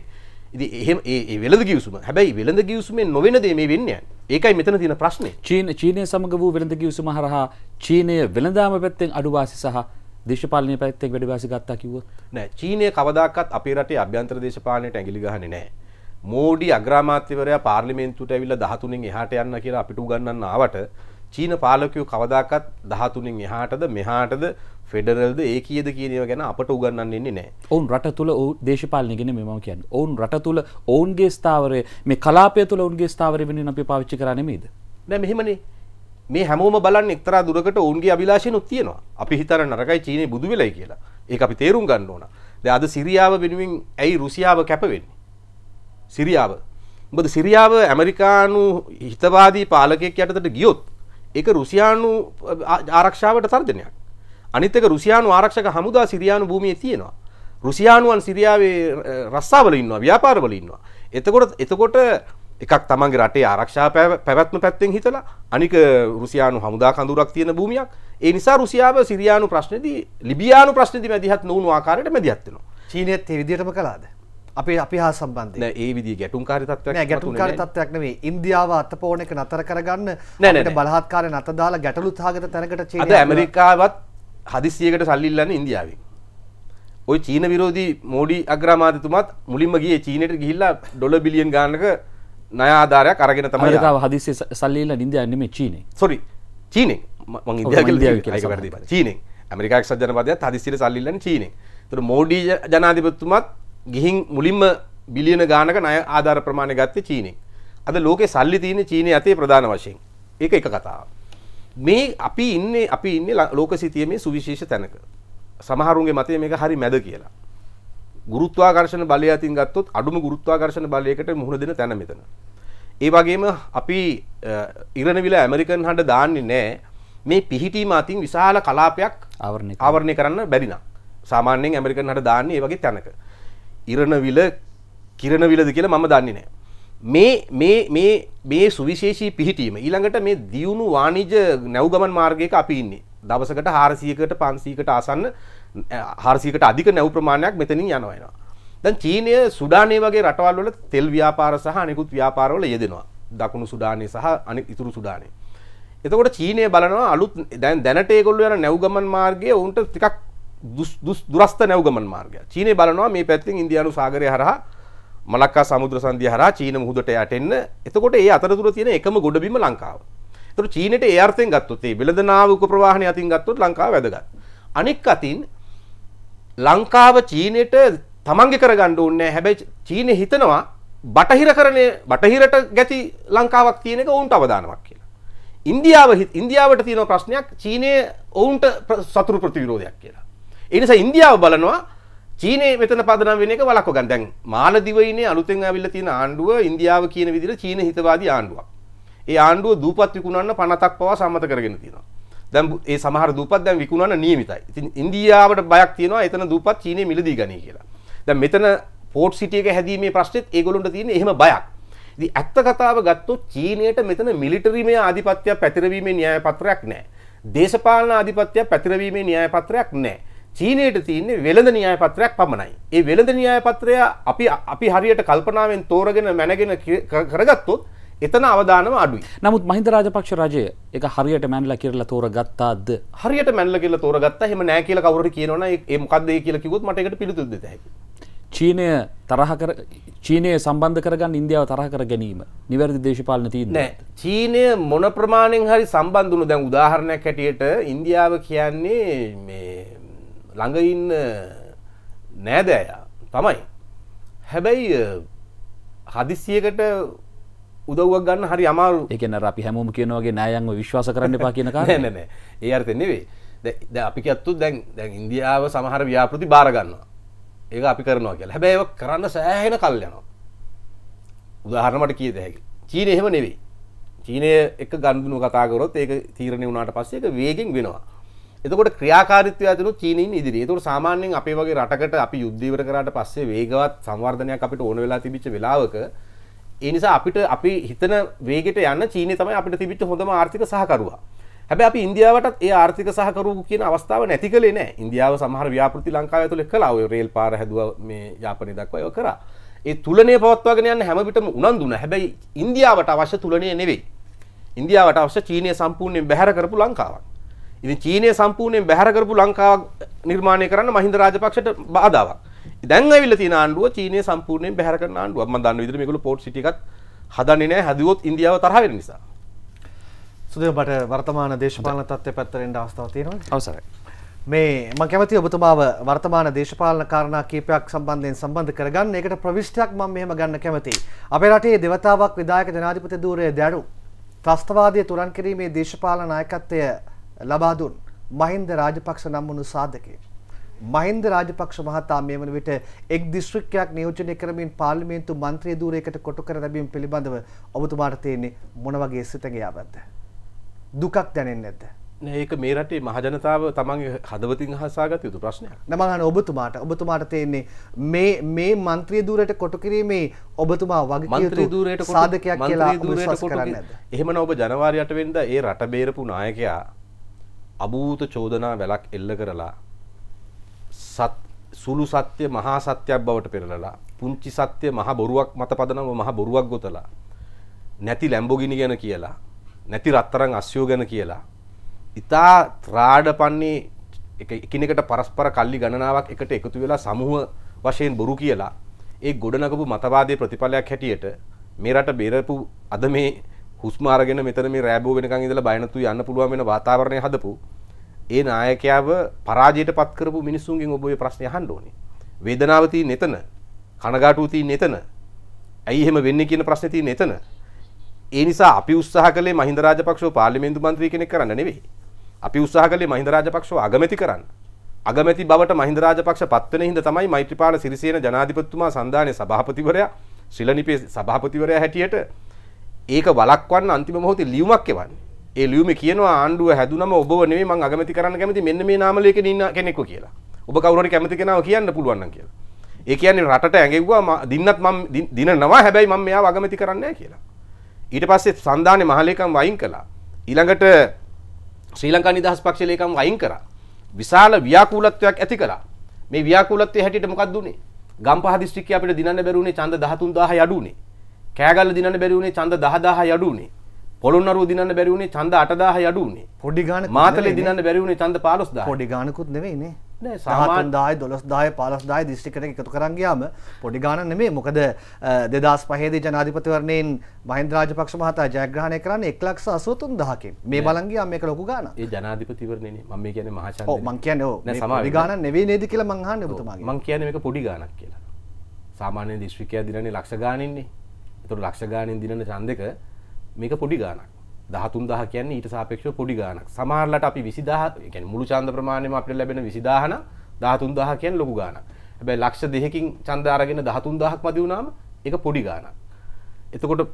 ඉ ඒ වෙලද ගියසුම හැබැයි වෙළඳ ගියසුමෙන් නොවෙනදේ මේ වෙන්න ඒකයි මෙතන තින ප්‍රශ්න චීන චීනය සමඟ වූ වෙළඳ ගියසුම හරහා චීනය වෙළඳාම පැත්තෙන් අඩුවාසි සහ දේශපාලනය පැත්තෙක් වැඩවාසි ගත්තා කිව නෑ චීනය කවදක්ත් අපේ රටේ අභ්‍යන්තර දේශපාලනයට ඇගිලි ගහන නෑ මෝඩි අග්‍රාමාත්‍යවරයා පාර්ලිමේන්තුට ඇවිල්ල දහතුනින් එහාට යන්න කියලා අපිට ගන්නන්න ආවට චීන පාලකයෝ කවදාකත් දහතුනින් එහාටද මෙහාටද ෆෙඩරල්ද ඒ කියද කියනව ගැන අපට උගන්නන්නේ නෑ ඔවුන් රට තුළ ඔවු දේශපාලනගෙන මෙම කියන්න ඔවුන් රට තුළ ඔවුන්ගේ ස්ථාවරය මේ කලාපය තුළ ඔවුන්ගේ ස්ථාවර වෙන අපි පාවිච්චි කරනෙමේද නෑ මෙහෙමනේ මේ හැමෝම බලන්න එක්තරා දුරකට ඔවුන්ගේ අභිලාෂයෙන් උත්තියනවා අපි හිතර නරකයි චීනය බුදු වෙලයි කියලා ඒ අපි තේරුම් ගන්න ඕන ද අද සිරියාව වෙනුවෙන් ඇයි රුසියාව කැපවෙන්නේ සිරියාව බද සිරියාව ඇමරිකානු හිතවාදී පාලකෙක් යටතට ගියොත් එක රුසියානු ආරක්ෂාවට තර්ජනයක් අනිතක රුසියානු ආරක්ෂක හමුදා සිරියානු භූමිය තියෙනවා රුසියානුවන් සිරියාවේ රස්සාවල ඉන්නවා ව්‍යාපාරවල ඉන්නවා එතකොට එතකොට එකක් තමන්ගේ රටේ ආරක්ෂා පැවැත්ම පැත්තෙන් හිතලා අනික රුසියානු හමුදා කඳුරක් තියෙන භූමියක් ඒ නිසා රුසියාව සිරියානු ප්‍රශ්නදී ලිබියානු ප්‍රශ්නති මැදිහත් නොවුණු ආකාරයට මැදිහත්වෙනවා චීනයත් ඒ විදිහටම කළාද අපේ අපි හා සම්බන්ධ ඒ විදි ගැටුම්කාරි තත්වයක් ගැටුම්කාරි තත්වයක් නෙවේ ඉන්දියාව අතපෝන එක නතර කරගන්න නැ බලහත්කාරය නතදාලා ගැටලුත් හාගත තැනකට චීන ඇමරිකාවත් හදිසියකට සල්ලිල්ලන්න ඉන්දියාවෙන් ඔය චීන විරෝධී මෝඩි අග්‍රාමාතතුමත් මුලින්ම ගිය චීනයට ගිහිල්ලා ඩොල බිලියන් ගානක නයාධාරයක් අරගෙන තමයි හදිසි සල්ලල්ල ඉන්දයා නෙම චීන සොරි චීනෙන් චීනෙන් ඇමරිකාක් සජනපදය හදිසිර සල්ලිල්ලන්න චීනෙ තුර මෝඩි ජනාධිපත්තුමත් ගිහින් මුලින්ම බිලියන ගානක නය ආධාර ප්‍රමාණය ගත්ත චීනෙන් අද ලෝකෙ සල්ලි තියන චීනය ඇතේ ප්‍රධාන වශයෙන් ඒක එක කතාව මේ අපි ඉන්නේ අපි ඉන්නේ ලෝක සිතිය මේ සුවිශේෂ තැනක. සමහරුන්ගේ මතය මේක හරි මැද කියලා. ගුරුත්වාකර්ශණ බලය අතින් ගත්තොත් අඩුම ගුරුත්වාකර්ශණ බලයකට මුහුණ දෙන තැන මෙතන. ඒ වගේම අපි ඉරණවිල ඇමරිකන් හඬ දාන්නේ නැහැ. මේ පිහිටීම අතින් විශාල කලාපයක් ආවරණය ආවරණය කරන්න බැරි නම්. සාමාන්‍යයෙන් ඇමරිකන් හඬ දාන්නේ ඒ වගේ තැනක. ඉරණවිල කිරණවිලද කියලා මම දන්නේ නැහැ. මේ මේ මේ මේ සුවිශේෂී පිහිටීම ඊළඟට මේ දියුණු වාණිජ නැව්ගමන් මාර්ගයක අපි ඉන්නේ දවසකට හාරසියකට පන්සීකට ආසන්න හාරසියකට අධික නැව් ප්‍රමාණයක් මෙතනින් යනවයනවා දැන් චීනය සුඩානය වගේ රටවල් වල තෙල් ව්‍යාපාර සහ අනෙකුත් ව්‍යාපාරවල යෙදෙනවා දකුණු සුඩානය සහ අනි ඉතුරු සුඩානය එතකොට චීනය බලනවා අලුත් දැන් දැනට ඒගොල්ලෝ යන නැව්ගමන් මාර්ගය උන්ට ටිකක් දුරස්ත නැව්ගමන් මාර්ගය චීනය බලනවා මේ පැත්තෙන් ඉන්දියානු සාගරය හරහා මලක්කා සමුද්‍ර සන්ධිය හරහා චීන මුහුදට යටෙන්න. එතකොට ඒ අතරතුර තියෙන එකම ගොඩබිම ලංකාව. එතකොට චීනෙට ඒ අර්ථයෙන් ගත්තොත් ඒ වෙළඳ නාවික ප්‍රවාහනය අතින් ගත්තොත් ලංකාව වැදගත්. අනෙක් අතින් ලංකාව චීනෙට තමන්ගේ කරගන්න ඕනේ හැබැයි චීනේ හිතනවා බටහිරකරණය බටහිරට ගැති ලංකාවක් තියෙනක ඔවුන්ට අවදානමක් කියලා. ඉන්දියාව ඉන්දියාවට තියෙන ප්‍රශ්නයක් චීනය ඔවුන්ට සතුරු ප්‍රතිවිරෝධයක් කියලා. එනිසා ඉන්දියාව බලනවා චීනය මෙතන පදනම් වෙන එක වලක්ව ගන්න. දැන් මාලදිවයිනේ අලුතෙන් ඇවිල්ලා තියෙන ආණ්ඩුව ඉන්දියාව කියන විදිහට චීන හිතවාදී ආණ්ඩුවක්. ඒ ආණ්ඩුව දූපත් විකුණන්න 50ක් පවා සම්මත කරගෙන තියෙනවා. දැන් ඒ සමහර දූපත් දැන් විකුණන්න නියමිතයි. ඉතින් ඉන්දියාවට බයක් තියෙනවා එතන දූපත් චීනය මිලදී ගනී කියලා. දැන් මෙතන පෝට් සිටියක හැදීමේ ප්‍රශ්නෙත් ඒගොල්ලොන්ට තියෙන එහෙම බයක්. ඉතින් ඇත්ත කතාව ගත්තොත් චීනයට මෙතන මිලිටරිමය ආධිපත්‍යයක් පැතිරවීමේ න්‍යාය පත්‍රයක් නැහැ. දේශපාලන ආධිපත්‍යයක් පැතිරවීමේ න්‍යාය පත්‍රයක් නැහැ. චීනයට තියන්නේ වෙළඳ න්‍යාය පත්‍රයක් පමණයි. ඒ වෙළඳ න්‍යාය පත්‍රය අපි අපි හරියට කල්පනාවෙන් තෝරගෙන මැනගෙන කරගත්තොත් එතන අවධානම අඩුයි. නමුත් මහින්ද රාජපක්ෂ රජය ඒක හරියට මැනලා කියලා තෝරගත්තාද? හරියට මැනලා කියලා තෝරගත්තා. එහෙම නැහැ කියලා කවුරු හරි කියනවනම් ඒ මොකද්ද ඒ කියලා කිව්වොත් මට ඒකට පිළිතුරු දෙත හැකියි. චීනය තරහ කර චීනය සම්බන්ධ කරගන්න ඉන්දියාව තරහ කර ගැනීම නිවැරදි දේශපාලන තියෙන චීනය මොන ප්‍රමාණයෙන් හරි සම්බන්ධුණු දැන් උදාහරණයක් හැටියට ඉන්දියාව කියන්නේ මේ ළඟඉන්න නෑදෑයා තමයි හැබැයි හදිසියකට උදවක් ගන්න හරි අමාරු එකන අපි හැමෝම කියනවගේ නෑයන්ව විශ්වාස කරන්න පා කියන නන ඒ අර්තෙන්නේෙවේ ද අපි ඇත්තු දැන් දැන් ඉන්දියාව සමහර ව්‍යාපෘති බාරගන්නවා ඒ අපි කරනවා කියලා හැබැව කරන්න සෑහෙන කල්යනවා උදාහරණමට කියද හැකි චීන එහෙම නෙවෙයි චීනය එක ගන්දුනු කතාකරොත් ඒක තීරණය වුණට පස්සේ එක වේගෙන් වෙනවා එතකොට ක්‍රියාකාරිත්වය ඇතුළු චීනීන් ඉදිරියේ. ඒතකොට සාමාන්‍යයෙන් අපේ වගේ රටකට අපි යුද්ධ ඉවර කරාට පස්සේ වේගවත් සංවර්ධනයක් අපිට ඕන වෙලා තිබිච්ච වෙලාවක ඒ නිසා අපිට අපි හිතන වේගෙට යන්න චීනය තමයි අපිට තිබිච්ච හොඳම ආර්ථික සහකරුවා. හැබැයි අපි ඉන්දියාවටත් ඒ ආර්ථික සහකරුවෝ කියන අවස්ථාව නැති කලේ නෑ. ඉන්දියාව සමහර ව්‍යාපෘති ලංකාව ඇතුළේ කළා. ඔය රේල් පාර හැදුවා මේ යාපනයේ දක්වා ඒක කරා. ඒ තුලනේ පවත්වාගෙන යන්න හැම විටම උනන්දු නැහැ. හැබැයි ඉන්දියාවට අවශ්‍ය තුලනේ නෙවෙයි. ඉන්දියාවට අවශ්‍ය චීනය සම්පූර්ණයෙන් බැහැර කරපු ලංකාවක්. ඉතින් චීනය සම්පූර්ණයෙන් බැහැර කරපු ලංකාව නිර්මාණය කරන්න මහින්ද රාජපක්ෂට බාධාවක්. දැන් ඇවිල්ලා තියෙන ආණ්ඩුව චීනය සම්පූර්ණයෙන් බැහැර කරන ආණ්ඩුවක්. මම දන්න විදිහට මේගොල්ලෝ පෝට් සිටි එකක් හදන්නේ නැහැ. හැදුවොත් ඉන්දියාව තරහ වෙන නිසා. සුදේ ඔබට වර්තමාන දේශපාලන තත්ත්වය පැත්තට එන්න අවස්ථාවක් තියෙනවද? අවසරයි. මේ මම කැමති ඔබතුමාව වර්තමාන දේශපාලන කාරණා කීපයක් සම්බන්ධයෙන් සම්බන්ධ කරගන්න. ඒකට ප්‍රවිෂ්ටයක් මම මෙහෙම ගන්න කැමතියි. අපේ රටේ දෙවතාවක් විධායක ජනාධිපති ධූරය දැඩු ත්‍රස්තවාදය තුරන් කිරීමේ දේශපාලන නායකත්වය ලබා දුන් මහින්ද රාජපක්ෂ නම් වුණු සාධකේ. මහින්ද රාජපක්ෂ මහතා මේ වන විට එක් දිස්ත්‍රික්කයක් නියෝජනය කරමින් පාර්ලිමේන්තු මන්ත්‍රී ධූරයකට කොටු කර ලැබීම පිළිබඳව ඔබතුමාට තියෙන්නේ මොන වගේ සිතගයාවක්ද? දුකක් දැනෙන්නේ නැද්ද? ඒක මේ රටේ මහජනතාව තමන්ගේ හදවතින් අහසාගත යුතු ප්‍රශ්නයක්. නම අහන්නේ ඔබතුමාට ඔබතුමාට තේන්නේ මේ මේ මන්ත්‍රී ධූරයට කොටු කිරීමේ ඔබතුමා වගේ මන්ත්‍රී ධූරයට සාධකයක් කියලා ඔබ විශ්වාස කරන්නේ නැද්ද? එහෙමනම් ඔබ ජනවාරි 8 වෙනිදා ඒ රට බේරපු නායකයා අභූත චෝදනා වැලක් එල්ල කරලා සත් සුළු සත්‍ය මහා සත්‍යයක් බවට පෙරලලා පුංචි සත්‍ය මහ බොරුවක් මත පදනම මහ බොරුවක් ගොතලා නැති ලැම්බෝගිනි ගැන කියලා නැති රත්තරන් අස්යෝ ගැන කියලා ඉතා ත්‍රාඩ පන්නේ එකනෙකට පරස්පර කල්ලි ගණනාවක් එකට එකතු වෙලා සමූහ වශයෙන් බොරු කියලා ඒ ගොඩනකපු මතවාදය ප්‍රතිඵලයක් හැටියට මේ රට බේරපු අද මේ හුස්මාරගෙන මෙතන මේ රෑබෝ වෙනකන් ඉඳලා බයනතු යන්න පුළුවන් වෙන වාතාවරණය හදපු ඒ නායකයාව පරාජයට පත් කරපු මිනිස්සුන්ගෙන් ඔබ ඔය ප්‍රශ්නේ අහන්න ඕනේ. වේදනාව තියෙන්නේ එතන. කනගාටුව තියෙන්නේ එතන. ඇයි එහෙම වෙන්නේ කියන ප්‍රශ්නේ තියෙන්නේ එතන. ඒ නිසා අපි උත්සාහ කළේ මහින්ද රාජපක්ෂව පාර්ලිමේන්තු මන්ත්‍රී කෙනෙක් කරන්න නෙවෙයි. අපි උත්සාහ කළේ මහින්ද රාජපක්ෂව අගමැති කරන්න. අගමැති බවට මහින්ද රාජපක්ෂ පත් වෙන හින්දා තමයි මෛත්‍රීපාල සිරිසේන ජනාධිපතිතුමා සන්දානයේ සභාපතිවරයා ශිලනිපේ සභාපතිවරයා හැටියට ඒක වලක්වන්න අන්තිම මොහොතේ ලියුමක් එවන්නේ. ඒ ලියුමේ කියනවා ආණ්ඩුව හැදුනම ඔබව නෙමෙයි මං අගමැති කරන්න කැමති මෙන්න මේ නාමලේකෙන ඉන්න කෙනෙක්ව කියලා. ඔබ කවුරු හරි කැමති කෙනාව කියන්න පුළුවන් නම් කියලා. ඒ කියන්නේ රටට ඇඟෙව්වා දින්නත් මම දිනනවා හැබැයි මම මෙයාව අගමැති කරන්නේ නැහැ කියලා. ඊට පස්සේ සන්දානේ මහලේකම් වයින් කළා. ඊළඟට ශ්‍රී ලංකා නිදහස් පක්ෂ ලේකම් වයින් කරා. විශාල ව්‍යාකූලත්වයක් ඇති කළා. මේ ව්‍යාකූලත්වයේ හැටියට මොකක්ද උනේ? ගම්පහ දිස්ත්‍රික්කයේ අපිට දිනන්න බැරුණේ ඡන්ද 13000 අඩු උනේ. කෑගල්ල දිනන්න බැරි වුණේ ඡන්ද 10000 යඩු වුණේ. පොළොන්නරුව දිනන්න බැරි වුණේ ඡන්ද 8000 යඩු වුණේ. පොඩි ගාන මාතලේ දිනන්න බැරි වුණේ ඡන්ද 15000. පොඩි ගානකුත් නෙවෙයි නේ. නෑ සාමාන්‍ය 10 12 15000 දිස්ත්‍රික්කට එකතු කරන් ගියාම පොඩි ගානක් නෙමෙයි. මොකද 2005 දී ජනාධිපතිවරණයෙන් මහින්ද රාජපක්ෂ මහතා ජයග්‍රහණය කරන්නේ 183000කින්. මේ බලන් ගියාම මේක ලොකු ගානක්. ඒ ජනාධිපතිවරණයනේ මම මේ කියන්නේ මහා ඡන්දේ. ඔව් මං කියන්නේ ඔව්. මේ පොඩි ගානක් නෙවෙයි නේද කියලා මං අහන්නේ ඔබතුමාගෙන්. මං කියන්නේ මේක පොඩි ගානක් කියලා. සාමාන්‍ය දිස්ත්‍රික්කය දිනන්නේ ලක්ෂ ගානින්නේ. තුර ලක්ෂ ගානෙන් දිනන ඡන්දක මේක පොඩි ගානක්. 13000 කියන්නේ ඊට සාපේක්ෂව පොඩි ගානක්. සමහරලාට අපි 20000 ඒ කියන්නේ මුළු ඡන්ද ප්‍රමාණයම අපිට ලැබෙන 20000 නම් 13000 කියන්නේ ලොකු ගානක්. හැබැයි ලක්ෂ 2කින් ඡන්ද අරගෙන 13000ක් මදි වුණාම ඒක පොඩි ගානක්. එතකොට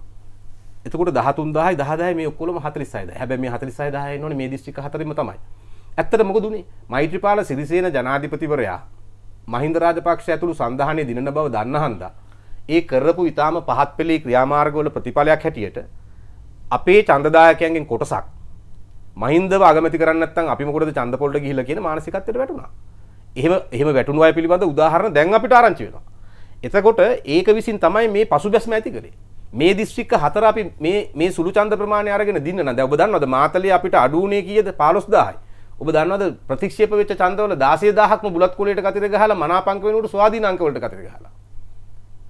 එතකොට 13000යි 10000යි මේ ඔක්කොම 46000. හැබැයි මේ 46000 එන්නේ මේ දිස්ත්‍රික්ක හතරෙම තමයි. ඇත්තට මොකද උනේ? මෛත්‍රීපාල සිරිසේන ජනාධිපතිවරයා මහින්ද රාජපක්ෂ ඇතුළු සන්ධානයේ දිනන බව දන්න හන්දා ඒ කරපු ඉතාම පහත් පෙළේ ක්‍රියාමාර්ගවල ප්‍රතිඵලයක් හැටියට අපේ ඡන්දදායකයන්ගෙන් කොටසක් මහින්දව අගමැති කරන්නේ නැත්නම් අපි මොකටද ඡන්දපොළට ගිහිල්ලා කියන මානසිකත්වයට වැටුණා. එහෙම එහෙම වැටුණු අය පිළිබඳ උදාහරණ දැන් අපිට ආරංචි වෙනවා. එතකොට ඒක විසින් තමයි මේ පසුබැස්ම ඇති කරේ. මේ දිස්ත්‍රික්ක හතර අපි මේ මේ සුළු ඡන්ද ප්‍රමාණය අරගෙන දින්න නම් දැන් ඔබ දන්නවද මාතලේ අපිට අඩු උනේ කීයද 15000යි. ඔබ දන්නවද ප්‍රතික්ෂේප වෙච්ච ඡන්දවල 16000ක්ම බුලත් කුලයට කතිර ගහලා මනාපංක වෙනුවට ස්වාධීන අංක වලට කතිර ගහලා.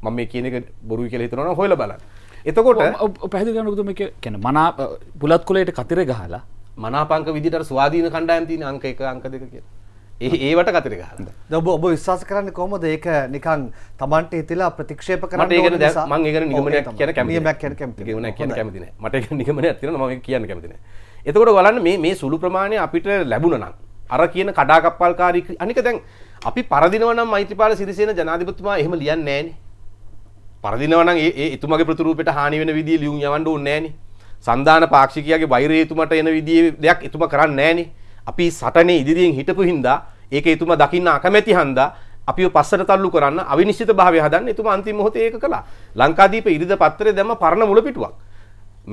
ම මේ කියනක බොරු කියල හිතනවා හොල බලන්න එතකොට පැහදිගනතුම කැන මනා බුලත් කොලට කතිර ගහලා මනාපංක විදිට ස්වාධීන කණ්ඩායම් තින අංක එක අංක දෙක කියලා ඒවට කතර ගන්න ඔබ ඔබ විශවාස කරන්න කොමද ඒක නිකන් තමන්ට ඉතිලා ප්‍රතික්ෂේප කරන්න ඒ මං ඒ නිගමනයක් කියන කැමීමක් කියන කැමති ගුණ කියන කැමතින මට නිගමනයක් තියෙන මම කියන්න කැමතින එතකොට බලන්න මේ මේ සුළු ප්‍රමාණය අපිට ලැබුණ නම් අර කියන කඩාකප්පල්කාරී අනික දැන් අපි පරදිනවා නම් මෛත්‍රීපාල සිරිසේන ජනාධිපතිතුමා එහෙම ලියන්නේ නැහැ නේ පරදිනවන ඒ එතුමගේ ප්‍රතුරූපට හානි වෙන විදිිය ලියුම් යවන්ඩ නෑන සන්ධාන පාක්ෂිකයාගේ බෛරේතුමට එන විදිිය දෙයක් එතුම කරන්න නෑනි අපි සටනේ ඉදිරියෙන් හිටපු හින්දා ඒක එතුම දකින්න අකමැති හන්දා අපි පස්සට තල්ලු කරන්න අවිනිශ්චිත භාවය හදන්න එතුම අන්තිම මොහොතේ ඒක කළා ලංකාදීප ඉරිද පත්‍රය දැම පරණ මුල පිටුවක්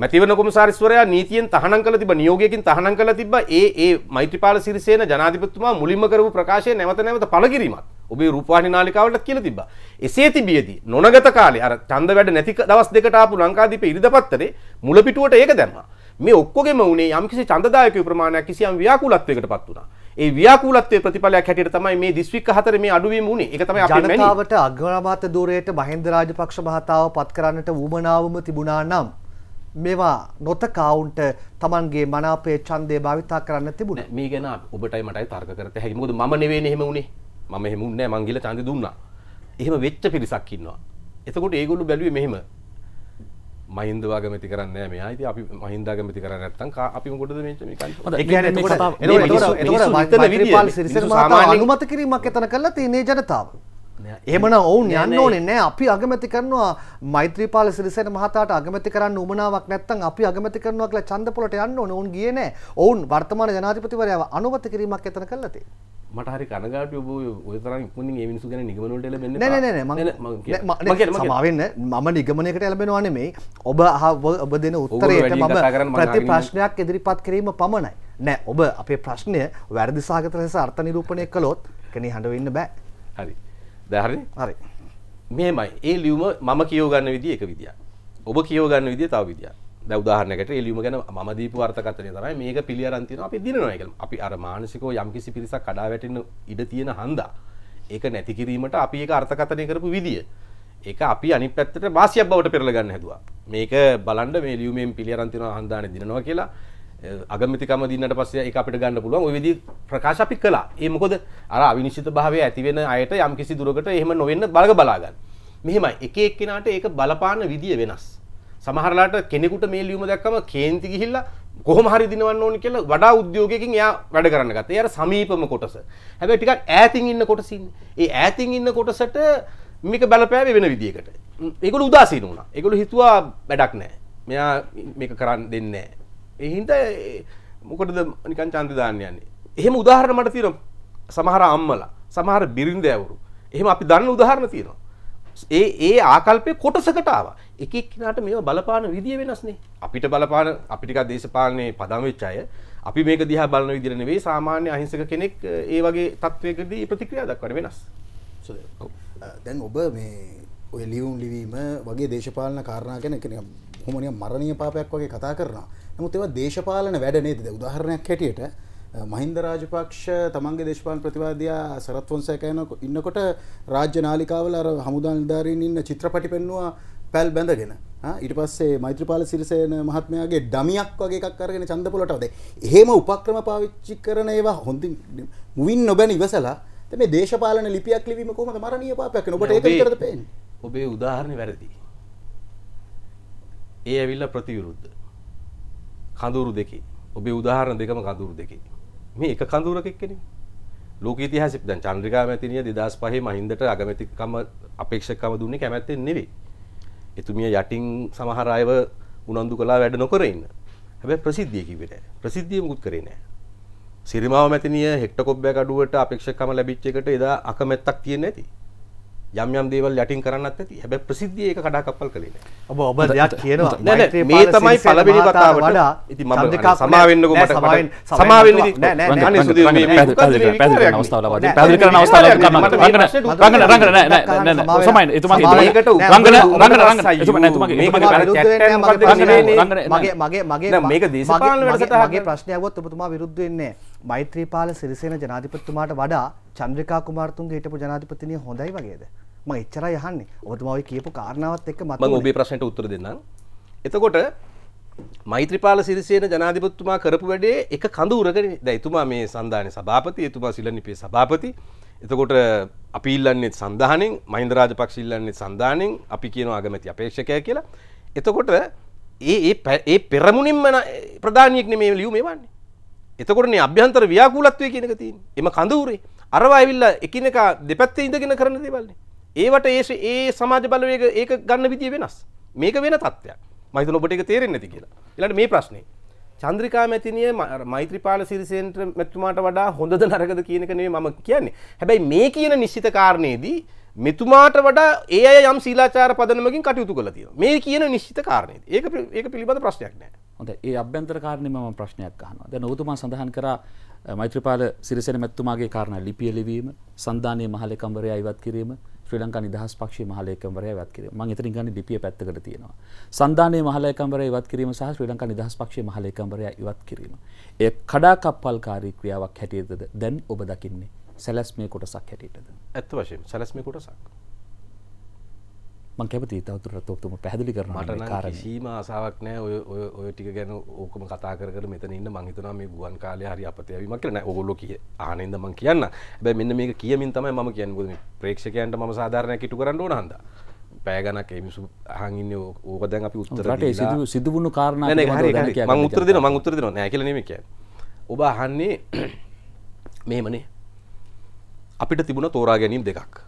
මැතිවන කොමසාරිස්වරයා නීතියෙන් තහනම් කළ තිබ නියෝගයකින් තහනම් කළ තිබ ඒ ඒ මෛත්‍රපාල සිරිසේන ජනාධිපතිතුමා මුලින්ම කරපු ප්‍රකාශය නැවත නැවත පළ කිරීමත් ඔබේ රූපවාහිනී නාලිකාවලට කියලා තිබ්බා. එසේ තිබියදී නොනගත කාලේ අර ඡන්ද වැඩ නැති දවස් දෙකට ආපු ලංකාදීපේ ඉරිදා පත්තරේ මුල පිටුවට ඒක දැම්මා. මේ ඔක්කොගෙම උනේ යම්කිසි ඡන්දදායක ප්‍රමාණයක් කිසියම් ව්‍යාකූලත්වයකට පත් වුණා. ඒ ව්‍යාකූලත්වයේ ප්‍රතිඵලයක් හැටියට තමයි මේ දිස්ත්‍රික්ක හතරේ මේ අඩුවීම වුණේ. ඒක තමයි අපේ මැනි. ජනතාවට අග්‍රාමාත්‍ය ධූරයට මහින්ද රාජපක්ෂ මහතාව පත් කරන්නට වුමනාවම තිබුණා නම් මේවා නොතකාවුන්ට තමන්ගේ මනාපේ ඡන්දය භාවිතා කරන්න තිබුණේ මේ ගැන ඔබටයි මටයි තර්ක කරත හැකි මොකද මම නෙවෙයිනේ එහෙම උනේ මම එහෙම උන්නේ නැහැ මං ගිහලා ඡන්දය දුන්නා එහෙම වෙච්ච පිරිසක් ඉන්නවා එතකොට ඒගොල්ලෝ බැලුවේ මෙහෙම මහින්ද වගමැති කරන්නේ මෙයා ඉතින් අපි මහින්ද වගමැති කරන්නේ නැත්නම් අපි මොකටද මේ මේ කන්නේ එතකොට එතකොට මෛත්‍රීපාල සිරිසේන මහතා අනුමත කිරීමක් එතන කළා තියෙන්නේ ජනතාව එමන ඔවුන් යන්න ඕනේ නෑ අපි අගමැති කරනවා මෛත්‍රීපාල සිරිසේන මහතාට අගමැති කරන්න උමනාවක් නැත්තම් අපි අගමැති කරනවා කියලා ඡන්දපොලට යන්න ඕනේ ඔවුන් ගියේ නෑ ඔවුන් වර්තමාන ජනාධිපතිවරයාව අනුමත කිරීමක් එතන කළා තියෙන්නේ මට හරි කනගාටු ඔබ ඔය තරම් ඉක්මනින් මේ මිනිස්සු ගැන නිගමනවලට එළඹෙන්න නෑ නෑ නෑ මම සමාවෙන්න මම නිගමනයකට එළඹෙනවා නෙමෙයි ඔබ ඔබ දෙන උත්තරයට මම ප්‍රති ප්‍රශ්නයක් ඉදිරිපත් කිරීම පමණයි නෑ ඔබ අපේ ප්‍රශ්නය වැරදි සාගත ලෙස අර්ථ නිරූපණය කළොත් කෙනෙක් හඬවෙන්න බෑ හරි දැහරි හරි මෙමයි ඒ ලියුම මම කියෝගන්න විදි එක විදිිය ඔබ කියෝගන්න විදි තව විදිිය දවදාහනකට එලියීම ගැන ම දීපු අර්ථකතනය තමයි මේක පිළියරන්තින අපි දිනනයක අපි අර මානසිකෝ යම්කිසි පිරිසක් කඩා වැටෙන ඉඩ තියෙන හන්දා ඒක නැතිකිරීමට අපි ඒක අර්ථකතනය කරපු විදිිය ඒක අපි අනි පැත්තට වාසියක් බවට පෙරලගන්න හැදවා මේක බලන්ඩ මේ ලියුමෙන් පිළියරන්තින හන්දාන දිනවා කියලා අගමතිකම දින්නට පස්සේ එක අපිට ගන්න පුළුවන් ඔය විදි ප්‍රකාශ අපි කළා ඒ මොකද අර අවිනිශ්චිත භාවය ඇතිවෙන අයට යම් කිසි දුරකට එහෙම නොවෙන්න බලග බලාගන්න මෙහෙමයි එක එක්කෙනාට ඒක බලපාන විදිය වෙනස් සමහරලාට කෙනෙකුට මේ ලියුම දැක්කම කේන්ති ගිහිල්ලා කොහොම හරි දිනවන්න ඕනේ කියලා වඩා උද්‍යෝගයකින් එයා වැඩ කරන්න ගත්තා. ඒ අර සමීපම කොටස. හැබැයි ටිකක් ඈතින් ඉන්න කොටස ඒ ඈතින් ඉන්න කොටසට මේක බලපෑවේ වෙන විදියකට. ඒගොල්ලෝ උදාසීන වුණා. ඒගොල්ලෝ හිතුවා වැඩක් නැහැ. මෙයා මේක කරන් දෙන්නේ නැහැ. එහින්ද මොකටද නිකන් චන්ද දාන්න යන්නේ එහෙම උදාහරණ මට තියෙනවා සමහර අම්මලා සමහර බිරිඳ ඇවුරු එහෙම අපි දන්න උදාහරණ තියෙනවා ඒ ඒ ආකල්පේ කොටසකට ආවා එක එක්කිනාට මේව බලපාන විදිය වෙනස්නේ අපිට බලපාන අපි ටිකක් දේශපාලනේ පදම් වෙච්ච අය අපි මේක දිහා බලන විදිය නෙවෙයි සාමාන්‍ය අහිංසක කෙනෙක් ඒ වගේ තත්වයකදී ප්‍රතික්‍රියා දක්වන වෙනස් දැන් ඔබ මේ ඔය ලියුම් ලිවීම වගේ දේශපාලන කාරණා ගැන කෙන හොමනිය මරණීය පාපයක් වගේ කතා කරනවා නමුත් ඒවා දේශපාලන වැඩ නේද උදාහරණයක් හැටියට මහින්ද රාජපක්ෂ තමන්ගේ දේශපාලන ප්‍රතිවාදයා සරත් ෆොන්සේකයන ඉන්නකොට රාජ්‍ය නාලිකාවල අර හමුදා නිලධාරීන් ඉන්න චිත්‍රපටි පෙන්නවා පැල් බැඳගෙන ඊට පස්සේ මෛත්‍රපාල සිරිසේන මහත්මයාගේ ඩමියක් වගේ එකක් අරගෙන ඡන්දපොලට වදේ. එහෙම උපක්‍රම පාවිච්චි කරන ඒවා හොඳින් මුවින් නොබැන ඉවසලා මේ දේශපාලන ලිපියක් ලිවීම කොහොමද මරණීය පාපයක් වෙන ඔබට ඒක විතරද පේන්නේ? ඔබේ උදාහරණේ වැරදි. ඒ ඇවිල්ලා ප්‍රතිවිරුද්ධ. කඳුරු දෙකේ. ඔබේ උදාහරණ දෙකම කඳුරු දෙකේ. මේ එක කඳුරකෙක් කෙනෙක්. ලෝක ඉතිහාසෙ දැන් චන්ද්‍රිකා මැතිණිය 2005 මහින්දට අගමැතිකම අපේක්ෂකකම දුන්නේ කැමැත්තෙන් නෙවෙයි. එතුමිය යටින් සමහර අයව උනන්දු කළා වැඩ නොකර ඉන්න. හැබැයි ප්‍රසිද්ධිය කිව්වේ නෑ. ප්‍රසිද්ධිය මුකුත් කරේ නෑ. සිරිමාව මැතිණිය හෙක්ටර් කොබ්බයක් අඩුවට අපේක්ෂකකම ලැබිච්ච එකට එදා අකමැත්තක් තියෙන්නේ නැති. යම් යම් දේවල් යටින් කරන්නත් ඇති හැබැයි ප්‍රසිද්ධිය ඒක කඩාකප්පල් කළේ නැහැ ඔබ ඔබ දෙයක් කියනවා මේ තමයි පළවෙනි කතාවට වඩා ඉතින් මම සමා වෙන්නකෝ මට සමා වෙන්න ඉතින් නෑ නෑ අනේ සුදීර මේ පැහැදිලි කරන අවස්ථාවල වගේ පැහැදිලි කරන අවස්ථාවල කරන්න රංගන රංගන නෑ නෑ නෑ සමයින් එතුමා මේකට රංගන රංගන රංගන එතුමා නෑ එතුමාගේ එතුමාගේ මගේ මගේ මගේ මේක දේශපාලන වැඩසටහන මගේ ප්‍රශ්නයක් වොත් ඔබතුමා විරුද්ධ වෙන්නේ මෛත්‍රීපාල සිරිසේන ජනාධිපතිතුමාට වඩා චන්ද්‍රිකා කුමාරතුන්ගේ හිටපු ජනාධිපතිනිය හොඳයි වගේද ම එච්චර යහන්නේ ඔබතුමාව කියපු කාරණාවත් එක්ක මම ඔබේ ප්‍රශ්නට උත්තර දෙන්නම් එතකොට මෛත්‍රපාල සිරිසේන ජනාධිපත්තුමා කරපු වැඩේ එක කඳුරගෙන දැයිතුමා මේ සන්ධානය සභාපති එතුමා සිලනිපේ සභාපති එතකොට අපිල්ලන්නේ සඳහනෙන් මහින්දරාජ පක්ෂිල්ලන්නේ සඳහනෙන් අපි කියනවා අගමැති අපේක්ෂකය කියලා එතකොට ඒ ඒ පෙරමුණින්ම ප්‍රධානයෙක්න මේ ලියු මේ වන්නේ එතකොටනේ අභ්‍යන්තර ව්‍යාකූලත්වය කියනක තින් එම කඳවරේ අරවාඇවිල්ල එකනක දෙපැත්තේ ඉඳගෙන කරන දේවල්න්නේ ඒවට ඒ ඒ සමාජ බලවේග ඒක ගන්න විදිය වෙනස් මේක වෙන තත්ත්වයක් මහිතන ඔබට ඒක තේරෙන්නේ නැති කියලා ඊළඟ මේ ප්‍රශ්නේ චන්ද්‍රිකා මැතිනිය මෛත්‍රීපාල සිරිසේනට මෙතුමාට වඩා හොඳද නරකද කියන එක නෙවෙයි මම කියන්නේ හැබැයි මේ කියන නිශ්චිත කාරණේදී මෙතුමාට වඩා ඒ අය යම් සීලාචාර පදනමකින් කටයුතු කළා තියෙනවා මේ කියන නිශ්චිත කාරණේදී ඒක ඒක පිළිබඳ ප්‍රශ්නයක් නෑ හොඳයි ඒ අභ්‍යන්තර කාරණේ මම ප්‍රශ්නයක් අහනවා දැන් ඔබතුමා සඳහන් කරා මෛත්‍රීපාල සිරිසේන මැතිතුමාගේ කාරණා ලිපිය ලිවීම සන්දානීය මහලේ කම්වරයා ඉවත් කිරීම ශ්‍රී ලංකා නිදහස් පක්ෂයේ මහලේකම්වරයා ඉවත් කිරීම. මම එතනින් ගන්න ලිපිය පැත්තකට තියෙනවා. සන්දානයේ මහලේකම්වරයා ඉවත් කිරීම සහ ශ්‍රී ලංකා නිදහස් පක්ෂයේ මහලේකම්වරයා ඉවත් කිරීම. ඒ කඩාකප්පල්කාරී ක්‍රියාවක් හැටියටද දැන් ඔබ දකින්නේ සැලැස්මේ කොටසක් හැටියටද? ඇත්ත වශයෙන්ම සැලැස්මේ කොටසක්. මං කැපති තවතුරට ඔබතුම පැදිලි කරනට කාර සීම ආසාාවක් නෑ ඔය ඔය ටික ගැන ඕකම කතාකර මෙතන ඉන්න මංහිතන මේ ගුවන් කාලය හරි අපතයවීමක් කරන ඔගොල්ල කිය ආනෙන්ද මං කියන්න බැ මෙන්න මේ කියමින් තමයි ම කියන්න ගුද ප්‍රේක්ෂකයන්ට ම සාධාරණය කිටු කරන්න ඕනන්ද පෑගනක් මිසු හඟින්න ඕකදැන් අපි උත්තරට සිදුවුණු කාරණ ම උත්තරදින මං උත්තරදින නැකලනීමක ඔබ අහන්නේ මේමනේ අපිට තිබුණ තෝරා ගැනීම් දෙකක්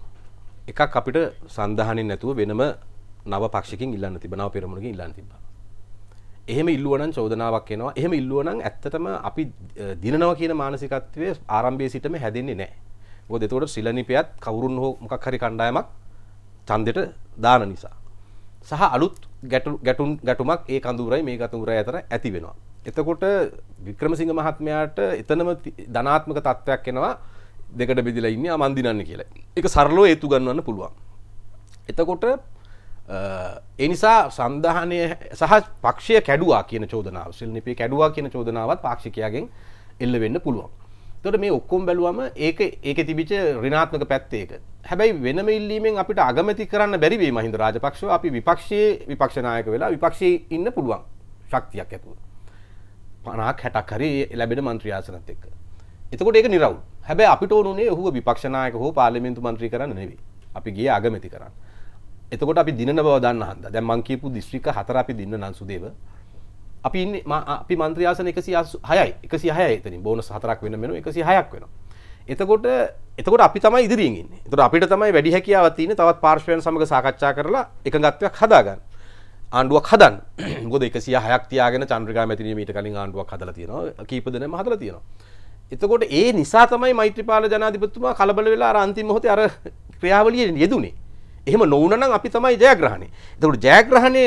එකක් අපිට සන්ධානෙන් නැතුව වෙනම නව පක්ෂකින් ඉල්ලන්න තිබෙනව පෙරමුණකින් ඉල්ලන්න තිබ්බා. එහෙම ඉල්ලුවනම් චෝදනාවක් එනවා. එහෙම ඉල්ලුවනම් ඇත්තටම අපි දිනනවා කියන මානසිකත්වයේ ආරම්භයේ සිටම හැදෙන්නේ නැහැ. මොකද එතකොට ශ්‍රීලනිපියත් කවුරුන් හෝ මොකක් හරි කණ්ඩායමක් ඡන්දෙට දාන නිසා. සහ අලුත් ගැටුම් ගැටුමක් ඒ කඳුරයි මේ කඳුරයි අතර ඇති වෙනවා. එතකොට වික්‍රමසිංහ මහත්මයාට එතනම ධනාත්මක තත්වයක් එනවා. දෙකට බෙදිලා ඉන්න මන්දිනන්න කියලා එක සරලෝ ඒතු ගන්නවන්න පුළුවන් එතකොට එනිසා සන්ධානය සහ පක්ෂය කැඩුවා කියන චෝදනාව සිල්නිපේ කැඩුවා කියන චෝදනාවත් පාක්ෂිකයාගෙන් එල්ල වෙන්න පුළුවන් තොට මේ ඔක්කොම් බැලුවම ඒක ඒක තිබිච රිනාත්මක පැත්තේක හැබැයි වෙනම ඉල්ලීමෙන් අපිට අගමති කරන්න බැරිවේ මහින්ද රාජපක්ෂ අපි විපක්ෂයේ විපක්ෂනායක වෙලා විපක්ෂයේ ඉන්න පුළුවන් ශක්තියක් ඇතුව පනාක් හැටක් හරි ලැබෙන මන්ත්‍රියාසනත් එක්ක එතකොට ඒක නිරවුල් හැබැ අපිට ඕනේ ඔහු විපක්ෂනායක හෝ පාලිමෙන්තු මන්ත්‍රී කරන්න නෙවේ අපි ගේ අගමැති කරන්න එතකොට අපි දින බව දන්න හන්ද දැන් මං කියපු දිස්ත්‍රික්ක හතර අපි දින්න නන්සුදේව අපි ඉන්නේ අපි මන්ත්‍රී ආසන 106යි 106යි එතනින් බෝනස් හතරක් වෙන මෙනු 106ක් වෙනවා එතකොට එතකොට අපි තමයි ඉදිරියෙන් ඉන්නේ. එතකොට අපිට තමයි වැඩි හැකියාවක් තියෙන්නේ තවත් පාර්ශ්වයන් සමග සාකච්ඡා කරලා එකඟත්වයක් හදාගන්න. ආණ්ඩුවක් හදන්න. මොකද 106ක් තියාගෙන චන්ද්‍රිකා මැතිණිය මීට කලින් ආණ්ඩුවක් හදලා තියෙනවා. කීප දෙනෙක්ම හදලා තියෙනවා. එතකොට ඒ නිසා තමයි මෛත්‍රපාල ජනාධිපතුමා කලබල වෙලා අර අන්තිම මොහොතේ අර ක්‍රියාවලිය යෙදුනේ. එහෙම නොවුණා නම් අපි තමයි ජයග්‍රහණය. එතකොට ජයග්‍රහණය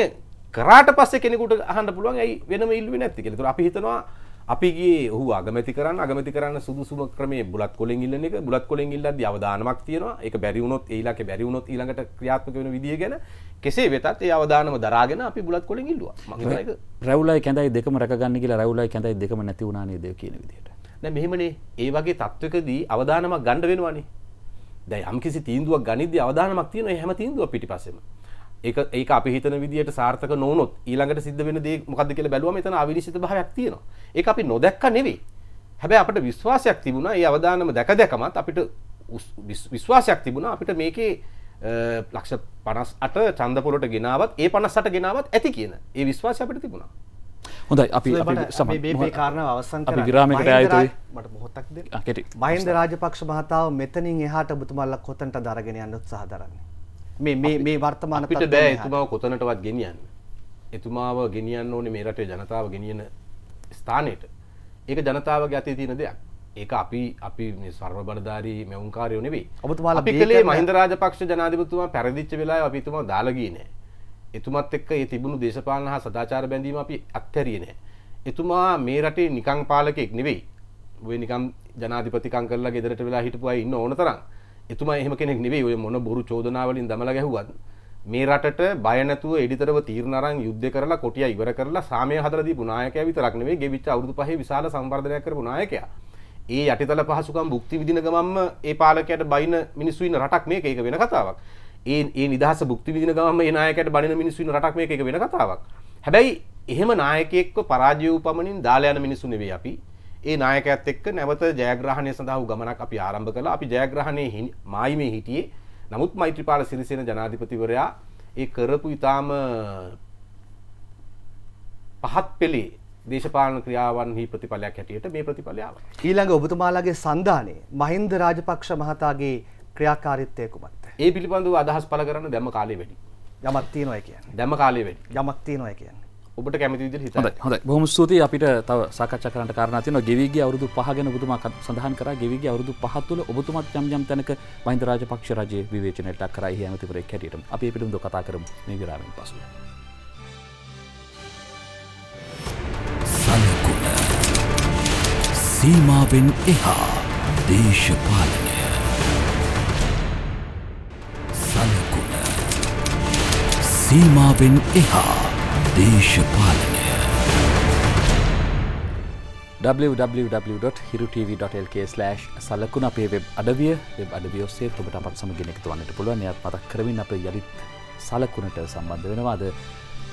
කරාට පස්සේ කෙනෙකුට අහන්න පුළුවන් ඇයි වෙනම ඉල්ලුවේ නැත්තේ කියලා. එතකොට අපි හිතනවා අපි ගියේ ඔහු අගමැති කරන්න අගමැති කරන්න සුදුසුම ක්‍රමේ බුලත් කොලෙන් ඉල්ලන එක. බුලත් කොලෙන් ඉල්ලද්දී අවදානමක් තියෙනවා. ඒක බැරි වුණොත් ඒ ඉලක්කේ බැරි වුණොත් ඊළඟට ක්‍රියාත්මක වෙන විදිය ගැන කෙසේ වෙතත් ඒ අවදානම දරාගෙන අපි බුලත් කොලෙන් ඉල්ලුවා. මම හිතන එක රැවුලයි කැඳයි දෙකම රැකගන්න කියලා රැවුලයි කැඳයි දෙකම නැති වුණා නේද කියන විදියට. දැන් මෙහෙමනේ ඒ වගේ තත්වකදී අවධානමක් ගන්න වෙනවානේ. දැන් යම්කිසි තීන්දුවක් ගනිද්දී අවධානමක් තියෙනවා ඒ හැම තීන්දුවක් පිටිපස්සෙම. ඒක ඒක අපි හිතන විදිහට සාර්ථක නොවුනොත් ඊළඟට සිද්ධ වෙන දේ මොකද්ද කියලා බැලුවම එතන අවිනිශ්චිත භාවයක් තියෙනවා. ඒක අපි නොදැක්ක නෙවෙයි. හැබැයි අපිට විශ්වාසයක් තිබුණා ඒ අවධානම දැක දැකමත් අපිට විශ්වාසයක් තිබුණා අපිට මේකේ ලක්ෂ 58 ඡන්ද පොළොට ගෙනාවත් ඒ 58 ගෙනාවත් ඇති කියන ඒ විශ්වාසය අපිට තිබුණා. හොඳයි අපි කාරණ අවසන් විරාමකට ඇතුයි මට මොහොතක්ද මහින්ද රාජපක්ෂ මහතාව මෙතනින් එහාට බුතුමල්ලක් කොතන්ට දරගෙන යන්න උත්සාහ දරන්නේ මේ මේ මේ වර්තමාන අපිට බෑ එතුමාව කොතනටවත් ගෙනියන්න එතුමාව ගෙනියන්න ඕනේ මේ රටේ ජනතාව ගෙනියන ස්ථානයට ඒක ජනතාවගේ අතේ තියෙන දෙයක් ඒක අපි අපි සර්ව බලධාරී මෙවුන්කාරයෝ නෙවෙයි ඔබතුමාලා අපි කලේ මහින්ද රාජපක්ෂ ජනාධිපතිතුමා පැරදිච්ච වෙලාවේ අපි එතුමාව දාලා ගියේ නෑ එතුමත් එක්ක ඒ තිබුණු දේශපාලන හා සදාචාර බැඳීම අපි අත්හැරියේ නැහැ. එතුමා මේ රටේ නිකං පාලකෙක් නෙවෙයි. ඔය නිකම් ජනාධිපතිකම් කරලා ගෙදරට වෙලා හිටපු අය ඉන්න ඕන තරම්. එතුමා එහෙම කෙනෙක් නෙවෙයි. ඔය මොන බොරු චෝදනා වලින් දමලා ගැහුවත් මේ රටට බය නැතුව එඩිතරව තීරණ අරන් යුද්ධ කරලා කොටිය ඉවර කරලා සාමය හදලා දීපු නායකයා විතරක් නෙවෙයි ගෙවිච්ච අවුරුදු පහේ විශාල සංවර්ධනයක් කරපු නායකයා. ඒ යටිතල පහසුකම් භුක්ති විඳින ගමන්ම ඒ පාලකයාට බයින මිනිස්සු ඉන්න රටක් මේක. ඒක වෙන කතාවක්. ඒ නිදහස බුක්ති විදින ගම නායකට බණ මිනිස්සුන රටක් මේ එක වෙන කතාවක් හැබැයි එහෙම නායකෙක්ව පරාජය උපමනින් දාලයන මිනිසුන වේ අපි ඒ නායකඇත් එක්ක නැවත ජයග්‍රහණය සඳහු ගමනක් අපි ආරම්භ කළ අපි ජයග්‍රහණය මයිමේ හිටියේ නමුත් මෛත්‍රපාල සිරිසෙන ජනාධිපතිවරයා ඒ කරපු ඉතාම පහත් පෙළේ දේශපාලන ක්‍රියාවන්හි ප්‍රතිඵලයක් හැටියට මේ ප්‍රතිඵලයාව. ඊළඟ ඔබතුමාලාගේ සන්ධානය මහින්ද රාජපක්ෂ මහතාගේ ක්‍රියාකාරීත්වය කුමක්ද? ඒ පිළිබඳව අදහස් පළ කරන්න දැම කාලේ වැඩි. යමක් තියෙනවා කියන්නේ. දැම කාලේ වැඩි. යමක් තියෙනවා කියන්නේ. ඔබට කැමති විදිහට හිතන්න. හොඳයි හොඳයි. බොහොම ස්තුතියි අපිට තව සාකච්ඡා කරන්න කාරණා තියෙනවා. ගෙවිගේ අවුරුදු 5 ගැන ඔබතුමා සඳහන් කරා. ගෙවිගේ අවුරුදු 5 තුළ ඔබතුමාත් යම් යම් තැනක මහින්ද රාජපක්ෂ රජයේ විවේචනයට ලක් කරා. එහි ඇමතිවරයෙක් හැටියටම. අපි මේ පිළිබඳව කතා කරමු මේ විරාමෙන් පසු. සීමාවෙන් එහා දේශපාලනය සීමාවෙන් එහා දේශපාලනය www.hirutv.lk/සලකුණ අපේ වෙබ් අඩවිය වෙබ් අඩවිය ඔස්සේ ඔබට අපත් සමගින් එකතු වන්නට පුළුවන්. එයත් මතක් කරමින් අපේ යලිත් සලකුණට සම්බන්ධ වෙනවාද?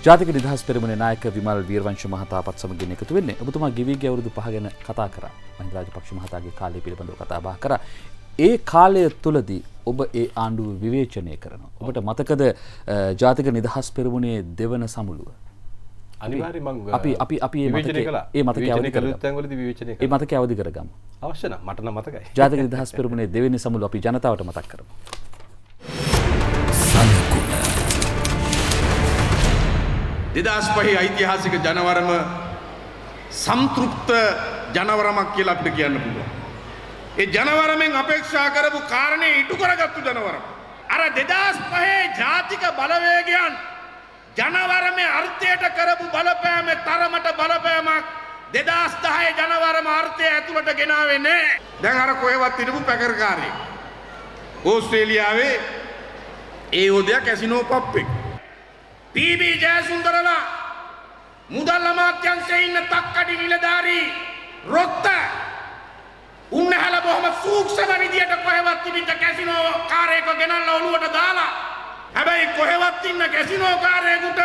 ජාතික නිදහස් පෙරමුණේ නායක විමල් වීරවංශ මහතා අපත් සමගින් එකතු වෙන්නේ. ඔබතුමා ගිවිගේ අවුරුදු 5 ගැන කතා කරා. මහින්ද රාජපක්ෂ මහතාගේ කාලය පිළිබඳව කතා බහ කරා. ඒ කාලය තුළදී ඔබ ඒ ආණ්ඩුව විවේචනය කරනවා. ඔබට මතකද ජාතික නිදහස් පෙරමුණේ දෙවන සමුළුව. අනිවාර්ය මං අපි අපි අපි ඒ මතකේ අවදි කරගමු. ඒ මතකේ අවදි කරගමු. අවශ්‍ය නම් මට නම් මතකයි. ජාතික නිදහස් පෙරමුණේ දෙවෙනි සමුළු අපි ජනතාවට මතක් කරමු. දෙදස් පහේ ඓතිහාසික ජනවරම සම්තෘප්ත ජනවරමක් කියලා අපිට කියන්න පුළුවන්. ඒ ජනවරමෙන් අපේක්ෂා කරපු කාරණේ ඉටු කරගත්තු ජනවරම. අර 2005 ජාතික බලවේගයන් ජනවරමේ අර්ථයට කරපු බලපෑම තරමට බලපෑමක් 2010 ජනවරම අර්ථය ඇතුළට ගෙනාවේ නැහැ. දැන් අර කොහෙවත් ඉඳපු පැකරකාරයෙක්. ඕස්ට්‍රේලියාවේ ඒ යෝධයා කැසිනෝ පප්පෙක්. පීබි ජයසුන්දරලා මුදල් අමාත්‍යංශයේ ඉන්න තක්කඩි නිලධාරී රොත්ත උන්නහල බොහොම සූක්ෂම විදියට කොහෙවත් ඉන්න කැසිනෝ කාරයෙක්ව ගෙනල්ලා ඔළුවට දාලා හැබැයි කොහෙවත් ඉන්න කැසිනෝ කාරයෙකුට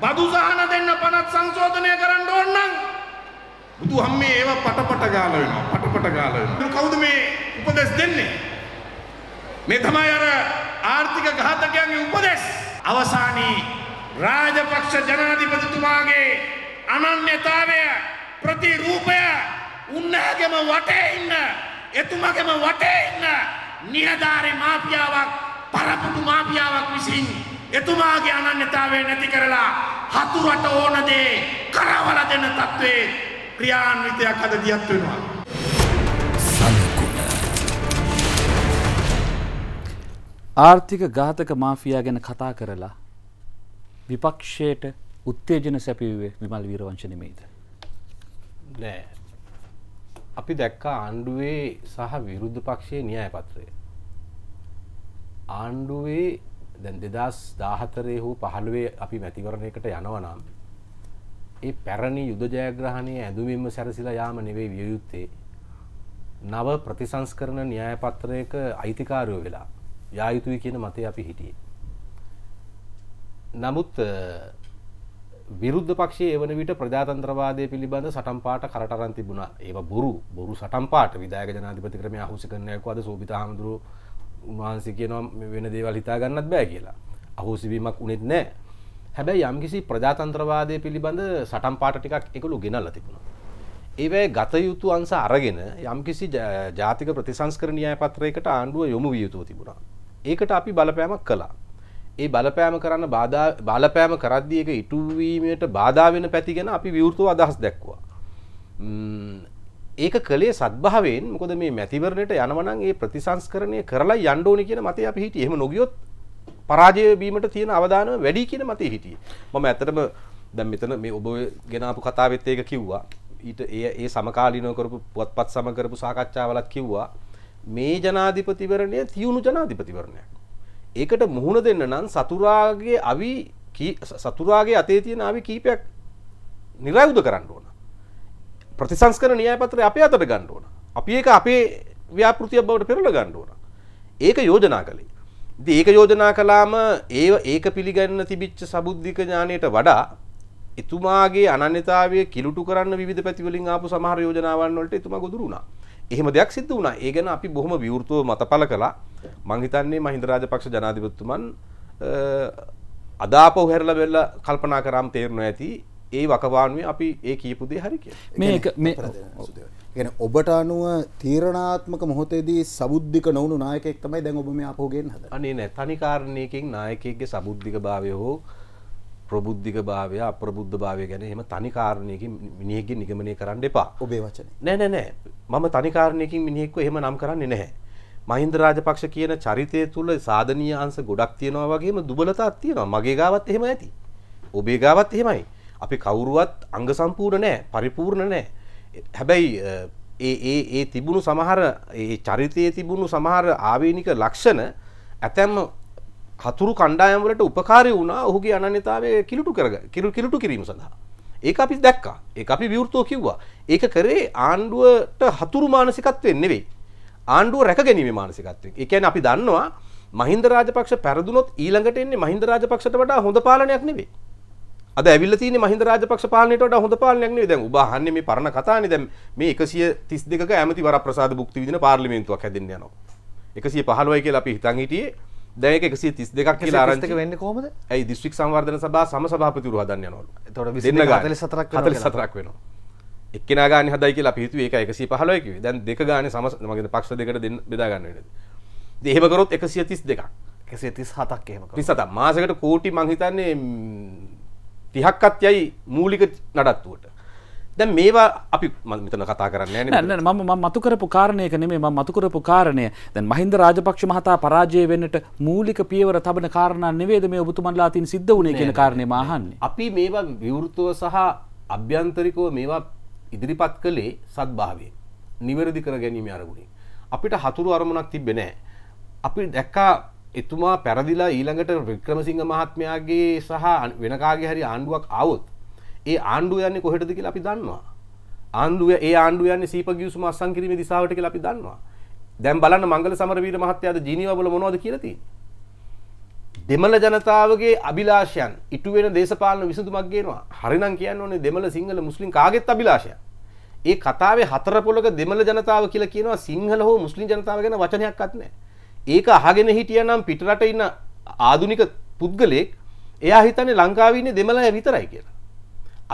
බදු සහන දෙන්න පනත් සංශෝධනය කරන්න ඕන නම් බුදුහම්මේ ඒව පටපට ගාලා වෙනවා පටපට ගාලා වෙනවා කවුද මේ උපදෙස් දෙන්නේ මේ තමයි අර ආර්ථික ඝාතකයන්ගේ උපදෙස් අවසානයේ රාජපක්ෂ ජනාධිපතිතුමාගේ අනන්‍යතාවය ප්‍රතිරූපය උන්නහගෙම වටේ ඉන්න එතුමගෙම වටේ ඉන්න නිහධාරි මාපියාවක් පරපුටු මාපියාවක් විසින් එතුමාගේ අනන්‍යතාවය නැති කරලා හතුරට ඕන දේ කරවල දෙන තත්ත්වේ ක්‍රියාන්විතයක් අද දියත් වෙනවා. ආර්ථික ඝාතක මාෆියා ගැන කතා කරලා විපක්ෂයට උත්තේජන සැපිව්වේ විමල් වීරවංශ නෙමෙයිද? නෑ අපි දැක්කා ආණ්ඩුවේ සහ විරුද්ධ පක්ෂයේ න්‍යාය පත්‍රය. ආණ්ඩුවේ දැන් දෙදස් දාහතරය හෝ පහළුවේ අපි මැතිවරණයකට යනවනම් ඒ පැරණි යුද ජයග්‍රහණය ඇඳුමින්ම සැරසිලා යාම නෙවෙයි විය යුත්තේ නව ප්‍රතිසංස්කරණ න්‍යායපත්‍රයක අයිතිකාරයෝ වෙලා යා යුතුයි කියන මතය අපි හිටියේ. නමුත් විරුද්ධ පක්ෂයේ එවන විට ප්‍රජාතන්ත්‍රවාදය පිළිබඳ සටම්පාට කරටරන් තිබුණා ඒ බොරු බොරු සටම්පාට විදායක ජනාධිපති ක්‍රම අහුසි කරනයක් අද සෝපිත හාමුදුරු උන්වහන්සේ කියනවා වෙන දේවල් හිතා ගන්නත් බෑ කියලා අහෝසිවීමක් උනෙත් නෑ හැබැයි යම්කිසි ප්‍රජාතන්ත්‍රවාදය පිළිබඳ සටම්පාට ටිකක් එකළු ගෙනල්ල තිබුණා ඒවැ ගතයුතු අන්ස අරගෙන යම්කිසි ජාතික ප්‍රතිසංස්කරණය පත්‍රයකට ආණ්ඩුව යොමු වියයුතුව තිබුණා ඒකට අපි බලපෑමක් කලා ඒ බලපෑම කරන්න බලපෑම කරද්දි එක ඉටුවීමට බාධාවෙන පැතිගෙන අපි විවෘතව අදහස් දැක්වා. ඒක කළේ සත්භාවෙන් මොකද මේ මැතිවරණයට යනවනම් ඒ ප්‍රතිසංස්කරණය කරලා යන්ඩෝනි කියන මතය අපි හිටිය එහෙම නොගියොත් පරාජයවීමට තියෙන අවධානම වැඩි කියන මතය හිටිය මම ඇතටම දැම් මෙතන මේ ඔබ ගෙනාපු කතාවෙත් ඒක කිව්වා ඊට ඒ ඒ සමකාලීනව කරපු පුවත්පත් සමකරපු සාකච්ඡාවලත් කිව්වා මේ ජනාධිපතිවරණය තියුණු ජනාධිපතිවරණයක් ඒකට මුහුණ දෙන්න නම් සතුරාගේ අවි සතුරාගේ අතේ තියෙන අවි කීපයක් නිරයුද කරන්න ඕන ප්‍රතිසංස්කර න්‍යායපත්‍රය අපේ අතට ගන්න ඕන අපි ඒක අපේ ව්‍යාපෘතිය බවට පෙරල ගන්න ඕන ඒක යෝජනා කළේ ඉතින් ඒක යෝජනා කළාම ඒ ඒක පිළිගන්න තිබිච්ච සබුද්ධික ඥාණයට වඩා එතුමාගේ අනන්‍යතාවය කිලුටු කරන්න විවිධ පැතිවලින් ආපු සමහර යෝජනාවන් වලට එතුමා ගොදුරු වුණා. එහෙම දෙයක් සිද්ධ වුණා. ඒ ගැන අපි බොහොම විවෘතව මතපල කළා. මංහිතන්නේ මහින්දරාජ පක්ෂ ජනාධිපත්තුමන් අදාප උහැරල වෙල්ල කල්පනා කරම් තේරණ ඇති ඒ වකවානුවේ අපි ඒ කියපුදේ හරික ගැන ඔබට අනුව තීරණාත්මක මොහොතේදී සබුද්ධික නොවුණු නායකෙක් තමයි දැන් ඔබ මේ අපෝගෙන් හද අනේ නෑ තනිකාරණයකින් නායකෙක්ගේ සබුද්ධික භාවය හෝ ප්‍රබුද්ධික භාවය අප්‍රබුද්ධ භාවය ගැන එම තනිකාරණයකින් මිනිහෙක්ගේ නිගමනය කරන්න එපා ඔබේ වචන නෑ නෑ නෑ මම තනිකාරණයකින් මිනිහෙක්ව එහෙම නම් කරන්නේ නැහැ මහින්ද රාජපක්ෂ කියන චරිතය තුළ සාධනීය අංශ ගොඩක් තියෙනවා වගේම දුබලතාවක් තියෙනවා. මගේ ගාවත් එහෙම ඇති. ඔබේ ගාවත් එහෙමයි. අපි කවුරුවත් අංග සම්පූර්ණ නැහැ, පරිපූර්ණ නැහැ. හැබැයි ඒ ඒ ඒ තිබුණු සමහර ඒ චරිතයේ තිබුණු සමහර ආවේනික ලක්ෂණ ඇතැම් හතුරු කණ්ඩායම් වලට උපකාරී වුණා ඔහුගේ අනන්‍යතාවය කිලුටු කරග කිලුටු කිරීම සඳහා. ඒක අපි දැක්කා. ඒක අපි විවෘතව කිව්වා. ඒක කරේ ආණ්ඩුවට හතුරු මානසිකත්වයෙන් නෙවෙයි. ආණ්ඩුව රැකගැනීම මානසිකත්වය එකැන අපි දන්නවා මහින්ද රාජපක්ෂ පැරදුනොත් ඊළඟට එන්නේ මහින්ද රාජපක්ෂට වඩා හොඳ පාලනයක් නෙවේ අද ඇවිල්ල තියෙන මහින්ද රාජපක්ෂ පාලනයට වඩා හොඳ පාලනයක් නෙවෙයි දැන් ඔබ අහන්නේ මේ පරණ කතානේ දැන් මේ 132ක ඇමති වරප්‍රසාද භුක්ති විඳින පාර්ලිමේන්තුවක් හැදෙන්න යනවා 115යි කියලා අපි හිතන් හිටියේ දැන් ඒක 132ක් කියලා ආරංචි වෙන්නේ කොහොමද ඇයි දිස්ත්‍රික් සංවර්ධන සභාව සම සභාපතිවරු හදන්න යනවලු එතකොට 247ක් වෙනවා 44ක් වෙනවා එක්කෙන ගාන හදයි කියලා පිහිතු ඒක එකසි පහලොයකි දැන් දෙක ගාන සමස මගේ පක්ෂ දෙකට දෙන්න බෙදාගන්න වෙනද දෙහෙමකරොත් එකසිය තිස් දෙකක් එකසිය තිස් හතක් එහෙම තිසත මාසකට කෝටි මංහිතන්නේ තිහක්කත් යයි මූලික නඩත්තුවට දැන් මේවා අපි මෙතන කතා කරන්න න මම මතු කරපු කාරණයක නෙමේ ම මතු කරපු කාරණය දැන් මහින්ද රාජපක්ෂ මහතා පරාජය වෙන්නට මූලික පියවර තබන කාරණ නෙවේද මේ ඔබතුමන්ලා තින් සිද්ධ වුණේ කියන කාරණය මහන්න අපි මේවා විවෘතව සහ අභ්‍යන්තරිකව මේවා ඉදිරිපත් කළේ සත්භාවය නිවැරදි කර ගැනීම අරගුණේ. අපිට හතුරු අරමුණක් තිබෙනෑ. අපි දැක්කා එතුමා පැරදිලා ඊළඟට වික්‍රමසිංහ මහත්මයාගේ සහ වෙනකාගේ හරි ආණ්ඩුවක් අවුත් ඒ ආණ්ඩුව යන්නේ කොහෙටද කියලා අපි දන්නවා. ආණ්ඩුව ඒ ආණ්ඩුව යන්නේ සීප ගිවිසුම අත්සන් කිරීමේ දිශාවට කියලා අපි දන්නවා. දැන් බලන්න මංගල සමරවීර මහත්තයාද ජිනීවා වල මොනවද කියලා තියෙන්නේ. දෙමළ ජනතාවගේ අභිලාෂයන් ඉටුවෙන දේශපාලන විසඳුමක් ගේනවා හරිනම් කියන්න ඕනේ දෙමළ සිංහල මුස්ලිම් කාගෙත් අභිලාෂය. ඒ කතාවේ හතර පොලක දෙමළ ජනතාව කියලා කියනවා සිංහල හෝ මුස්ලිම් ජනතාව ගැන වචනයක්වත් නැහැ. ඒක අහගෙන හිටියනම් පිටරට ඉන්න ආදුනික පුද්ගලෙක් එයා හිතන්නේ ලංකාවේ ඉන්නේ දෙමළය විතරයි කියලා.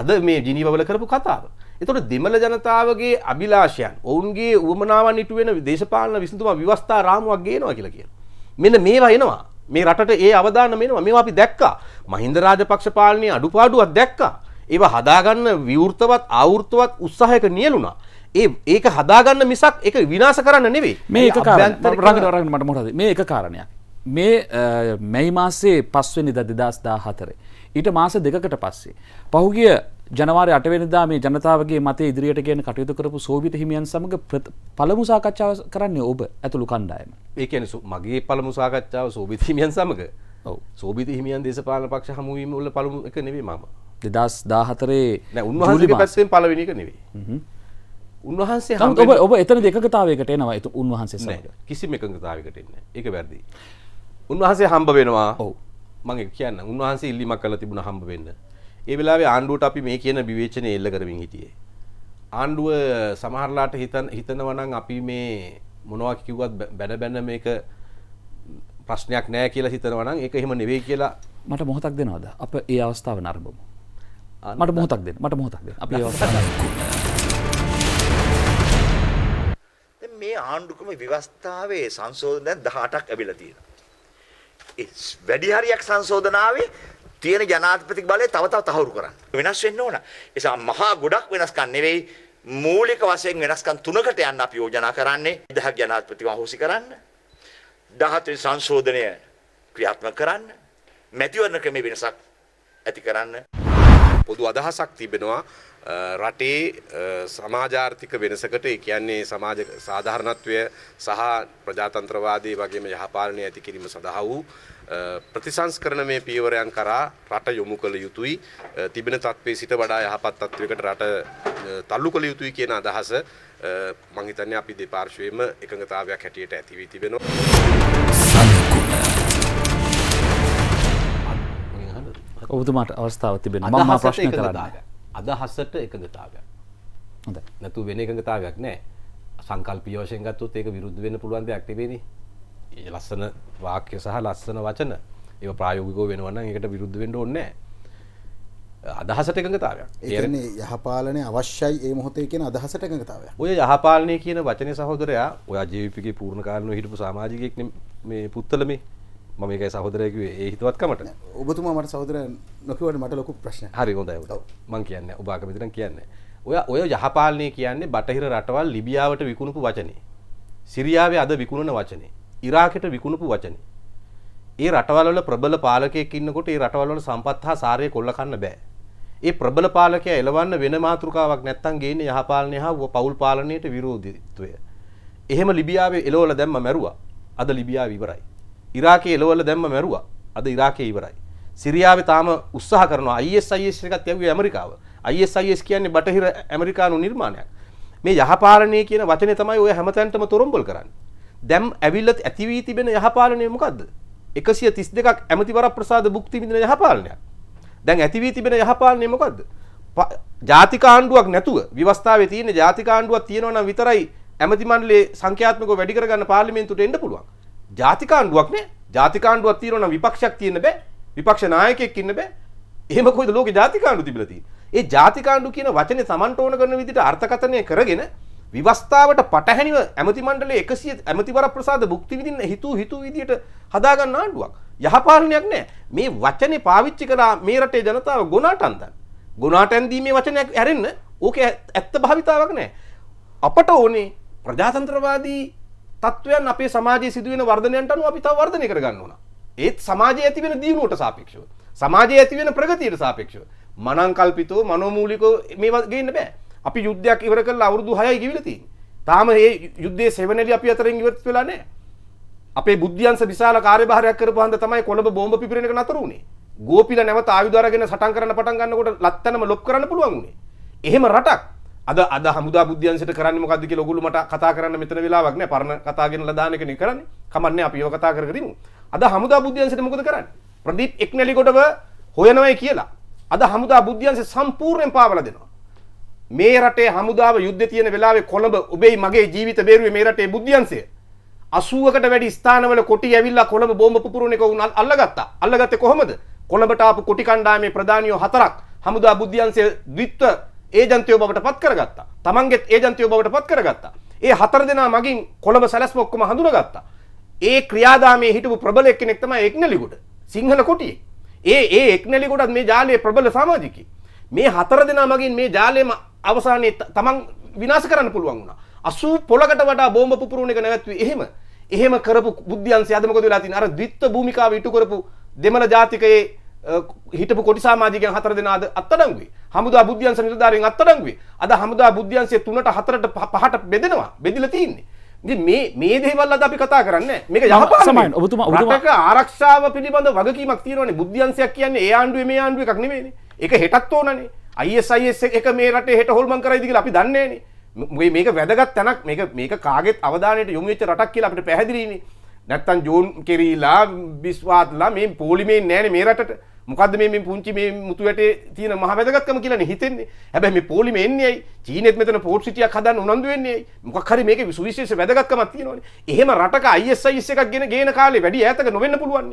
අද මේ ජිනීව වල කරපු කතාව. එතකොට දෙමළ ජනතාවගේ අභිලාෂයන් ඔවුන්ගේ උවමනාවන් ඉටුවෙන දේශපාලන විසඳුම විවස්ථා රාමුවක් ගේනවා කියලා කියනවා. මෙන්න මේවා එනවා. මේ රටට ඒ අවධානම එනවා මේවා අපි දැක්කා මහින්ද රාජපක්ෂ පාලනයේ අඩුපාඩුවක් දැක්කා ඒවා හදාගන්න විවෘතවත් ආවෘතවත් උත්සාහයක නියලුණා ඒ ඒක හදාගන්න මිසක් ඒක විනාශ කරන්න නෙවෙයි මේ එක කාරණයක් රඟට රඟට මට මොකද මේ එක කාරණයක් මේ මැයි මාසේ 5 වෙනිදා 2014 ඊට මාස දෙකකට පස්සේ පහුගිය ජනවාරි අටවෙනදා මේ ජනතාවගේ මත ඉදිරියට ගෙන කටයුතු කරපු සෝවිත හිමියන් සමඟ පළමු සාකච්ඡාව කරන්නේ ඔබ ඇතුළු කණ්ඩායම. ඒ කියන්නේ මගේ පළමු සාකච්ඡාව සෝවිත හිමියන් සමඟ. ඔව්. සෝවිත හිමියන් දේශපාලන පක්ෂ හමුවීම වල පළමු එක නෙවෙයි මම. 2014 නෑ උන්වහන්සේගේ පැත්තෙන් පළවෙනි එක නෙවෙයි. හ්ම්. උන්වහන්සේ ඔබ ඔබ එතන දෙකතාවයකට එනවා ඒ උන්වහන්සේ සමඟ. කිසිම එකඟතාවයකට එන්නේ නැහැ. ඒක වැරදි. උන්වහන්සේ හම්බ වෙනවා. ඔව්. මම ඒක කියන්න. උන්වහන්සේ ඉල්ලීමක් කළා තිබුණා හම්බ වෙන්න. ඒ වෙලාවේ ආණ්ඩුවට අපි මේ කියන විවේචනය එල්ල කරමින් හිටියේ. ආණ්ඩුව සමහරලාට හිතන හිතනවා නම් අපි මේ මොනවා කිව්වත් බැන බැන මේක ප්‍රශ්නයක් නෑ කියලා හිතනවා නම් ඒක එහෙම නෙවෙයි කියලා මට මොහොතක් දෙනවද? අප ඒ අවස්ථාව නරඹමු. මට මොහොතක් දෙන්න. මට මොහොතක් දෙන්න. අපි ඒ අවස්ථාව මේ ආණ්ඩුක්‍රම ව්‍යවස්ථාවේ සංශෝධන 18ක් ඇවිල්ලා තියෙනවා. වැඩි හරියක් සංශෝධනාවේ තියෙන ජනාධිපති බලය තව තව තහවුරු කරන්න. වෙනස් වෙන්න ඕන. එසා මහා ගොඩක් වෙනස්කම් නෙවෙයි මූලික වශයෙන් වෙනස්කම් තුනකට යන්න අපි යෝජනා කරන්නේ. 1000ක් ජනාධිපතිව අහෝසි කරන්න. 17 සංශෝධනය ක්‍රියාත්මක කරන්න. මැතිවරණ ක්‍රමේ වෙනසක් ඇති කරන්න. පොදු අදහසක් තිබෙනවා රටේ සමාජාර්ථික වෙනසකට ඒ කියන්නේ සමාජ සාධාරණත්වය සහ ප්‍රජාතන්ත්‍රවාදී වගේම යහපාලනය ඇති කිරීම සඳහා වූ ප්‍රතිසංස්කරණමය පියවරයන් කරා රට යොමු කළ යුතුයි තිබෙන තත්ත්වයේ සිට වඩා යහපත් තත්ත්වයකට රට තල්ලු කළ යුතුයි කියන අදහස මං හිතන්නේ අපි දෙපාර්ශ්වයේම එකඟතාවයක් හැටියට ඇති වී තිබෙනවා. ඔබතුමාට අවස්ථාවක් තිබෙනවා මම ප්‍රශ්න කරන්න. අදහසට එකඟතාවයක්. හොඳයි. නැතු වෙන එකඟතාවයක් නැහැ. සංකල්පීය වශයෙන් ගත්තොත් ඒක විරුද්ධ වෙන්න පුළුවන් දෙයක් නෙවෙයිනේ. ලස්සන වාක්‍ය සහ ලස්සන වචන ඒ ප්‍රායෝගිකෝ වෙනවන්න එකට විරුද්ධ වෙන්ඩ ඕන්නෑ අදහසට එකඟතාවයක් ඒන්නේ යහපාලනය අවශ්‍යයි ඒ මොහොතේ කියෙන අදහසට එකඟතාවයක් ඔය යහපාලනය කියන වචනය සහෝදරයා ඔය ජීවිපික පූර්ණ කාරන හිටපු සමාජිකයෙක් මේ පුත්තලම මම එකයි සහෝදරයකිවේ ඒ හිතවත්කමට ඔබතුමා මට සහෝදර නොකවට මට ලොකු ප්‍රශ්න හරි හොඳ මං කියන්න ඔබාකමිතරන් කියන්න ඔය ඔය යහපාලනය කියන්නේ බටහිර රටවල් ලිබියාවට විකුණපු වචනේ සිරියාවේ අද විකුණන වචනේ ඉරාකෙට විකුණපු වචනේ. ඒ රටවල්වල ප්‍රබල පාලකයෙක් ඉන්නකොට ඒ රටවල්වල සම්පත් හා සාරය කොල්ල කන්න බෑ. ඒ ප්‍රබල පාලකයා එලවන්න වෙන මාතෘකාවක් නැත්තම් ගේන්නේ යහපාලනය හා පවුල් පාලනයට විරෝධීත්වය. එහෙම ලිබියාවේ එලවල දැම්ම මැරුවා. අද ලිබියාව ඉවරයි. ඉරාකේ එලවල දැම්ම මැරුවා. අද ඉරාකේ ඉවරයි. සිරියාව තාම උත්සාහ කරනවා ISIS එකත් යවුවේ ඇමරිකාව. ISIS කියන්නේ බටහිර ඇමරිකානු නිර්මාණයක්. මේ යහපාලනය කියන වචනේ තමයි ඔය හැමතැනටම තොරම්බල් කරන්නේ. දැම් ඇවිල්ල ඇතිවී තිබෙන යහපාලනය මොකක්ද එකසිය තිස් දෙකක් ඇමතිවර ප්‍රසාද භුක්ති විඳන යහපාලනය දැන් ඇතිවී තිබෙන යහපාලනය මොකක්ද ජාතිකාණ්ඩුවක් නැතුව විවස්ථාව තියෙන ජාතිකාණ්ඩුවක් තියෙනවනම් විතරයි ඇමතිමන්ලේ සංඛ්‍යාත්මක වැඩි කරගන්න පාර්ලිමේන්තුට එන්න පුළුවන් ජාතිකාණ්ඩුවක් නෑ ජාතිකාණ්ඩුවක් තියෙනවනම් විපක්ෂයක් තියෙන්න බෑ විපක්ෂ නායකයෙක් ඉන්න බෑ එහෙම කොයිද ලෝකේ ජාතිකාණ්ඩු තිබිලා තියෙන්නේ ඒ ජාතිකාණ්ඩු කියන වචනේ Tamanට ඕන කරන විදිහට අර්ථකථනය කරගෙන විවස්ථාවට පටහැනිව ඇමති මණ්ඩලයේ 100 ඇමතිවර ප්‍රසාද භුක්ති විඳින්න හිතූ හිතූ විදියට හදාගන්න ආණ්ඩුවක්. යහපාලනයක් නැහැ. මේ වචනේ පාවිච්චි කරලා මේ රටේ ජනතාව ගොනාට අන්දන. ගොනාට ඇඳීමේ වචනයක් හැරෙන්න ඕක ඇත්ත භාවිතාවක් නැහැ. අපට ඕනේ ප්‍රජාතන්ත්‍රවාදී තත්වයන් අපේ සමාජයේ සිදුවෙන වර්ධනයන්ට අනුව අපි තව වර්ධනය කරගන්න ඕන. ඒත් සමාජයේ ඇතිවෙන දියුණුවට සාපේක්ෂව. සමාජයේ ඇතිවෙන ප්‍රගතියට සාපේක්ෂව. මනංකල්පිතෝ මනෝමූලිකෝ මේවා ගේන්න බෑ. අපි යුද්ධයක් ඉවර කරලා අවුරුදු 6යි ගිවිලා තියෙන්නේ. තාම මේ යුද්ධයේ සෙවණෙලි අපි අතරින් ඉවත් වෙලා නැහැ. අපේ බුද්ධියංශ විශාල කාර්යභාරයක් කරපු හන්ද තමයි කොළඹ බෝම්බ පිපිරෙන එක නතර වුණේ. ගෝපිල නැවත ආයුධ අරගෙන සටන් කරන්න පටන් ගන්නකොට ලැත්තනම ලොක් කරන්න පුළුවන් වුණේ. එහෙම රටක් අද අද හමුදා බුද්ධියංශයට කරන්නේ මොකද්ද කියලා ඔගොල්ලෝ මට කතා කරන්න මෙතන වෙලාවක් නැහැ. පරණ කතා ගෙනලා දාන එකනේ කරන්නේ. කමන්නේ අපි ඒව කතා කරගෙන ඉමු. අද හමුදා බුද්ධියංශයට මොකද කරන්නේ? ප්‍රදීප් එක්නැලි කොටව හොයනවයි කියලා. අද හමුදා බුද්ධියන්සේ සම්පූර්ණයෙන් පාවල දෙනවා. මේ රටේ හමුදාව යුද්ධ තියෙන වෙලාවේ කොළඹ ඔබේ මගේ ජීවිත බේරුවේ මේ රටේ බුද්ධියන්සය 80කට වැඩි ස්ථානවල කොටි ඇවිල්ලා කොළඹ බෝම්බ පුපුරන එක උන් අල්ලගත්තා. අල්ලගත්තේ කොහොමද? කොළඹට ආපු කොටි කණ්ඩායමේ ප්‍රධානියෝ හතරක් හමුදා බුද්ධියන්සේ ද්විත්ව ඒජන්තයෝ බවට පත් කරගත්තා. තමන්ගේත් ඒජන්තයෝ බවට පත් කරගත්තා. ඒ හතර දෙනා මගින් කොළඹ සැලැස්ම ඔක්කොම හඳුනාගත්තා. ඒ ක්‍රියාදාමයේ හිටපු ප්‍රබල එක්කෙනෙක් තමයි එක්නලිගොඩ. සිංහල කොටියේ. ඒ ඒ එක්නලිගොඩත් මේ ජාලයේ ප්‍රබල සමාජිකයෙක්. මේ හතර දෙනා මගින් මේ ජාලයේම අවසානයේ තමන් විනාශ කරන්න පුළුවන් වුණා. 80 පොලකට වඩා බෝම්බ පුපුරන එක නැවැත්වුවේ එහෙම. එහෙම කරපු බුද්ධියන්සි අද මොකද වෙලා තියෙන්නේ? අර ද්විත්ව භූමිකාව ඉටු කරපු දෙමළ ජාතිකයේ හිටපු කොටි සමාජිකයන් හතර දෙනා අද අත්අඩංගුවේ. හමුදා බුද්ධියන්ස නිලධාරීන් අත්අඩංගුවේ. අද හමුදා බුද්ධියන්සේ 3ට 4ට 5ට බෙදෙනවා. බෙදිලා තියෙන්නේ. ඉතින් මේ මේ දේවල් අද අපි කතා කරන්නේ මේක යහපාලනය. සමහරවිට ඔබතුමා ඔබතුමා රටක ආරක්ෂාව පිළිබඳ වගකීමක් තියෙනවනේ. බුද්ධියන්සයක් කියන්නේ ඒ ආණ්ඩුවේ මේ ආණ්ඩුවේ එකක් නෙමෙයිනේ. ඒක හෙටත් ඕනනේ. අයිස් එක මේ රට හෙට හොල්මන් කරයිදික අපි දන්නේන මේක වැදගත් තැනක් මේක මේක කාගෙත් අවධානයට යොමුච්ච රටක් කියලා අපට පැහැදිලීම නැත්තන් ජෝන් කෙරීලා බිස්වාත්ලා මේ පෝලිමේ නෑන මේ රට මොකද මේ පුංචි මේ මුතුවැට තියෙන මහ වැදගත්කම කියලා හිතෙන්නේ හැබැයි මේ පොලිම එන්නේ ඇයි චීනෙත් මෙතන පෝට් සිටියක් හදන්න උනන්දු වෙන්නේ ඇයි මොකක් හරි මේකේ සුවිශේෂ වැදගත්කමක් තියෙනවනේ එහෙම රටක ISIS එකක් ගෙන ගේන කාලේ වැඩි ඈතක නොවෙන්න පුළුවන්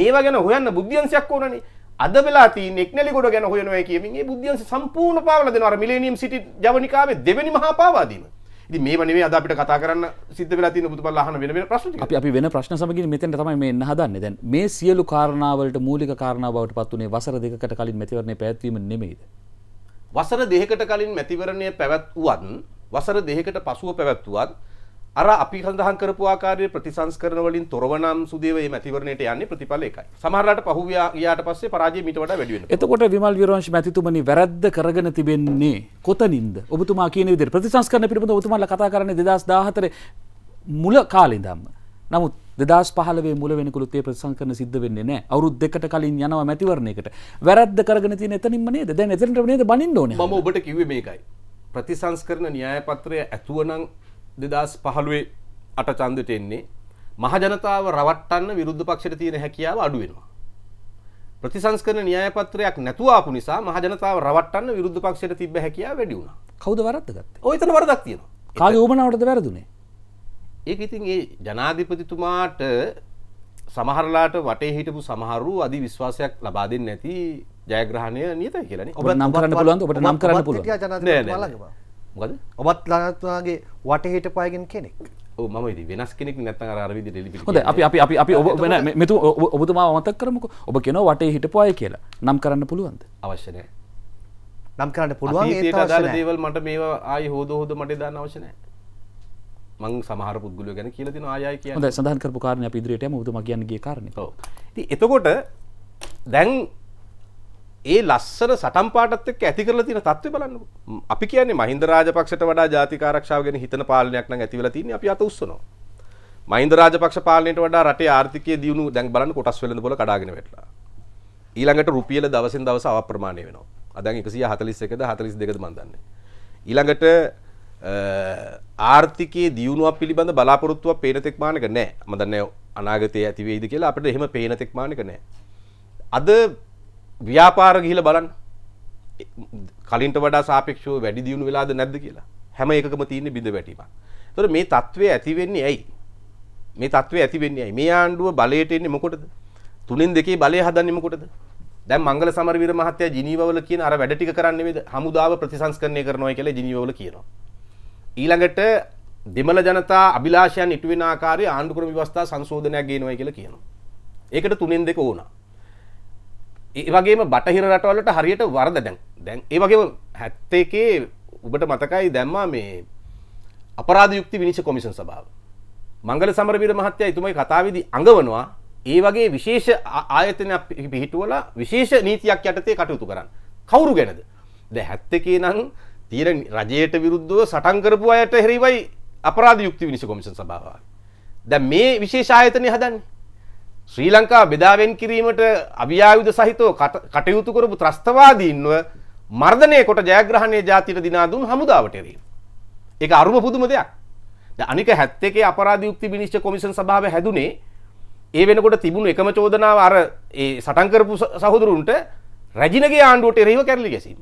මේ වගේන හොයන්න බුද්ධියංශයක් ඕනනේ අද වෙලා තියෙන එක්නලිකොට ගැන හොයනවා කියමින් මේ බුද්ධියන්ස සම්පූර්ණ පාවලා දෙනවා අර මිලේනියම් සිටි ජවනිකාවේ දෙවෙනි මහා පාවාදීම. ඉතින් මේව නෙමෙයි අද අපිට කතා කරන්න සිද්ධ වෙලා තියෙන බුදුපල්ලා අහන වෙන වෙන ප්‍රශ්න ටික. අපි අපි වෙන ප්‍රශ්න සමගින් මෙතෙන්ට තමයි මේ එන්න හදන්නේ. දැන් මේ සියලු කාරණාවලට මූලික කාරණා බවට පත් උනේ වසර දෙකකට කලින් මැතිවරණේ පැවැත්වීම නෙමෙයිද? වසර දෙකකට කලින් මැතිවරණය පැවැත්වුවත් වසර දෙකකට පසුව පැවැත්වුවත් අර අපි සඳහන් කරපු ආකාරයේ ප්‍රතිසංස්කරණ වලින් තොරවනම් සුදේව මේ මැතිවරණයට යන්නේ ප්‍රතිඵල එකයි. සමහරලාට පහුගියා ගියාට පස්සේ පරාජය මීට වඩා වැඩි වෙනවා. එතකොට විමල් විරවංශ මැතිතුමනි වැරද්ද කරගෙන තිබෙන්නේ කොතනින්ද? ඔබතුමා කියන විදිහට ප්‍රතිසංස්කරණ පිළිබඳව ඔබතුමාලා කතා කරන්නේ 2014 මුල කාලේ ඉඳන්ම. නමුත් දෙදස් පහලේ මුල වෙනකුළුත් ඒ ප්‍රසංකරන සිද්ධ වෙන්නේ නැහැ. අවුරුදු දෙකට කලින් යනවා මැතිවරණයකට. වැරද්ද කරගෙන තියෙන එතනින්ම නේද? දැන් එතනට නේද බනින්න ඕනේ. මම ඔබට කිව්වේ මේකයි. ප්‍රතිසංස්කරණ න්‍යාය පත්‍රය ඇතුවනම් දෙදස් පහළුවේ අට චන්දට එන්නේ මහජනතාව රවට්ටන්න විරුද්ධ පක්ෂයට තියෙන හැකියාව අඩුවෙනවා. ප්‍රතිසංස්කරන න්‍යායපත්‍රයක් නැතුවාපු නිසා මහජනතාව රවට්ටන්න විරුද්ධ පක්ෂයට තිබ හැකියාව වැඩි වුණා. කවුද වරද්ද ගත්තේ? ඔයතන වරදක් තියෙනවා. කාගේ උමනාවටද වැරදුනේ? ඒක ඉතින් ඒ ජනාධිපතිතුමාට සමහරලාට වටේ හිටපු සමහරු අධි විශ්වාසයක් ලබා දෙන්නේ නැති ජයග්‍රහණය නියතයි කියලානේ. ඔබ නම් කරන්න පුළුවන්ද? ඔබට නම් කරන්න පුළුවන්. නෑ නෑ. මොකද ඔබත් ලනත්වාගේ වටහිට පායගෙන් කෙනෙක් ම වෙනස් කෙනෙක් නැත අරවිදි ෙලි හොද අපි අපි අපි අපි ඔබ වෙන මෙතු ඔබතුමා මතක් කරමක ඔබ කෙන වටේ හිටපුය කියලා නම් කරන්න පුළුවන්ද අවශ්‍යනය නම් කරන්න පුළුවන් දේවල් මට මේ ආය හෝද හෝද මට දන්න අවශ්‍යනය මං සමහර පුද්ගල ගැන කියල තින ආය කිය සඳහන් කරපු කාරණය පිදිරයට මුතුම කියන්ගේ කාරණ එතකොට දැන් ඒ ලස්සන සටම් පාටත් එක්ක ඇති කරලා තියෙන තත්ත්වය බලන්න අපි කියන්නේ මහින්ද රාජපක්ෂට වඩා ජාතික ආරක්ෂාව ගැන හිතන පාලනයක් නම් ඇති වෙලා තින්නේ අපි අත උස්සනවා මහින්ද රාජපක්ෂ පාලනයට වඩා රටේ ආර්ථිකය දියුණු දැන් බලන්න කොටස් වෙළඳ පොළ කඩාගෙන වැටලා ඊළඟට රුපියල දවසෙන් දවස අවප්‍රමාණය වෙනවා අදන් 141ද 42ද මන් දන්නේ ඊළඟට ආර්ථිකයේ දියුණුවක් පිළිබඳ බලාපොරොත්තුවක් පේන තෙක් මානක නැහැ මම දන්නේ අනාගතයේ ඇති වෙයිද කියලා අපිට එහෙම පේන තෙක් මානක නැහැ අද ව්‍යාපාර ගිහිල බලන්න කලින්ට වඩා සාපේක්ෂව වැඩි දියුණු වෙලාද නැද්ද කියලා හැම එකකම තියෙන බිඳ වැටීමක්. ඒතර මේ தત્ත්වය ඇති වෙන්නේ ඇයි? මේ தત્ත්වය ඇති වෙන්නේ ඇයි? මේ ආණ්ඩුව බලයට එන්නේ මොකටද? තුනෙන් දෙකේ බලය හදන්නේ මොකටද? දැන් මංගල සමරවීර මහත්තයා ජිනීවවල කියන අර වැඩ ටික කරන්නේ නෙමෙයිද? හමුදාව ප්‍රතිසංස්කරණය කරනවා කියලා ජිනීවවල කියනවා. ඊළඟට දෙමළ ජනතා අභිලාෂයන් ඉටු වෙන ආකාරයේ ආණ්ඩුක්‍රම ව්‍යවස්ථා සංශෝධනයක් ගේනවා කියලා කියනවා. ඒකට තුනෙන් දෙක ඕනා. ඒවගේ බටහිර රටවලට හරියට වරද දැන් දැන් ඒවගේ හැත්තේකේ ඔබට මතකයි දැම්මා මේ අපරාධ යුක්ති විනිශ කොමිෂන් සභාව මංගල සමරවීර මහත්තයා එතුමයි කතාවේදී අඟවනවා ඒ වගේ විශේෂ ආයතනයක් පිහිටුවලා විශේෂ නීතියක් යටතේ කටයුතු කරන්න කවුරු ගැනද ද හැත්තකේ නම් තීර රජයට විරුද්ධව සටන් කරපු අයට හෙරිවයි අපරාධ යුක්ති විනිශ කොමිෂන් සභාව දැන් මේ විශේෂ ආයතනය හදන්නේ ශ්‍රී ලංකා බෙදාවෙන් කිරීමට අභියායුධ සහිතව කටයුතු කරපු ත්‍රස්තවාදීන්ව මර්ධනය කොට ජයග්‍රහණය ජාතියට දිනා දුන් හමුදාවට එරෙහිව. ඒක අරුම පුදුම දෙයක්. දැන් අනික 71 අපරාධ යුක්ති විනිශ්චය කොමිෂන් සභාව හැදුනේ ඒ වෙනකොට තිබුණු එකම චෝදනාව අර ඒ සටන් කරපු සහෝදරුන්ට රජිනගේ ආණ්ඩුවට එරෙහිව කැරලි ගැසීම.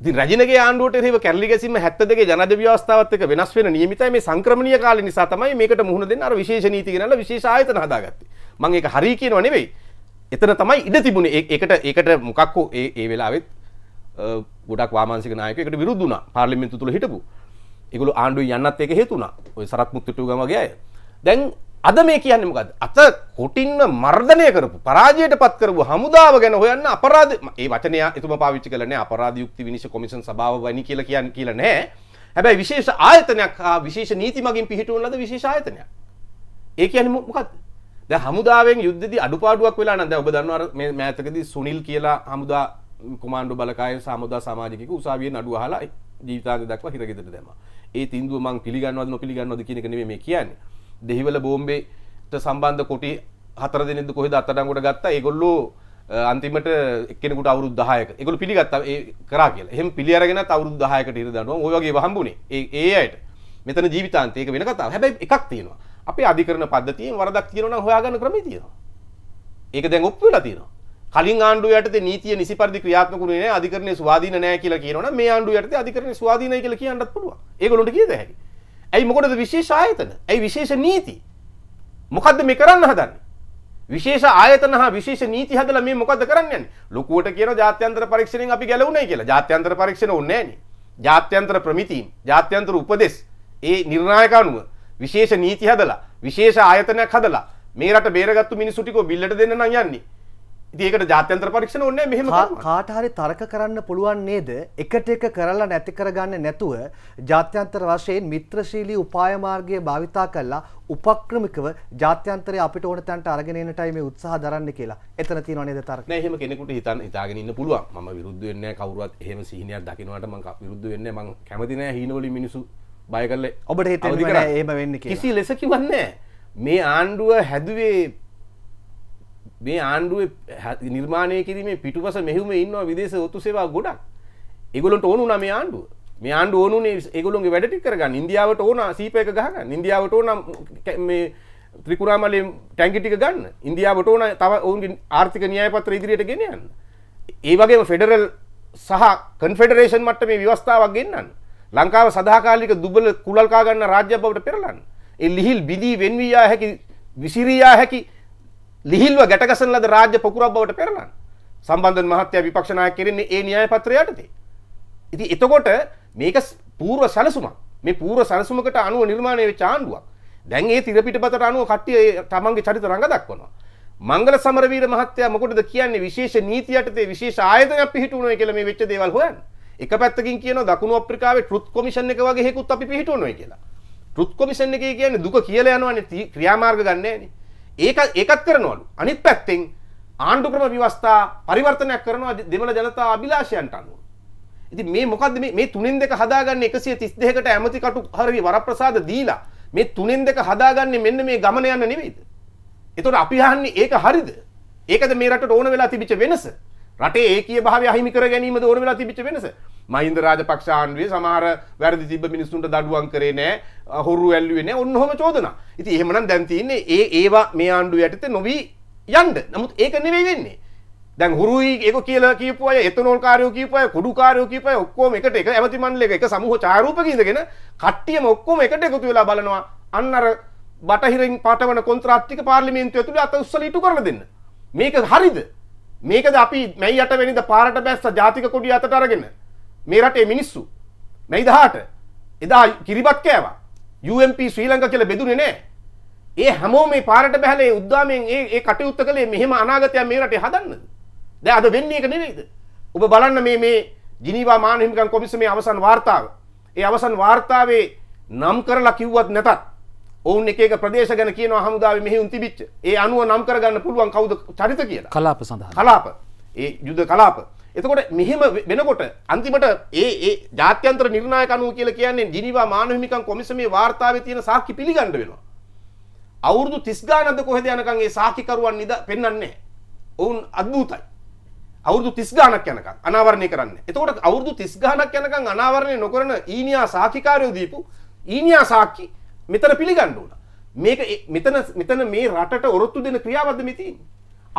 ඉතින් රජිනගේ ආණ්ඩුවට එරෙහිව කැරලි ගැසීම 72 ජනාධිපති ව්‍යවස්ථාවත් එක්ක වෙනස් වෙන නියමිතයි මේ සංක්‍රමණීය කාලය නිසා තමයි මේකට මුහුණ දෙන්න අර විශේෂ නීති ගෙනල්ලා විශේෂ ආයතන හදාගත්තේ. මං ඒක හරි කියනවා නෙවෙයි එතන තමයි ඉඩ තිබුණේ ඒකට ඒකට මොකක්කෝ ඒ වෙලාවෙත් ගොඩක් වාමාන්සික නායක එකට විරුද්ධ වුණා පාර්ලිමේන්තු තුල හිටපු. ඒගොල්ලෝ ආණ්ඩුවේ යන්නත් ඒක හේතු වුණා. ওই සරත් මුත්තුටුගම වගේ අය. දැන් අද මේ කියන්නේ මොකද්ද? අත කොටින්ම මර්ධනය කරපු පරාජයටපත් කරපු හමුදාව ගැන හොයන්න අපරාධ ඒ වචනය එතුම පාවිච්චි කළේ නැහැ අපරාධ යුක්ති විනිශ්චය කොමිෂන් සභාව වනි කියලා කියන්නේ කියලා නැහැ. හැබැයි විශේෂ ආයතනයක් හා විශේෂ නීති මගින් පිහිටුවන ලද විශේෂ ආයතනයක්. ඒ කියන්නේ මොකද්ද? ද හමුදාවෙන් යුද්ධදි අඩුපාඩුවක් වෙලා නද ඔබ දන්නවර මේ මෑතකදී සුනිල් කියලා හමුදා කොමාණ්ඩු බලකාය සමුදා සමාජික උසාවිය නඩු අහලා ජීවිතාන්ත දක්වා හිරගෙදට දැම ඒ තින්දුව මං පිළිගන්නවද නොපිළිගන්නවද කියන එක නෙමෙයි මේ කියන්නේ දෙහිවල බෝම්බේට සම්බන්ධ කොටි හතර දෙනෙක්ද කොහෙද අත්අඩංගුවට ගත්තා ඒගොල්ලෝ අන්තිමට එක්කෙනෙකුට අවුරුදු 10ක ඒගොල්ලෝ පිළිගත්තා ඒ කරා කියලා. එහෙම පිළි අරගෙනත් අවුරුදු 10කට ඉර දනවා. ওই වගේ වහම්බුනේ. ඒ ඒ අයට. මෙතන ජීවිතාන්තය ඒක වෙන කතාවක්. හැබැයි එකක් තියෙනවා. අපේ අධිකරණ පද්ධතියෙන් වරදක් තියෙනවා නම් හොයාගන්න ක්‍රමය තියෙනවා. ඒක දැන් ඔප්පු වෙලා තියෙනවා. කලින් ආණ්ඩුව යටතේ නීතිය නිසි පරිදි ක්‍රියාත්මක වුණේ නැහැ අධිකරණයේ ස්වාධීන නැහැ කියලා කියනවනම් මේ ආණ්ඩුව යටතේ අධිකරණයේ ස්වාධීනයි කියලා කියන්නත් පුළුවන්. ඒගොල්ලොන්ට කියද හැකි. ඇයි මොකටද විශේෂ ආයතන? ඇයි විශේෂ නීති? මොකද්ද මේ කරන්න හදන්නේ? විශේෂ ආයතන හා විශේෂ නීති හදලා මේ මොකද්ද කරන්න යන්නේ? ලොකුවට කියන ජාත්‍යන්තර පරීක්ෂණයෙන් අපි ගැලවුණයි කියලා. ජාත්‍යන්තර පරීක්ෂණ ඕනේ නැහනේ. ජාත්‍යන්තර ප්‍රමිතීන්, ජාත්‍යන්තර උපදෙස් ඒ නිර්ණායක අනුව විශේෂ නීති හදලා විශේෂ ආයතනයක් හදලා මේ රට බේරගත්තු මිනිස්සු ටිකෝ බිල්ලට දෙන්න නම් යන්නේ. ඉතින් ඒකට ජාත්‍යන්තර පරීක්ෂණ ඕනේ මෙහෙම කාට හරි තර්ක කරන්න පුළුවන් නේද? එකට එක කරලා නැති කරගන්නේ නැතුව ජාත්‍යන්තර වශයෙන් මිත්‍රශීලී උපාය මාර්ගය භාවිතා කරලා උපක්‍රමිකව ජාත්‍යන්තරය අපිට ඕන තැනට අරගෙන එන්නටයි මේ උත්සාහ දරන්නේ කියලා. එතන තියෙනව නේද තර්ක? නෑ එහෙම කෙනෙකුට හිතන්න හිතාගෙන ඉන්න පුළුවන්. මම විරුද්ධ වෙන්නේ නැහැ කවුරුවත් එහෙම සිහිනයක් දකින්නට මම විරුද්ධ වෙන්නේ නැහැ. මම කැමති නැහැ හීනවලින් මිනිස්සු බය කල ඔබට හිත ඒම වෙන්න කිසි ලෙසකි වන්නේ මේ ආණ්ඩුව හැදුවේ මේ ආණ්ඩුව නිර්මාණය කිරීමේ පිටුපස මෙහම ඉන්නවා විදේශ ඔත්තු සේවා ගොඩක් එගොලට ඕනු නම ආණ්ඩුව මේ ආණ්ඩු ඕනුනේ එගොලුන්ගේ වැඩටි කරගන්න ඉන්දියාවට ඕන සීපයක ගහගන්න ඉන්දියාවට ඕනම් මේ ත්‍රිකුරාමලේ ටැංගිටික ගන්න ඉන්දියාවට ඕන තව ඔවුන්ගේ ආර්ථික න්‍යායපත්‍ර ඉදිරියට ගෙනයන්න ඒ වගේම ෆෙඩරල් සහ කන්ෆෙඩරේෂන් මට්ට මේ විවස්ථාවක් ගන්නන්න ලංකාව සදාකාලික දුබල කුලල් කා ගන්න රාජ්‍ය බවට පෙරලන්න. ඒ ලිහිල් බිඳී වෙන්වී යා හැකි විසිරී යා හැකි ලිහිල්ව ගැටගසන ලද රාජ්‍ය පොකුරක් බවට පෙරලන්න. සම්බන්ධන මහත්තයා විපක්ෂ නායක කෙරෙන්නේ ඒ න්‍යාය පත්‍රය යටතේ. ඉතින් එතකොට මේක පූර්ව සැලසුමක්. මේ පූර්ව සැලසුමකට අනුව නිර්මාණය වෙච්ච ආණ්ඩුවක්. දැන් ඒ තිරපිටපතට අනුව කට්ටිය තමන්ගේ චරිත රඟ දක්වනවා. මංගල සමරවීර මහත්තයා මොකටද කියන්නේ විශේෂ නීති යටතේ විශේෂ ආයතනයක් පිහිටුවනවා කියලා මේ වෙච්ච දේවල් හොයන්නේ. එක පැත්තකින් කියන දකුණු අප්‍රිකාවේ ට්‍රුත් කොමිෂන් එක වගේ හේකුත් අපි පිහිටවනවා කියලා. ට්‍රුත් කොමිෂන් එකේ කියන්නේ දුක කියලා යනවනේ ක්‍රියාමාර්ග ගන්නෑනේ. ඒක ඒකත් කරනවලු. අනිත් පැත්තෙන් ආණ්ඩුක්‍රම ව්‍යවස්ථා පරිවර්තනයක් කරනවා දෙමළ ජනතා අභිලාෂයන්ට අනුව. ඉතින් මේ මොකද්ද මේ මේ තුනෙන් දෙක හදාගන්නේ 132කට ඇමති කටු හරවි වරප්‍රසාද දීලා මේ තුනෙන් දෙක හදාගන්නේ මෙන්න මේ ගමන යන්න නෙවෙයිද? එතකොට අපි අහන්නේ ඒක හරිද? ඒකද මේ රටට ඕන වෙලා තිබිච්ච වෙනස? රටේ ඒකීය භාවය අහිමි කර ගැනීම ඕන වෙලා තිබිච්ච වෙනස. මහින්ද රාජපක්ෂ ආණ්ඩුවේ සමහර වැරදි තිබ්බ මිනිස්සුන්ට දඩුවම් කරේ නෑ හොරු ඇල්ලුවේ නෑ ඔන්න ඔහම චෝදනා. ඉතින් එහෙමනම් දැන් තියෙන්නේ ඒ ඒවා මේ ආණ්ඩුව යටතේ නොවි යන්න. නමුත් ඒක නෙවෙයි වෙන්නේ. දැන් හුරුයි ඒක කියලා කියපු අය එතනෝල් කාර්යෝ කියපු අය කුඩු කාර්යෝ කියපු අය ඔක්කොම එකට එක ඇමති මණ්ඩලයක එක සමූහ චාරූපක ඉඳගෙන කට්ටියම ඔක්කොම එකට එකතු වෙලා බලනවා අන්න අර බටහිරින් පාටවන කොන්ත්‍රාත් ටික පාර්ලිමේන්තුව ඇතුළේ අත උස්සලා ඉටු කරලා දෙන්න. මේක හරිද? මේකද අපි මැයි යට වෙනිද පාරට බැස්ස ජාතික කොඩිය අතට අරගෙන මේ රටේ මිනිස්සු මැයි 18 එදා කිරිබත් කෑවා UMP ශ්‍රී ලංකා කියලා බෙදුනේ නැහැ. ඒ හැමෝම මේ පාරට බැහැලා ඒ උද්දාමයෙන් ඒ ඒ කටයුත්ත කළේ මෙහෙම අනාගතයක් මේ රටේ හදන්නද? දැන් අද වෙන්නේ ඒක නෙවෙයිද? ඔබ බලන්න මේ මේ ජිනීවා මානව හිමිකම් කොමිසමේ අවසන් වාර්තාව. ඒ අවසන් වාර්තාවේ නම් කරලා කිව්වත් නැතත් ඔවුන් එක එක ප්‍රදේශ ගැන කියනවා හමුදාවේ මෙහෙයුම් තිබිච්ච. ඒ අනුව නම් කරගන්න පුළුවන් කවුද චරිත කියලා. කලාප සඳහන්. කලාප. ඒ යුද කලාප. එතකොට මෙහෙම වෙනකොට අන්තිමට ඒ ඒ ජාත්‍යන්තර නිර්ණායක අනුව කියලා කියන්නේ ජිනීවා මානව හිමිකම් කොමිසමේ වාර්තාවේ තියෙන සාක්ෂි පිළිගන්න වෙනවා. අවුරුදු 30 ගානක්ද කොහෙද යනකම් ඒ සාක්ෂිකරුවන් නිද පෙන්වන්නේ නැහැ. ඔවුන් අද්භූතයි. අවුරුදු 30 ගානක් යනකම් අනාවරණය කරන්නේ. එතකොට අවුරුදු 30 ගානක් යනකම් අනාවරණය නොකරන ඊනියා සාක්ෂිකාරයෝ දීපු ඊනියා සාක්ෂි මෙතන පිළිගන්න ඕන. මේක මෙතන මෙතන මේ රටට ඔරොත්තු දෙන ක්‍රියාවද්ද මේ තියෙන්නේ.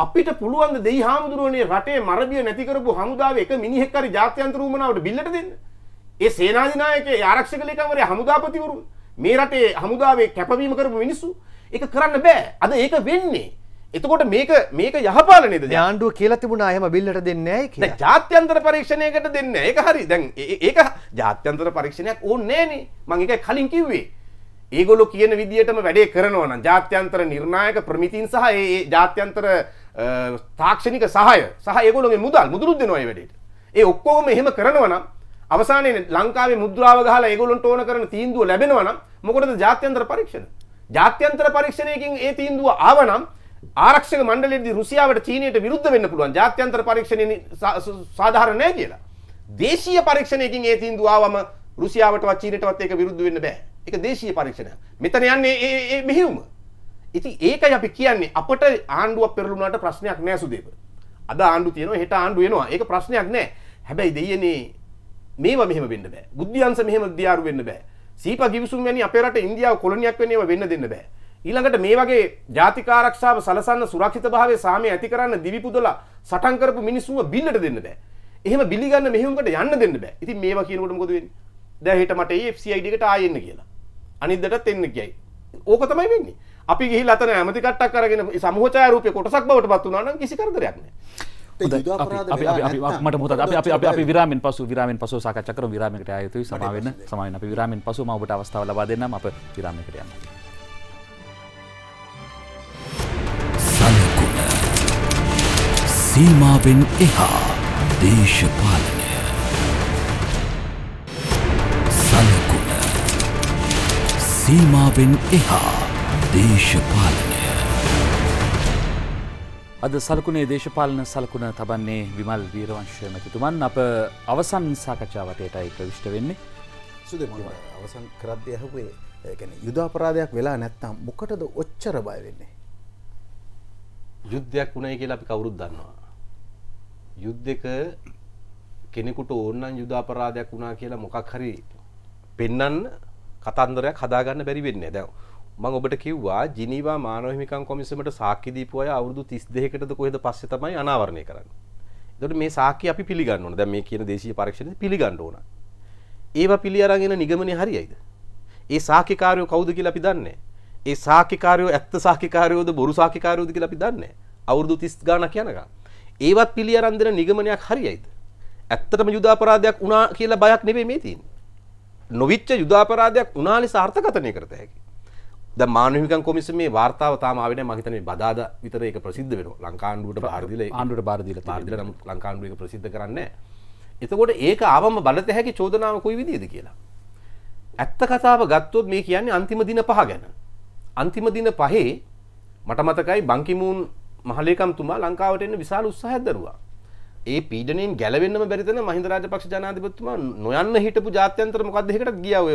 අපිට පුළුවන් දෙයි හාමුදුරුවනේ රටේ මරබිය නැති කරපු හමුදාවේ එක මිනිහෙක් හරි ජාත්‍යන්තර උමනාවට බිල්ලට දෙන්න. ඒ සේනාධිනායකේ ආරක්ෂක ලේකම්වරයා හමුදාපතිවරු මේ රටේ හමුදාවේ කැපවීම කරපු මිනිස්සු ඒක කරන්න බෑ. අද ඒක වෙන්නේ. එතකොට මේක මේක යහපාල නේද? ආණ්ඩුව කියලා තිබුණා එහෙම බිල්ලට දෙන්නේ නැහැ කියලා. දැන් ජාත්‍යන්තර පරීක්ෂණයකට දෙන්නේ. ඒක හරි. දැන් ඒක ජාත්‍යන්තර පරීක්ෂණයක් ඕනේ නැහනේ. මම ඒක කලින් කිව්වේ. ඒගොල්ලෝ කියන විදිහටම වැඩේ කරනවා නම් ජාත්‍යන්තර නිර්ණායක ප්‍රමිතින් සහ ඒ ජාත්‍යන්තර තාක්ෂණික සහය සහ ඒගොල්ලෝගේ මුදල් මුදුනුත් දෙනවා ඒ වැඩේට. ඒ ඔක්කොම එහෙම කරනවා නම් අවසානයේ ලංකාවේ මුද්‍රාව ගහලා ඒගොල්ලන්ට ඕන කරන තීන්දුව ලැබෙනවා නම් මොකටද ජාත්‍යන්තර පරීක්ෂණ? ජාත්‍යන්තර පරීක්ෂණයකින් ඒ තීන්දුව ආව නම් ආරක්ෂක මණ්ඩලයේදී රුසියාවට චීනයට විරුද්ධ වෙන්න පුළුවන් ජාත්‍යන්තර පරීක්ෂණය සාධාරණ නැහැ කියලා. දේශීය පරීක්ෂණයකින් ඒ තීන්දුව ආවම රුසියාවටවත් චීනයටවත් ඒක විරුද්ධ වෙන්න බෑ. එක දේශීය පරීක්ෂණය මෙතන යන්නේ ඒ මෙහිවුම ඉති ඒකයි අපි කියන්නේ අපට ආණ්ඩුවක් පෙරලුණාට ප්‍රශ්නයක් නෑ සුදේප අද ආණ්ඩු තියෙනවා හෙට ආණ්ඩු වෙනවා ඒක ප්‍රශ්නයක් නෑ හැබැයි දෙයනේ මේවා මෙහෙම වෙන්න බෑ බුද්ධියංශ මෙහෙම දියාරු වෙන්න බෑ සීපා ගිවිසුම් වැනි අපේ රට ඉන්දියාව කොලොනියක් වෙන්න ඒවා වෙන්න දෙන්න බෑ ඊළඟට මේ වගේ ජාතික ආරක්ෂාව සලසන්න සුරක්ෂිතභාවයේ සාමය ඇති කරන්න දිවි පුදලා සටන් කරපු මිනිස්සුන්ව බිල්ලට දෙන්න බෑ එහෙම බිලි ගන්න මෙහෙමකට යන්න දෙන්න බෑ ඉතින් මේවා කියනකොට මොකද වෙන්නේ දැන් හෙට මට ඒ FCID එකට ආයෙන්න කියලා අනිදටත් එන්න කියයි ඕක තමයි වෙන්නේ අපි ගිහිල් අතන ඇමති කට්ටක් කරගෙන සමහෝචාරූපය කොටසක් බවට පත් වුණා නම් කිසි කරදරයක් නැහැ මට මොහොත අපි අපි අපි අපි විරාමෙන් පසු විරාමෙන් පසු සාකච්ඡා කරමු විරාමයකට ආය යුතුයි සමා වෙන්න සමා වෙන්න අපි විරාමෙන් පසු මම ඔබට අවස්ථාව ලබා දෙන්නම් අප විරාමයකට යන්න සීමාවෙන් එහා දේශපාලන සීමාවෙන් එහා දේශපාලනය. අද සලකුණේ දේශපාලන සලකුණ තබන්නේ විමල් වීරවංශය මැතිතුමන් අප අවසන් සාකච්ඡාවටයටයි ප්‍රවිෂ්ට වෙන්නේ සුද අවසන් කරද්‍ය ඇහුවේ ගැන යුදාපරාධයක් වෙලා නැත්තම් මොකටද ඔච්චර බය වෙන්නේ. යුද්ධයක් වුණයි කියලා අපි කවුරුත් දන්නවා. යුද්ධක කෙනෙකුට ඕන්නන් යුදාපරාධයක් වුණා කියලා මොකක් හරි පෙන්නන්න කතන්දරයක් හදාගන්න බැරි වෙන්නේ දැන් මම ඔබට කිව්වා ජිනීවා මානව හිමිකම් කොමිසමට සාක්ෂි දීපු අය අවුරුදු 32කටද කොහෙද පස්සේ තමයි අනාවරණය කරන්නේ. එතකොට මේ සාක්ෂි අපි පිළිගන්න ඕන. දැන් මේ කියන දේශීය පරීක්ෂණය පිළිගන්න ඕන. ඒවා පිළි අරගෙන නිගමනය හරියයිද? ඒ සාක්ෂිකාරයෝ කවුද කියලා අපි දන්නේ ඒ සාක්ෂිකාරයෝ ඇත්ත සාක්ෂිකාරයෝද බොරු සාක්ෂිකාරයෝද කියලා අපි දන්නේ අවුරුදු 30 ගාණක් යනකම්. ඒවත් පිළි අරන් දෙන නිගමනයක් හරියයිද? ඇත්තටම යුද අපරාධයක් වුණා කියලා බයක් නෙවෙයි මේ තියෙන්නේ. නොවිච්ච යුදාපරාධයක් උනාලි සාර්ථකතනය කරත හැකි. ද මානවික කොමිසේ වාර්තාව තාමාවන මහිතන බදාද විතර එක ප්‍රසිද්ධ වෙන ලංකාන්ඩුවට පාරදිල ආණ්ඩුට පාරදිල පාදිල ලංකාන්ඩුවක ප්‍රසිද්ධ කරන්න. එතකොට ඒක ආවම බලත හැකි චෝදනාව කොයි විදිද කියලා. ඇත්ත කතාව ගත්තොත් මේ කියන්නේ අන්තිම දින පහ ගැන. අන්තිම දින පහේ මට මතකයි බංකිමූන් මහලේකම්තුමා ලංකාවට එන්න විශාල උත්සාහයක් දරුවා. ඒ පීඩනෙන් ගැලවෙන්නම බැරිතන මහින්ද රාජපක්ෂ ජනාධිපතිතුමා නොයන්න හිටපු ජාත්‍යන්තර මොකක්ද එකට ගියාව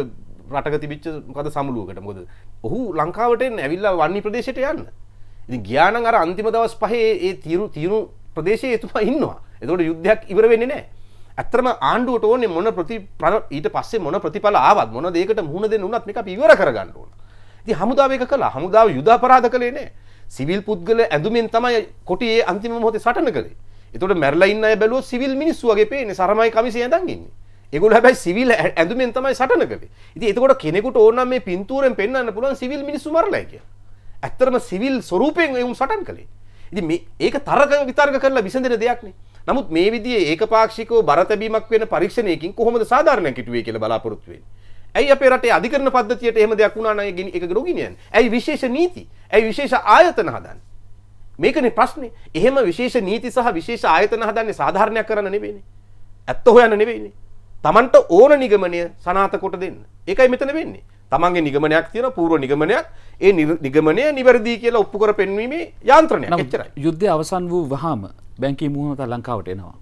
රටක තිබිච්ච මොකද සමුළුවකට මොකද ඔහු ලංකාවට ඇවිල්ලා වන්නේ ප්‍රදේශයට යන්න ඉති ග්‍යානන් අර අන්තිම දවස් පහේ ඒ තීරු තීරු ප්‍රදේශය එතුමා ඉන්නවා එතකොට යුද්ධයක් ඉවර වෙන්නේ නෑ ඇත්තරම ආණ්ඩුවට ඕනේ මොන ප්‍රති ඊට පස්සේ මොන ප්‍රතිඵල ආවත් මොන දෙයකට මුහුණ දෙන්න උනත් මේක අපි ඉවර කරගන්න ඕන. ඉතින් හමුදාව ඒක කළා. හමුදාව යුද අපරාධ කළේ නෑ. සිවිල් පුද්ගල ඇඳුමින් තමයි කොටියේ අන්තිම මොහොතේ සටන කළේ. එතට මැරලයින්න බැලෝ සිවිල් මිනිස්සුවගේ පේන සරමයි කමිසි ඇඳන්ගන්න එකගොල හැබයි සිවිල් ඇඳුමෙන් තමයි සටන කළේ ඉති එතකොට කෙනෙකුට ඕනම් මේ පින්තුරෙන් පෙන්න්න පුළුවන් සිවිල් මිනිසු මරලයක ඇත්තරම සිවිල් ස්වරූපයෙන් එවුම් සටන් කළේ ඉති මේ ඒක තරක විතර්ග කරලා විසඳෙන දෙයක්නේ නමුත් මේ විදිේ ඒක පාක්ෂිකව බරතැබීමක් වෙන පරීක්ෂණයකින් කොහොමද සාධාරණ කිටුවේ කියල බලාපොරොත්තුවේ. ඇයි අපේ රටේ අධිකරණ පද්ධතියට එහෙම දෙයක් වුණා නම් ඒක ගොඩගිනියන්නේ. ඇයි විශේෂ නීති? ඇයි විශේෂ ආයතන හදන්නේ? මේකන ප්‍රශ්නේ එහෙම විශේෂ නීති සහ විශේෂ ආයතන හදන්නේ සාධාරණයක් කරන්න නෙවෙයිනේ. ඇත්ත හොයන්න නෙවෙයිනේ. Tamanට ඕන නිගමනය සනාත කොට දෙන්න. ඒකයි මෙතන වෙන්නේ. Tamanගේ නිගමනයක් තියෙන පූර්ව නිගමනයක් ඒ නිගමනය නිවැරදි කියලා ඔප්පු කර පෙන්වීමේ යාන්ත්‍රණයක්. එච්චරයි. යුද්ධය අවසන් වූ වහාම බැංකී මුහුණත ලංකාවට එනවා.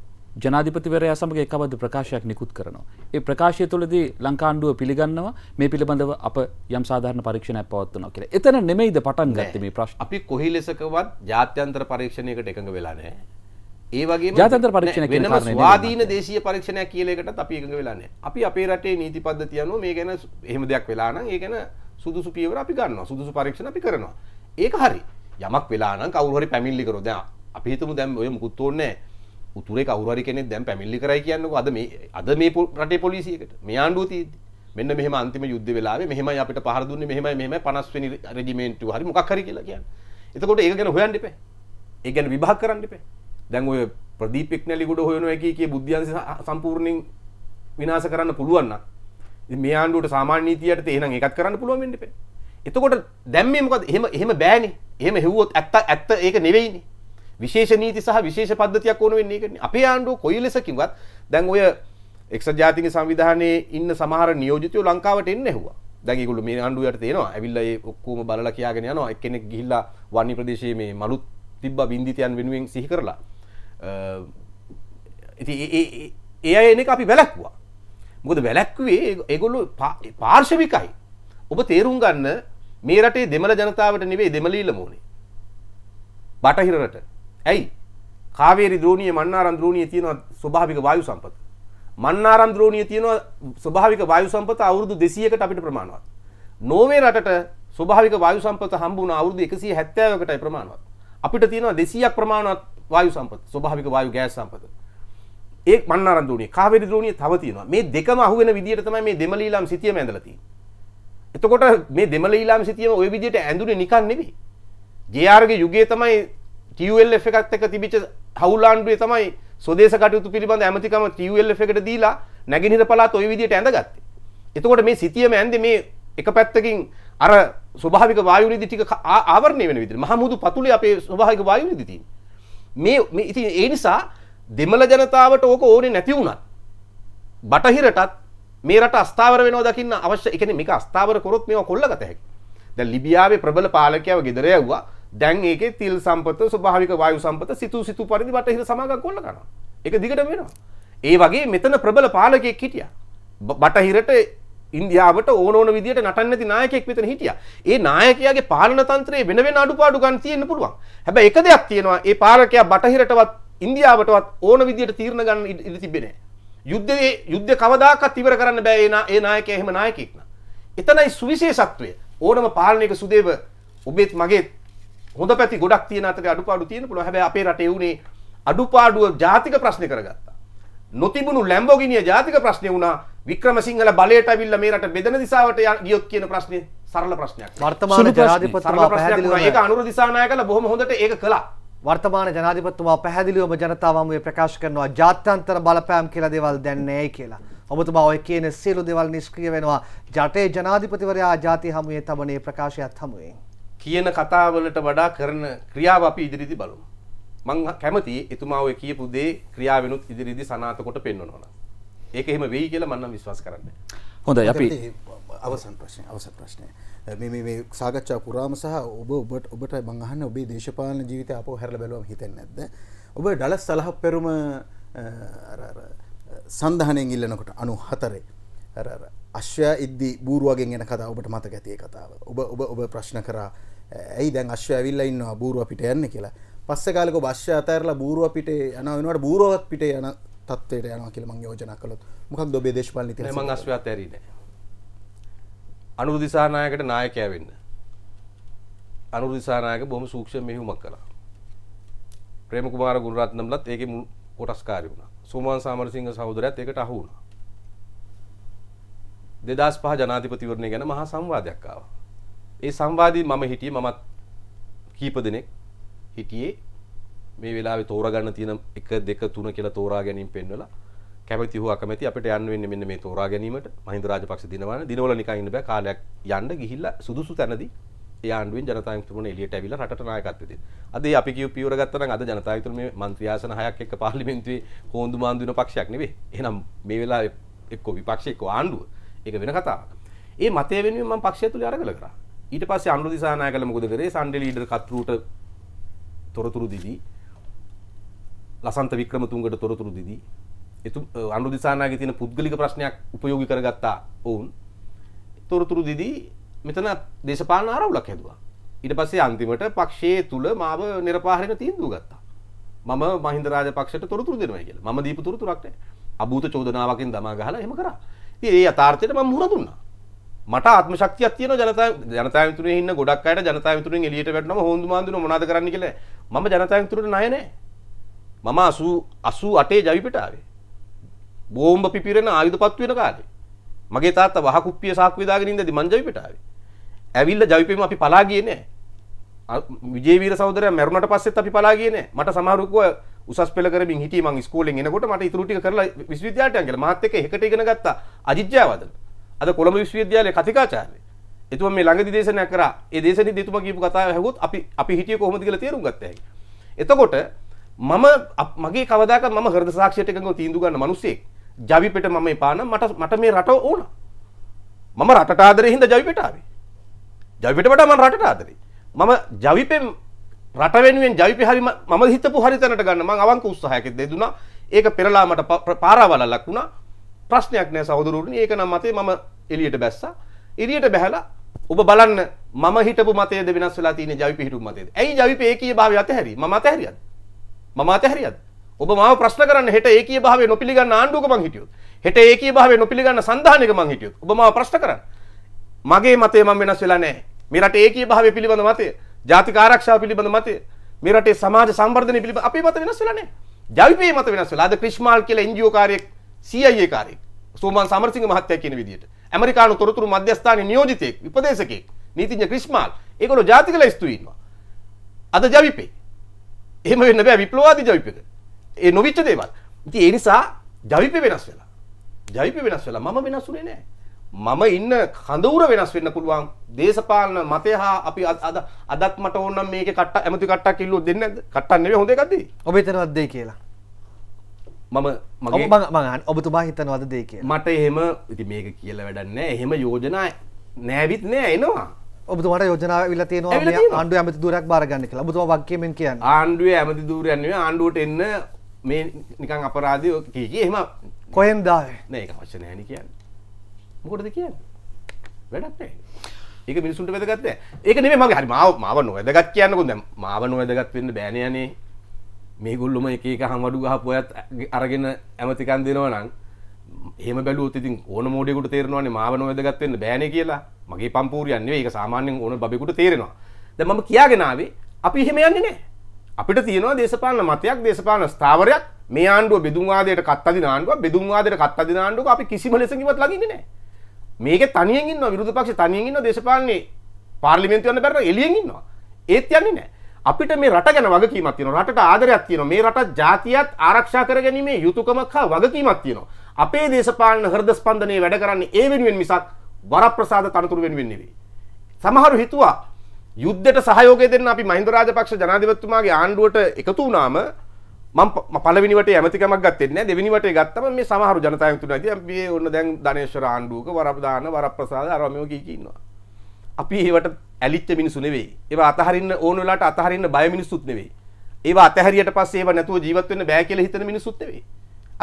ජනාධිපතිවරයා සමඟ එකවද ප්‍රකාශයක් නිකුත් කරනවා. ඒ ප්‍රකාශය තුළදී ලංකාණ්ඩුව පිළිගන්නවා මේ පිළිබඳව අප යම් සාධාරණ පරීක්ෂණයක් පවත්වනවා කියලා. එතන නෙමෙයිද පටන් ගත්තේ මේ ප්‍රශ්න. අපි කොහි ලෙසකවත් ජාත්‍යන්තර පරීක්ෂණයකට එකඟ වෙලා නැහැ. ඒ වගේ ජාතන්තර පරීක්ෂණ කියන කාරණේ ස්වාධීන දේශීය පරීක්ෂණයක් කියලා එකටත් අපි එකඟ වෙලා නැහැ. අපි අපේ රටේ නීති පද්ධතිය අනුව මේ ගැන එහෙම දෙයක් වෙලා නම් ඒ ගැන සුදුසු පියවර අපි ගන්නවා. සුදුසු පරීක්ෂණ අපි කරනවා. ඒක හරි. යමක් වෙලා නම් කවුරු හරි පැමිණිලි කරොත් දැන් අපි හිතමු දැන් ඔය මුකුත් ඕනේ නැහැ. උතුරේ කවුරි කෙනෙ දැම් පැමිල්ලි කරයි කියන්නක අද මේ අද මේ රටේ පොලිසියකට මේ ආණ්ඩුවති මෙන්න මෙහම අන්තිම යුද්ධ වෙලාේ මෙහම අපිට පහරදුන්න මෙහම මෙම පනස්වනි රජිමෙන්ට්ු හරි මොක්කර කියලා කියන්න එතකොට ඒ ගැන හොයන්ඩිප ඒ ගැන විභා කරන්නපේ දැන් ඔය ප්‍රදීපෙක් නැලිකුට හොයන එක කිය බුද්ධන්ස සම්පූර්ණින් විනාස කරන්න පුළුවන්න මේ ආණ්ඩුවට සාමාන්‍යීතියට තේන එකත් කරන්න පුළුවන්ඩිපේ එතකොට දැම්මේ මොකද එහෙම එහෙම බෑනි එහෙම හෙව්වොත් ඇත්ත ඇත්ත ඒක නෙවෙයිනේ විශේෂ නීති සහ විශේෂ පද්ධතියක් ඕන වෙන්නේ ඒකනේ. අපේ ආණ්ඩුව කොයි ලෙස කිව්වත් දැන් ඔය එක්සත් ජාතික සංවිධානයේ ඉන්න සමහර නියෝජිතයෝ ලංකාවට එන්න ඇහුවා. දැන් ඒගොල්ලෝ මේ ආණ්ඩුව යටතේ එනවා. ඇවිල්ලා ඒ ඔක්කොම බලලා කියාගෙන යනවා. එක්කෙනෙක් ගිහිල්ලා වන්නි ප්‍රදේශයේ මේ මලුත් තිබ්බා බින්දිතයන් වෙනුවෙන් සිහි කරලා. ඉතින් ඒ ඒ අය එන එක අපි වැළැක්වුවා. මොකද වැළැක්වුවේ ඒගොල්ලෝ පාර්ශවිකයි. ඔබ තේරුම් ගන්න මේ රටේ දෙමළ ජනතාවට නෙවෙයි දෙමළ ඊළම උනේ. බටහිර රට. ඇයි කාවේරි ද්‍රෝණිය මන්නාරම් ද්‍රෝණිය තියෙනවා ස්වභාවික වායු සම්පත. මන්නාරම් ද්‍රෝණිය තියෙනවා ස්වභාවික වායු සම්පත අවුරුදු 200කට අපිට ප්‍රමාණවත්. නෝර්වේ රටට ස්වභාවික වායු සම්පත හම්බ වුණා අවුරුදු 170කටයි ප්‍රමාණවත්. අපිට තියෙනවා 200ක් ප්‍රමාණවත් වායු සම්පත, ස්වභාවික වායු ගෑස් සම්පත. ඒ මන්නාරම් ද්‍රෝණිය, කාවේරි ද්‍රෝණිය තව තියෙනවා. මේ දෙකම අහුවෙන විදියට තමයි මේ දෙමළීලාම් සිතියම ඇඳලා තියෙන්නේ. එතකොට මේ දෙමළීලාම් සිතියම ওই විදියට ඇඳුනේ නිකන් නෙවෙයි. ජේ.ආර්.ගේ යුගයේ තමයි TULF එකත් එක්ක තිබිච්ච හවුල් ආණ්ඩුවේ තමයි සොදේශ කටයුතු පිළිබඳ ඇමතිකම TULF එකට දීලා නැගෙනහිර පළාත ওই විදිහට ඇඳගත්තේ. එතකොට මේ සිතියම ඇඳේ මේ එක පැත්තකින් අර ස්වභාවික වායු නිදි ටික ආවරණය වෙන විදිහට මහමුදු පතුලේ අපේ ස්වභාවික වායු නිදි තියෙන. මේ මේ ඉතින් ඒ නිසා දෙමළ ජනතාවට ඕක ඕනේ නැති වුණත් බටහිරටත් මේ රට අස්ථාවර වෙනවා දකින්න අවශ්‍ය ඒ කියන්නේ මේක අස්ථාවර කරොත් මේවා කොල්ලගත හැකියි. දැන් ලිබියාවේ ප්‍රබල පාලකයව ගෙදර යවුවා දැන් ඒක තිල් සම්පත ස්වභාවික වායු සම්පත සිතු සිතු පරිදි බටහිර සමාගම් කොල්ල කරනවා. ඒක දිගටම වෙනවා. ඒ වගේ මෙතන ප්‍රබල පාලකයෙක් හිටියා. බටහිරට ඉන්දියාවට ඕන ඕන විදිහට නටන්න නැති නායකයෙක් මෙතන හිටියා. ඒ නායකයාගේ පාලන තන්ත්‍රයේ වෙන වෙන අඩුපාඩු ගන්න තියෙන්න පුළුවන්. හැබැයි එක දෙයක් තියෙනවා. ඒ පාලකයා බටහිරටවත් ඉන්දියාවටවත් ඕන විදිහට තීරණ ගන්න ඉඩ තිබෙන්නේ නැහැ. යුද්ධයේ යුද්ධ කවදාකවත් ඉවර කරන්න බෑ ඒ ඒ නායකයා එහෙම නායකයෙක් නා. එතනයි සුවිශේෂත්වය. ඕනම පාලනයක සුදේව ඔබෙත් මගේත් හොඳ පැති ගොඩක් තියෙන අතර අඩුපාඩු තියෙන පුළුවන් හැබැයි අපේ රටේ වුණේ අඩුපාඩුව ජාතික ප්‍රශ්නේ කරගත්තා නොතිබුණු ලැම්බෝගිනිය ජාතික ප්‍රශ්නේ වුණා වික්‍රමසිංහල බලයට ඇවිල්ලා මේ රට බෙදෙන දිශාවට ගියොත් කියන ප්‍රශ්නේ සරල ප්‍රශ්නයක් වර්තමාන ජනාධිපතිතුමා පැහැදිලි වුණා ඒක අනුර දිසානායකලා බොහොම හොඳට ඒක කළා වර්තමාන ජනාධිපතිතුමා පැහැදිලිවම ජනතාව හමුවේ ප්‍රකාශ කරනවා ජාත්‍යන්තර බලපෑම් කියලා දේවල් දැන් නැහැ කියලා ඔබතුමා ඔය කියන සියලු දේවල් නිෂ්ක්‍රිය වෙනවා ජටේ ජනාධිපතිවරයා ජාති හමුවේ තබනේ ප්‍රකාශයත් හමුවේ කියන කතාවලට වඩා කරන ක්‍රියාව අපි ඉදිරිදි බලමු. මං කැමති එතුමා ඔය කියපු දේ ක්‍රියාවෙනුත් ඉදිරිදි සනාත කොට පෙන්වනවා. ඒක එහෙම වෙයි කියලා මම නම් විශ්වාස කරන්නේ. හොඳයි අපි අවසන් ප්‍රශ්නේ අවසන් ප්‍රශ්නේ මේ මේ සාකච්ඡා පුරාම සහ ඔබ ඔබට ඔබට මං අහන්නේ ඔබේ දේශපාලන ජීවිතය අපෝ හැරලා බැලුවම හිතෙන්නේ නැද්ද? ඔබ ඩලස් සලහප්පෙරුම අර අර සන්ධානයෙන් ඉල්ලනකොට 94 අර අර අශ්වයා ඉද්දි බූරුවගෙන් එන කතාව ඔබට මතක ඇති ඒ කතාව. ඔබ ඔබ ඔබ ප්‍රශ්න කරා ඇයි දැන් අශ්ව ඇවිල්ලා ඉන්නවා බූරුව පිට යන්න කියලා පස්සේ කාලෙක භාෂ්‍ය අතහැරලා බූරුව පිට යනවා වෙනකොට බූරුවත් පිට යන තත්ත්වයට යනවා කියලා මම යෝජනා කළොත් මොකක්ද ඔබේ දේශපාලන ඉතිහාසය මම අශ්ව අතහැරියේ නෑ අනුරු දිසානායකට නායකයා වෙන්න අනුරු දිසානායක බොහොම සූක්ෂම මෙහෙයුමක් කළා ප්‍රේම කුමාර ගුණරත්නම්ලත් ඒකේ මුල් කොටස්කාරී වුණා. සෝමාන් සාමරසිංහ සහෝදරයත් ඒකට අහු වුණා. 2005 ජනාධිපතිවරණය ගැන මහා සංවාදයක් ආවා. ඒ සංවාදී මම හිටිය මමත් කීප දෙනෙක් හිටියේ මේ වෙලාවේ තෝරගන්න තියෙන එක දෙක තුන කියලා තෝරා ගැනීම පෙන්වලා කැමති හෝ අකමැති අපිට යන්න වෙන්නේ මෙන්න මේ තෝරා ගැනීමට මහින්ද රාජපක්ෂ දිනවන දිනවල නිකන් ඉන්න බෑ කාලයක් යන්න ගිහිල්ලා සුදුසු තැනදී ඒ ආණ්ඩුවෙන් ජනතා විමුක්තිමුණ එළියට ඇවිල්ලා රටට නායකත්වය දෙන්න. අද ඒ අපි කියපු පියවර ගත්තා නම් අද ජනතා විමුක්තිමුණ මේ മന്ത്രി ආසන හයක් එක්ක පාර්ලිමේන්තුවේ කොන්දු මාන්දු වෙන පක්ෂයක් නෙවෙයි. එහෙනම් මේ වෙලාවේ එක්ක විපක්ෂ එක්ක ආණ්ඩුව. ඒක වෙන කතාවක්. ඒ මතය වෙනුවෙන් මම පක්ෂය තුල අරගල කරා. ඊට පස්සේ අනුර දිසානායකල මොකද කරේ සන්ඩේ ලීඩර් කතුරුට තොරතුරු දීදී ලසන්ත වික්‍රමතුංගට තොරතුරු දීදී එතු අනුර දිසානාගේ තියෙන පුද්ගලික ප්‍රශ්නයක් උපයෝගී කරගත්තා ඔවුන් තොරතුරු දීදී මෙතන දේශපාලන ආරවුලක් හැදුවා ඊට පස්සේ අන්තිමට පක්ෂයේ තුල මාව නිර්පාහරණ තීන්දුව ගත්තා මම මහින්ද රාජපක්ෂට තොරතුරු දෙනවා කියලා මම දීපු තොරතුරක් නැහැ අභූත චෝදනාවකින් දමා ගහලා එහෙම කරා ඉතින් ඒ යථාර්ථයට මම මුහුණ දුන්නා මට ආත්ම ශක්තියක් තියෙන ජනතා ජනතා විතුරේ ඉන්න ගොඩක් අයට ජනතා විතුරෙන් එළියට වැටෙනම හොඳු මාන්දුන මොනවද කරන්න කියලා මම ජනතා විතුරට ණය නැහැ මම 80 88 ජවි පිට ආවේ බෝම්බ පිපිරෙන ආයුධපත් වෙන කාලේ මගේ තාත්තා වහ කුප්පිය සාක්කුවේ දාගෙන ඉඳදී මං ජවි පිට ආවේ ඇවිල්ලා ජවි පිටම අපි පලා ගියේ නෑ විජේවීර සහෝදරයා මැරුණට පස්සෙත් අපි පලා ගියේ නෑ මට සමහරු කිව්වා උසස් පෙළ කරමින් හිටියේ මං ඉස්කෝලෙන් එනකොට මට ඉතුරු ටික කරලා විශ්වවිද්‍යාලයට යන්න කියලා මාත් එක්ක එකට ඉගෙන ගත්තා අජිජ්ජාවදන අද කොළඹ විශ්වවිද්‍යාලයේ කතිකාචාර්ය එතුම මේ ළඟදි දේශනයක් කරා ඒ දේශනේ දෙතුම කියපු කතාව ඇහුවොත් අපි අපි හිටියේ කොහොමද කියලා තේරුම් ගත්ත හැකි. එතකොට මම මගේ කවදාකවත් මම හෘද සාක්ෂියට එකඟව තීන්දුව ගන්න මිනිස්සෙක් ජවිපෙට මම එපා නම් මට මට මේ රට ඕන. මම රටට ආදරේ හින්දා ජවිපෙට ආවේ. ජවිපෙට වඩා මම රටට ආදරේ. මම ජවිපෙන් රට වෙනුවෙන් ජවිපෙ හරි මම හිතපු හරි තැනට ගන්න මම අවංක උත්සාහයක් දෙදුනා. ඒක පෙරලා මට පාරාවලක් වුණා. ප්‍රශ්නයක් නෑ සහෝදරවරුනි ඒක නම් මතේ මම එළියට බැස්සා එළියට බැහැලා ඔබ බලන්න මම හිටපු මතයද වෙනස් වෙලා තියෙන්නේ ජවිප හිටපු මතයද ඇයි ජවිප ඒකීය භාවය අතහැරි මම අතහැරියද මම අතහැරියද ඔබ මාව ප්‍රශ්න කරන්න හෙට ඒකීය භාවය නොපිළිගන්න ආණ්ඩුවක මං හිටියොත් හෙට ඒකීය භාවය නොපිළිගන්න සංධානයක මං හිටියොත් ඔබ මාව ප්‍රශ්න කරන්න මගේ මතය මම වෙනස් වෙලා නෑ මේ රටේ ඒකීය භාවය පිළිබඳ මතය ජාතික ආරක්ෂාව පිළිබඳ මතය මේ රටේ සමාජ සංවර්ධනය පිළිබඳ අපේ මත වෙනස් වෙලා නෑ ජවිපේ මත වෙනස් වෙලා අද ක්‍රිෂ්මාල් කියලා එන්ජිஓ කාර්යයක් CIA කාරයෙක් සෝමන් සමරසිංහ මහත්තයා කියන විදිහට ඇමරිකානු තොරතුරු මධ්‍යස්ථානයේ නියෝජිතයෙක් උපදේශකයෙක් නීතිඥ ක්‍රිෂ්මාල් ඒගොල්ලෝ ජාතිකලා ස්තුති ඉන්නවා අද ජවිපේ එහෙම වෙන්න බෑ විප්ලවවාදී ජවිපේක ඒ නොවිච්ච දේවල් ඉතින් ඒ නිසා ජවිපේ වෙනස් වෙලා ජවිපේ වෙනස් වෙලා මම වෙනස්ුනේ නෑ මම ඉන්න කඳවුර වෙනස් වෙන්න පුළුවන් දේශපාලන මතය හා අපි අද අදත් මට ඕනම් මේක කට්ට ඇමති කට්ටක් ඉල්ලුවොත් දෙන්නේ නැද්ද කට්ටක් නෙවෙයි හොඳ එකක්ද ඔබ හිතනවත් දෙයි කියලා මම මගේ මගන් ඔබතුමා හිතනවද දෙක මට එහෙම ඉති මේක කියල වැඩන්න එහෙම යෝජනා නෑවිත් නෑ එනවා ඔබතුමට යෝජනාව විල තියන ආණ්ඩු ඇමති දුරක් බාරගන්න කියලා බතුම වක්කමෙන් කිය ආණ්ඩුව ඇමති දූරයන්ව ආණ්ඩුවට එන්න මේ නිකං අපරාධය කිය එහෙම කොයෙන් දා නඒ පශ්න හැනි කියන්න මොකටද කියන්න වැඩක්ේ ඒක මිනිසුන්ට වැදගත්ත ඒක නේ මගේ හරි මාව මාව නොවැදගත් කියන්නකො මාව නොවැදගත් වෙන්න බෑනයනේ මේ ගොල්ලොම එකක හමඩු ගහ පොයත් අරගෙන ඇමතිකන් දෙනවනන් ඒම බැලු ති ඕන මෝඩෙකුට තේරවාන මාවන වැදගත්වන්න බෑන කියලා මගේ පම්පූරියන්නේ ඒ සාමාන්‍යෙන් ඕන බෙකුට තේරෙනවා ද මම කියාගෙනාවේ අපි එහෙම යන්නේ නෑ අපිට තියෙනවා දේශපාලන මතයක් දේශපාලන ස්ථාවරයක් මේ ආණ්ඩුව බෙදුම්වාදයට කත් අදි නාණ්ඩුව බෙදුම්වාදයට කත් අදි නාණ්ඩුව අපි කිසිම ලෙසකිවත් ලඟින්නේ නෑ මේක තනියෙන් ඉන්නවා විරුද්ධ පක්ෂ තනියෙන් ඉන්නවා දේශපාලනේ පාර්ලිමේන්තුව යන බැරට එළියෙන් ඉන්නවා ඒත් යන්නේ නෑ අපිට මේ රට ගැන වගකීමක් තියෙනවා රටට ආදරයක් තියෙනවා මේ රට ජාතියත් ආරක්ෂා කරගැනීමේ යුතුයකමක් හා වගකීමක් තියෙනවා අපේ දේශපාලන හෘද ස්පන්දනයේ වැඩ කරන්නේ ඒ වෙනුවෙන් මිසක් වරප්‍රසාද තනතුරු වෙනුවෙන් නෙවෙයි සමහරු හිතුවා යුද්ධයට සහයෝගය දෙන්න අපි මහින්ද රාජපක්ෂ ජනාධිපතිතුමාගේ ආණ්ඩුවට එකතු වුණාම මම පළවෙනිවට ඇමතිකමක් ගත්තේ නැහැ දෙවෙනි වටේ ගත්තම මේ සමහරු ජනතාවෙන් තුනදී අපි ඔන්න දැන් ධනේශ්වර ආණ්ඩුවක වරප්‍රදාන වරප්‍රසාද අරමෝ කී කී ඉන්නවා අපි ඒවට ඇලිච්ච මිනිසු නෙවෙයි. ඒවා අතහරින්න ඕන වෙලාවට අතහරින්න බය මිනිසුත් නෙවෙයි. ඒවා අතහැරියට පස්සේ ඒවා නැතුව ජීවත් වෙන්න බෑ කියලා හිතන මිනිසුත් නෙවෙයි.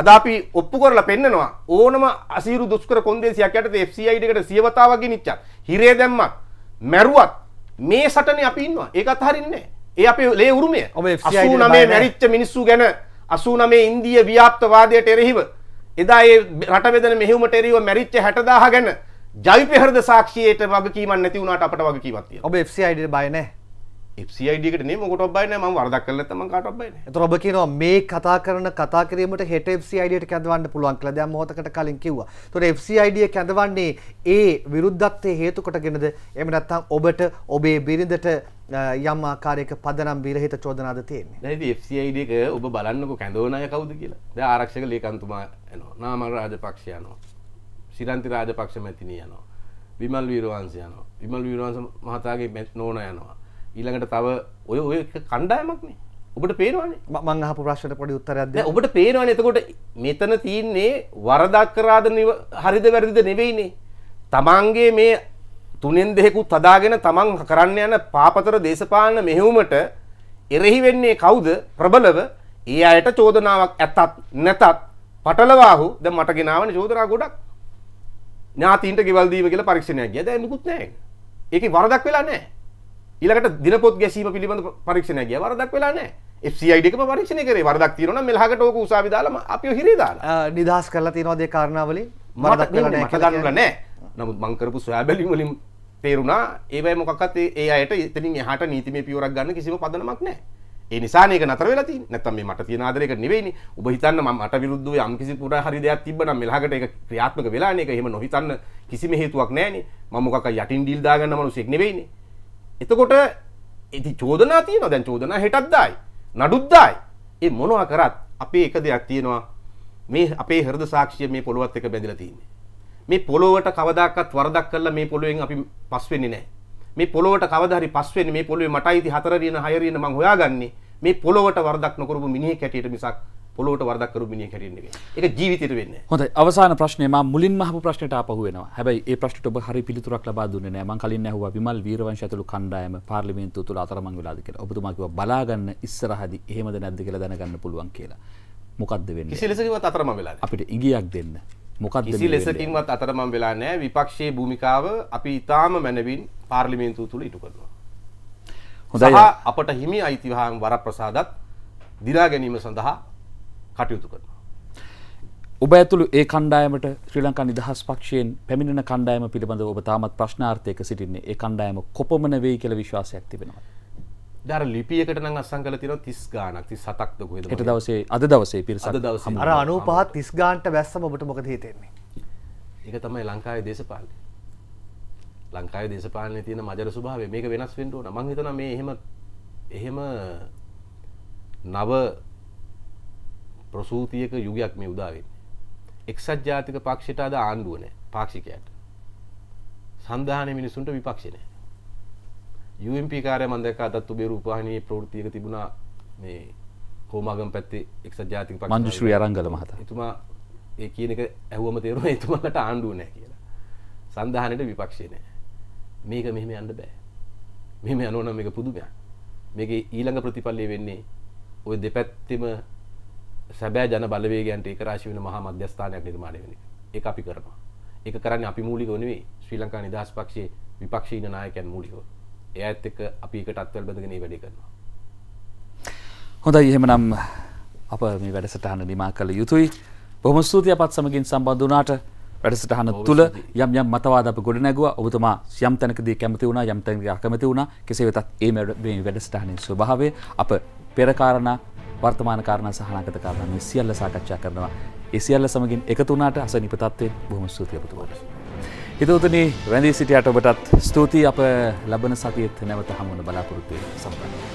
අද අපි ඔප්පු කරලා පෙන්නනවා ඕනම අසීරු දුෂ්කර කොන්දේසියක් යටතේ FCI එකට සියවතාවක් ගෙනිච්චා. හිරේ දැම්මක්. මැරුවත් මේ සටනේ අපි ඉන්නවා. ඒක අතහරින්නේ නැහැ. ඒ අපේ ලේ උරුමය. 89 මැරිච්ච මිනිස්සු ගැන 89 ඉන්දිය ව්‍යාප්තවාදයට එරෙහිව එදා ඒ රට බෙදෙන මෙහෙයුමට එරෙහිව මැරිච්ච 60000 ගැන ජවිපෙහරද සාක්ෂයට වග කීමන් නැති වුණට අපට වග කීවත් ඔබ ෆයිඩ බයන ෆයිඩට නේ මොකට බයින ම වරදක් කල තම කට බයි එත ඔබ කියනවා මේ කතා කරන කතාකරීමට හෙට ෆයිඩට කැදවන්න පුළුවන් කලද මෝතකට කලින් කිව්වා තොර ෆයිඩිය කැඳවන්නේ ඒ විරුද්ධත්වය හේතුකටගෙනද එමනත්තම් ඔබට ඔබේ බිරිඳට යම් ආකාරයක පදනම් බිරහිත චෝදනාද තියන්නේ ෆයිඩක ඔබ බලන්නක කැඳවනය කවුද කියලා ආරක්ෂක ලේකන්තුමා එනවා නාමර රාජ පක්ෂයනවා සිරන්ති රාජපක්ෂ මැතිනී යනවා. විමල් වීරවංශ යනවා. විමල් වීරවංශ මහතාගේ නෝන යනවා. ඊළඟට තව ඔය ඔය කණ්ඩායමක් නේ. ඔබට පේනවනේ මං අහපු ප්‍රශ්නට පොඩි උත්තරයක් දෙන්න. ඔබට පේනවනේ එතකොට මෙතන තියෙන්නේ වරදක් කරාද හරිද වැරදිද නෙවෙයිනේ. තමන්ගේ මේ තුනෙන් දෙකකුත් හදාගෙන තමන් කරන්න යන පාපතර දේශපාලන මෙහෙයුමට එරෙහි වෙන්නේ කවුද? ප්‍රබලව ඒ අයට චෝදනාවක් ඇතත් නැතත් පටලවාහු දැන් මට ගෙනාවන චෝදනා ගොඩක්. ඥාතීන්ට ගෙවල් දීම කියලා පරීක්ෂණයක් ගියා. දැන් මුකුත් නැහැ. ඒකේ වරදක් වෙලා නැහැ. ඊළඟට දිනපොත් ගැසීම පිළිබඳ පරීක්ෂණයක් ගියා. වරදක් වෙලා නැහැ. FCID එකම පරීක්ෂණය කරේ. වරදක් තියෙනවා නම් මෙලහකට ඕක උසාවි දාලා අපිව හිරේ දාලා. නිදහස් කරලා තියෙනවද ඒ කාරණාවලින්? වරදක් වෙලා නැහැ. මට දන්නුලා නැහැ. නමුත් මං කරපු සොයාබැලීම් වලින් තේරුණා ඒවයි මොකක්වත් ඒ අයට එතනින් එහාට නීතිමය පියවරක් ගන්න කිසිම පදනමක් නැහැ. ඒ නිසාන එක නතර වෙලා තියෙන්නේ. නැත්තම් මේ මට තියෙන ආදරයක නෙවෙයිනේ. ඔබ හිතන්න මම මට විරුද්ධව යම් කිසි පුරා හරි දෙයක් තිබ්බනම් මෙලහකට ඒක ක්‍රියාත්මක වෙලානේ. ඒක එහෙම නොහිතන්න කිසිම හේතුවක් නැහැනේ. මම මොකක් හරි යටින් ඩීල් දාගන්න මනුස්සෙක් නෙවෙයිනේ. එතකොට ඉතින් චෝදනා තියෙනවා. දැන් චෝදනා හෙටත් දායි. නඩුත් දායි. ඒ මොනවා කරත් අපේ එක දෙයක් තියෙනවා. මේ අපේ හෘද සාක්ෂිය මේ පොළොවත් එක බැඳිලා තියෙන්නේ. මේ පොළොවට කවදාකවත් වරදක් කළා මේ පොළොවෙන් අපි පස් වෙන්නේ නැහැ. මේ පොළොවට කවදා හරි පස් වෙන්නේ මේ පොළොවේ මටයි ති හතර රියන හය රියන මං හොයාගන්නේ මේ පොළොවට වරදක් නොකරපු මිනිහෙක් හැටියට මිසක් පොළොවට වරදක් කරපු මිනිහෙක් හැටියට නෙවෙයි. ඒක ජීවිතේට වෙන්නේ. හොඳයි අවසාන ප්‍රශ්නේ මම මුලින්ම අහපු ප්‍රශ්නෙට ආපහු වෙනවා. හැබැයි ඒ ප්‍රශ්නෙට ඔබ හරි පිළිතුරක් ලබා දුන්නේ නැහැ. මම කලින් ඇහුවා විමල් වීරවංශ ඇතුළු කණ්ඩායම පාර්ලිමේන්තුව තුළ අතරමං වෙලාද කියලා. ඔබතුමා කිව්වා බලාගන්න ඉස්සරහදී එහෙමද නැද්ද කියලා දැනගන්න පුළුවන් කියලා. මොකද්ද වෙන්නේ? කිසි ලෙසකින්වත් අතරමං වෙලාද? අපිට ඉඟියක් දෙන්න. මොකක් කිසි ලෙසකින්වත් අතරමං වෙලා නෑ විපක්ෂයේ භූමිකාව අපි ඉතාම මැනවින් පාර්ලිමේන්තුව තුළ ඉටු කරනවා. හොඳ අපට හිමි අයිතිවාන් වර ප්‍රසාදත් දිනා ගැනීම සඳහා කටයුතු කරනවා. ඔබ ඇතුළු ඒ කණ්ඩායමට ශ්‍රී ලංකා නිදහස් පක්ෂයෙන් පැමිණෙන කණ්ඩායම පිළිබඳව ඔබ තාමත් ප්‍රශ්නාර්ථයක සිටින්නේ ඒ කණ්ඩායම කොපමණ වෙයි කියලා විශ්වාසයක් තිබෙනවා. දර ලිපියකට නම් අස්සන් කළ තියෙනවා 30 ගාණක් 37ක් ද කොහෙද හෙට දවසේ අද දවසේ පිරිසක් අද දවසේ අර 95 30 ගාණට වැස්සම ඔබට මොකද හිතෙන්නේ ඒක තමයි ලංකාවේ දේශපාලනය ලංකාවේ දේශපාලනයේ තියෙන මජර ස්වභාවය මේක වෙනස් වෙන්න ඕන මම හිතනවා මේ එහෙම එහෙම නව ප්‍රසූතියක යුගයක් මේ උදා වෙන්නේ එක්සත් ජාතික පක්ෂයට අද ආණ්ඩුව නැහැ පාක්ෂිකයට සන්ධානයේ මිනිසුන්ට විපක්ෂ නැහැ UMP කාරය මන්දක අදත් උබේ රූපහණී ප්‍රෘතියක තිබුණා මේ හෝමාගම් පැත්තේ එක්ස ජාතික ප මංජුශ්‍රී අරංගල මහත එතුමා ඒ කියන එක ඇහුවම තේරුණ එතුමට ආණ්ඩුව නෑ කියලා සඳහනට විපක්ෂය නෑ මේක මෙහෙම යන්න බෑ මෙම යනෝන මේක පුදුමයක් මේක ඊළඟ ප්‍රතිපල්ලය වෙන්නේ ඔය දෙපැත්තෙම සැබෑ ජන බලවේගන්ට ඒ රාශි වෙන මහා මධ්‍යස්ථානයක් නිර්මාණය වෙන එක අපි කරනවා ඒක කරන්න අපි මූලික නෙවෙයි ශ්‍රී ලංකා නිදහස් පක්ෂයේ විපක්ෂීන නායකයන් මූලිකව එයත් එක්ක අපි එකට අත්වල් බඳගෙන මේ වැඩේ කරනවා. හොඳයි එහෙමනම් අප මේ වැඩසටහන නිමා කළ යුතුයි. බොහොම ස්තුතියි අපත් සමගින් සම්බන්ධ වුණාට. වැඩසටහන තුළ යම් යම් මතවාද අප ගොඩ නැගුවා ඔබතුමා යම් තැනකදී කැමති වුණා යම් තැනකදී අකමැති වුණා කෙසේ වෙතත් ඒ මේ වැඩසටහනේ ස්වභාවය අප පෙර කාරණා වර්තමාන කාරණා සහ අනාගත කාරණා මේ සියල්ල සාකච්ඡා කරනවා ඒ සියල්ල සමගින් එකතු වුණාට අසනීප තත්ත්වයෙන් බොහොම ස්තුතියි ඔබතුමාට හිතවතුනි රැඳී සිටියට ඔබටත් ස්තුතියි අප ලබන සතියත් නැවත හමුවන බලාපොරොත්තුවය සම්බන්ධ.